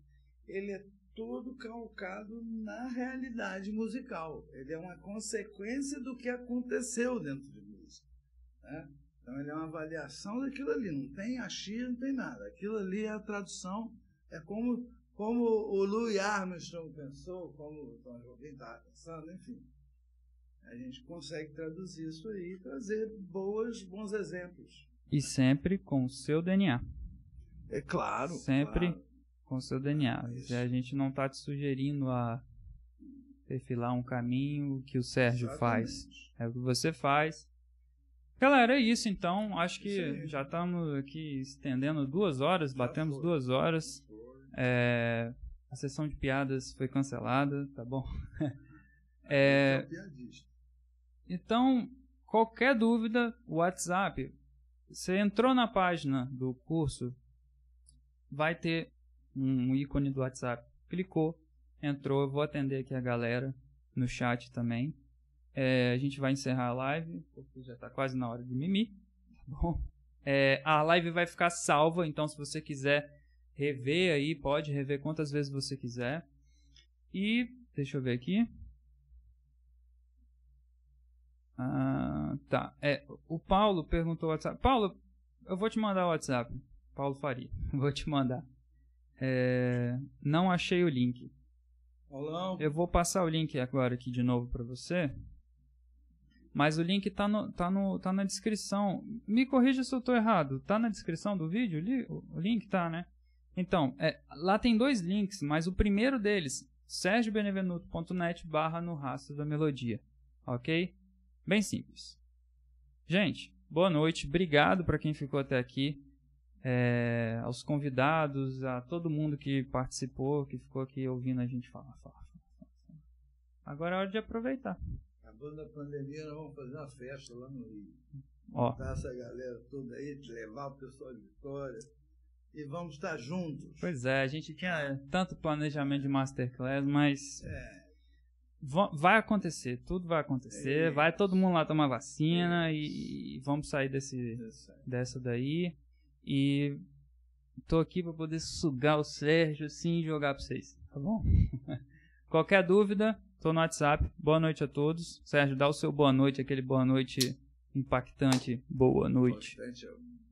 S2: ele é todo calcado na realidade musical. Ele é uma consequência do que aconteceu dentro de música. Né? Então ele é uma avaliação daquilo ali, não tem achismo, não tem nada. Aquilo ali é a tradução, é como, como o Louis Armstrong pensou, como o Tom Jobim estava pensando, enfim. A gente consegue traduzir isso aí e trazer boas, bons exemplos.
S1: E sempre com o seu DNA. É claro. Sempre claro. com o seu DNA. É a gente não está te sugerindo a perfilar um caminho que o Sérgio Exatamente. faz. É o que você faz, Galera, é isso então. Acho que já estamos aqui estendendo duas horas, batemos duas horas. É, a sessão de piadas foi cancelada, tá bom? [laughs] É, então, qualquer dúvida, WhatsApp. Você entrou na página do curso, vai ter um ícone do WhatsApp. Clicou, entrou, eu vou atender aqui a galera no chat também. É, a gente vai encerrar a live, porque já está quase na hora de mimir, tá bom? É, a live vai ficar salva, então se você quiser rever aí, pode rever quantas vezes você quiser. E deixa eu ver aqui. Ah, tá. É, o Paulo perguntou o WhatsApp. Paulo, eu vou te mandar o WhatsApp. Paulo Faria, [laughs] vou te mandar. É, não achei o link. Paulão. Eu vou passar o link agora aqui de novo para você. Mas o link tá, no, tá, no, tá na descrição. Me corrija se eu tô errado. Tá na descrição do vídeo? o link tá, né? Então, é, lá tem dois links, mas o primeiro deles, sergiobenevenuto.net barra no rastro da melodia. Ok? Bem simples. Gente, boa noite. Obrigado para quem ficou até aqui. É, aos convidados, a todo mundo que participou, que ficou aqui ouvindo a gente falar, falar, falar. Agora é hora de aproveitar.
S2: Acabando a pandemia, nós vamos fazer uma festa lá no Rio. Ó. essa galera toda aí, levar o pessoal de Vitória. E vamos estar juntos.
S1: Pois é, a gente tinha é. tanto planejamento de masterclass, mas. É. Vai acontecer, tudo vai acontecer. É. Vai todo mundo lá tomar vacina é. e, e, vamos sair desse, é dessa daí. E tô aqui para poder sugar o Sérgio sim e jogar para vocês, tá bom? [laughs] Qualquer dúvida, Estou no WhatsApp. Boa noite a todos. Sérgio, dá o seu boa noite, aquele boa noite impactante. Boa noite.
S2: É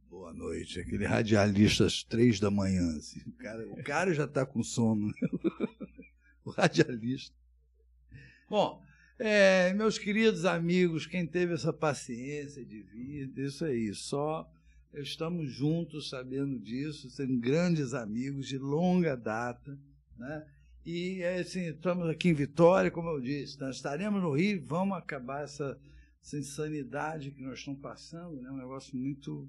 S2: boa noite. Aquele radialista às três da manhã. Assim. O, cara, o cara já está com sono. [laughs] o radialista. Bom, é, meus queridos amigos, quem teve essa paciência de vida, isso aí, só estamos juntos sabendo disso, sendo grandes amigos de longa data, né? E é, assim, estamos aqui em Vitória, como eu disse, nós estaremos no Rio, vamos acabar essa, essa insanidade que nós estamos passando, né? um negócio muito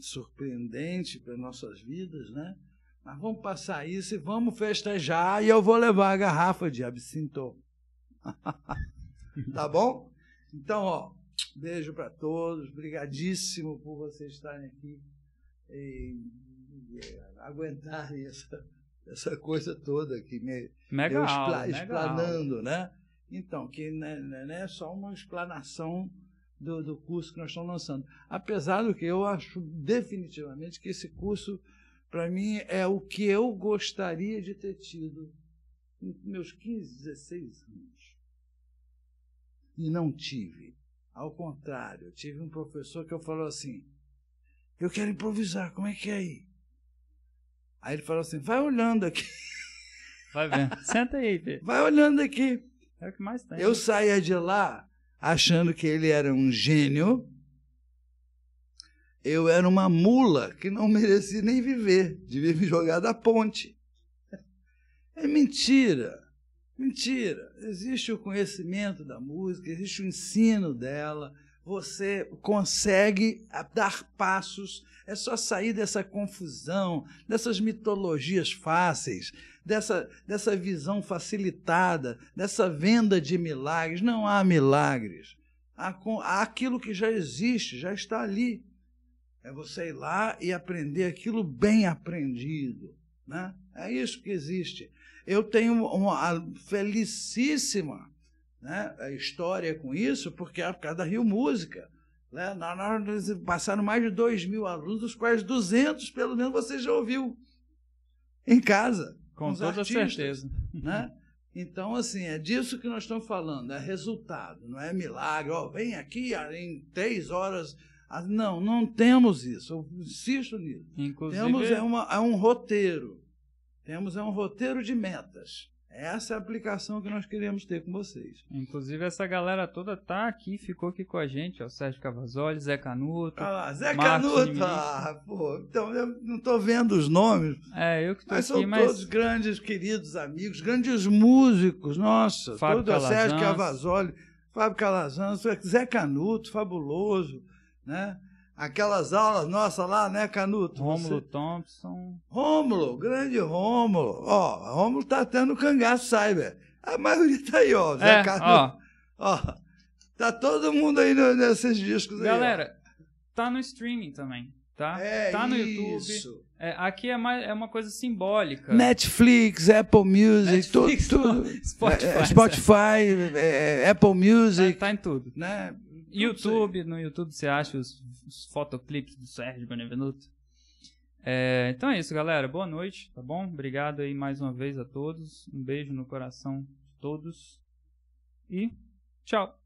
S2: surpreendente para nossas vidas, né? Mas vamos passar isso e vamos festejar e eu vou levar a garrafa de absinto. [laughs] tá bom? Então, ó, beijo para todos, brigadíssimo por vocês estarem aqui e, e aguentarem essa essa coisa toda que me legal, eu expla, explanando, né? Então, que não né, né, né, é só uma explanação do, do curso que nós estamos lançando. Apesar do que eu acho definitivamente que esse curso, para mim, é o que eu gostaria de ter tido com meus 15, 16 anos. E não tive. Ao contrário, tive um professor que eu falou assim: eu quero improvisar, como é que é aí? Aí ele falou assim: vai olhando aqui. [laughs] Vai vendo. Senta aí, Vai olhando aqui. É o que mais tem. Eu saía de lá achando que ele era um gênio. Eu era uma mula que não merecia nem viver, devia me jogar da ponte. É mentira, mentira. Existe o conhecimento da música, existe o ensino dela, você consegue dar passos. É só sair dessa confusão, dessas mitologias fáceis, dessa, dessa visão facilitada, dessa venda de milagres. Não há milagres. Há, há aquilo que já existe, já está ali. É você ir lá e aprender aquilo bem aprendido. Né? É isso que existe. Eu tenho uma felicíssima né, a história com isso, porque é por causa da Rio Música. Né? Nós passaram mais de 2 mil alunos, dos quais 200, pelo menos, você já ouviu em casa. Com, com toda artistas, certeza. Né? Então, assim, é disso que nós estamos falando, é resultado, não é milagre. Oh, vem aqui ah, em três horas. Ah, não, não temos isso, eu insisto nisso. Inclusive, temos é, uma, é um roteiro, temos é um roteiro de metas. Essa é a aplicação que nós queremos ter com vocês.
S1: Inclusive, essa galera toda tá aqui, ficou aqui com a gente, ó. Sérgio Cavazoli, Zé Canuto. Ah lá, Zé Marcos Canuto! Ah,
S2: pô, então eu não tô vendo os nomes. É, eu que tô mas aqui, são mas... todos grandes queridos amigos, grandes músicos, nossa. Fábio todo, Sérgio Cavazoli, Fábio Calazans, Zé Canuto, fabuloso, né? aquelas aulas nossas lá, né, Canuto? Rômulo você...
S1: Thompson.
S2: Rômulo, grande Rômulo. Ó, Rômulo tá tendo cangaço cyber. A maioria tá aí, ó. Zé é, Canuto. Ó. ó. Tá todo mundo aí nesses discos Galera, aí.
S1: Galera, tá no streaming também, tá? É, tá no isso. YouTube. É, aqui é, mais, é uma coisa simbólica.
S2: Netflix, Apple Music, Netflix, tudo. tudo. [laughs] Spotify. Spotify
S1: é, é, Apple Music. Tá, tá em tudo. Né? YouTube, no YouTube você acha os, os fotoclipes do Sérgio Benevenuto. É, então é isso, galera. Boa noite, tá bom? Obrigado aí mais uma vez a todos. Um beijo no coração de todos. E tchau!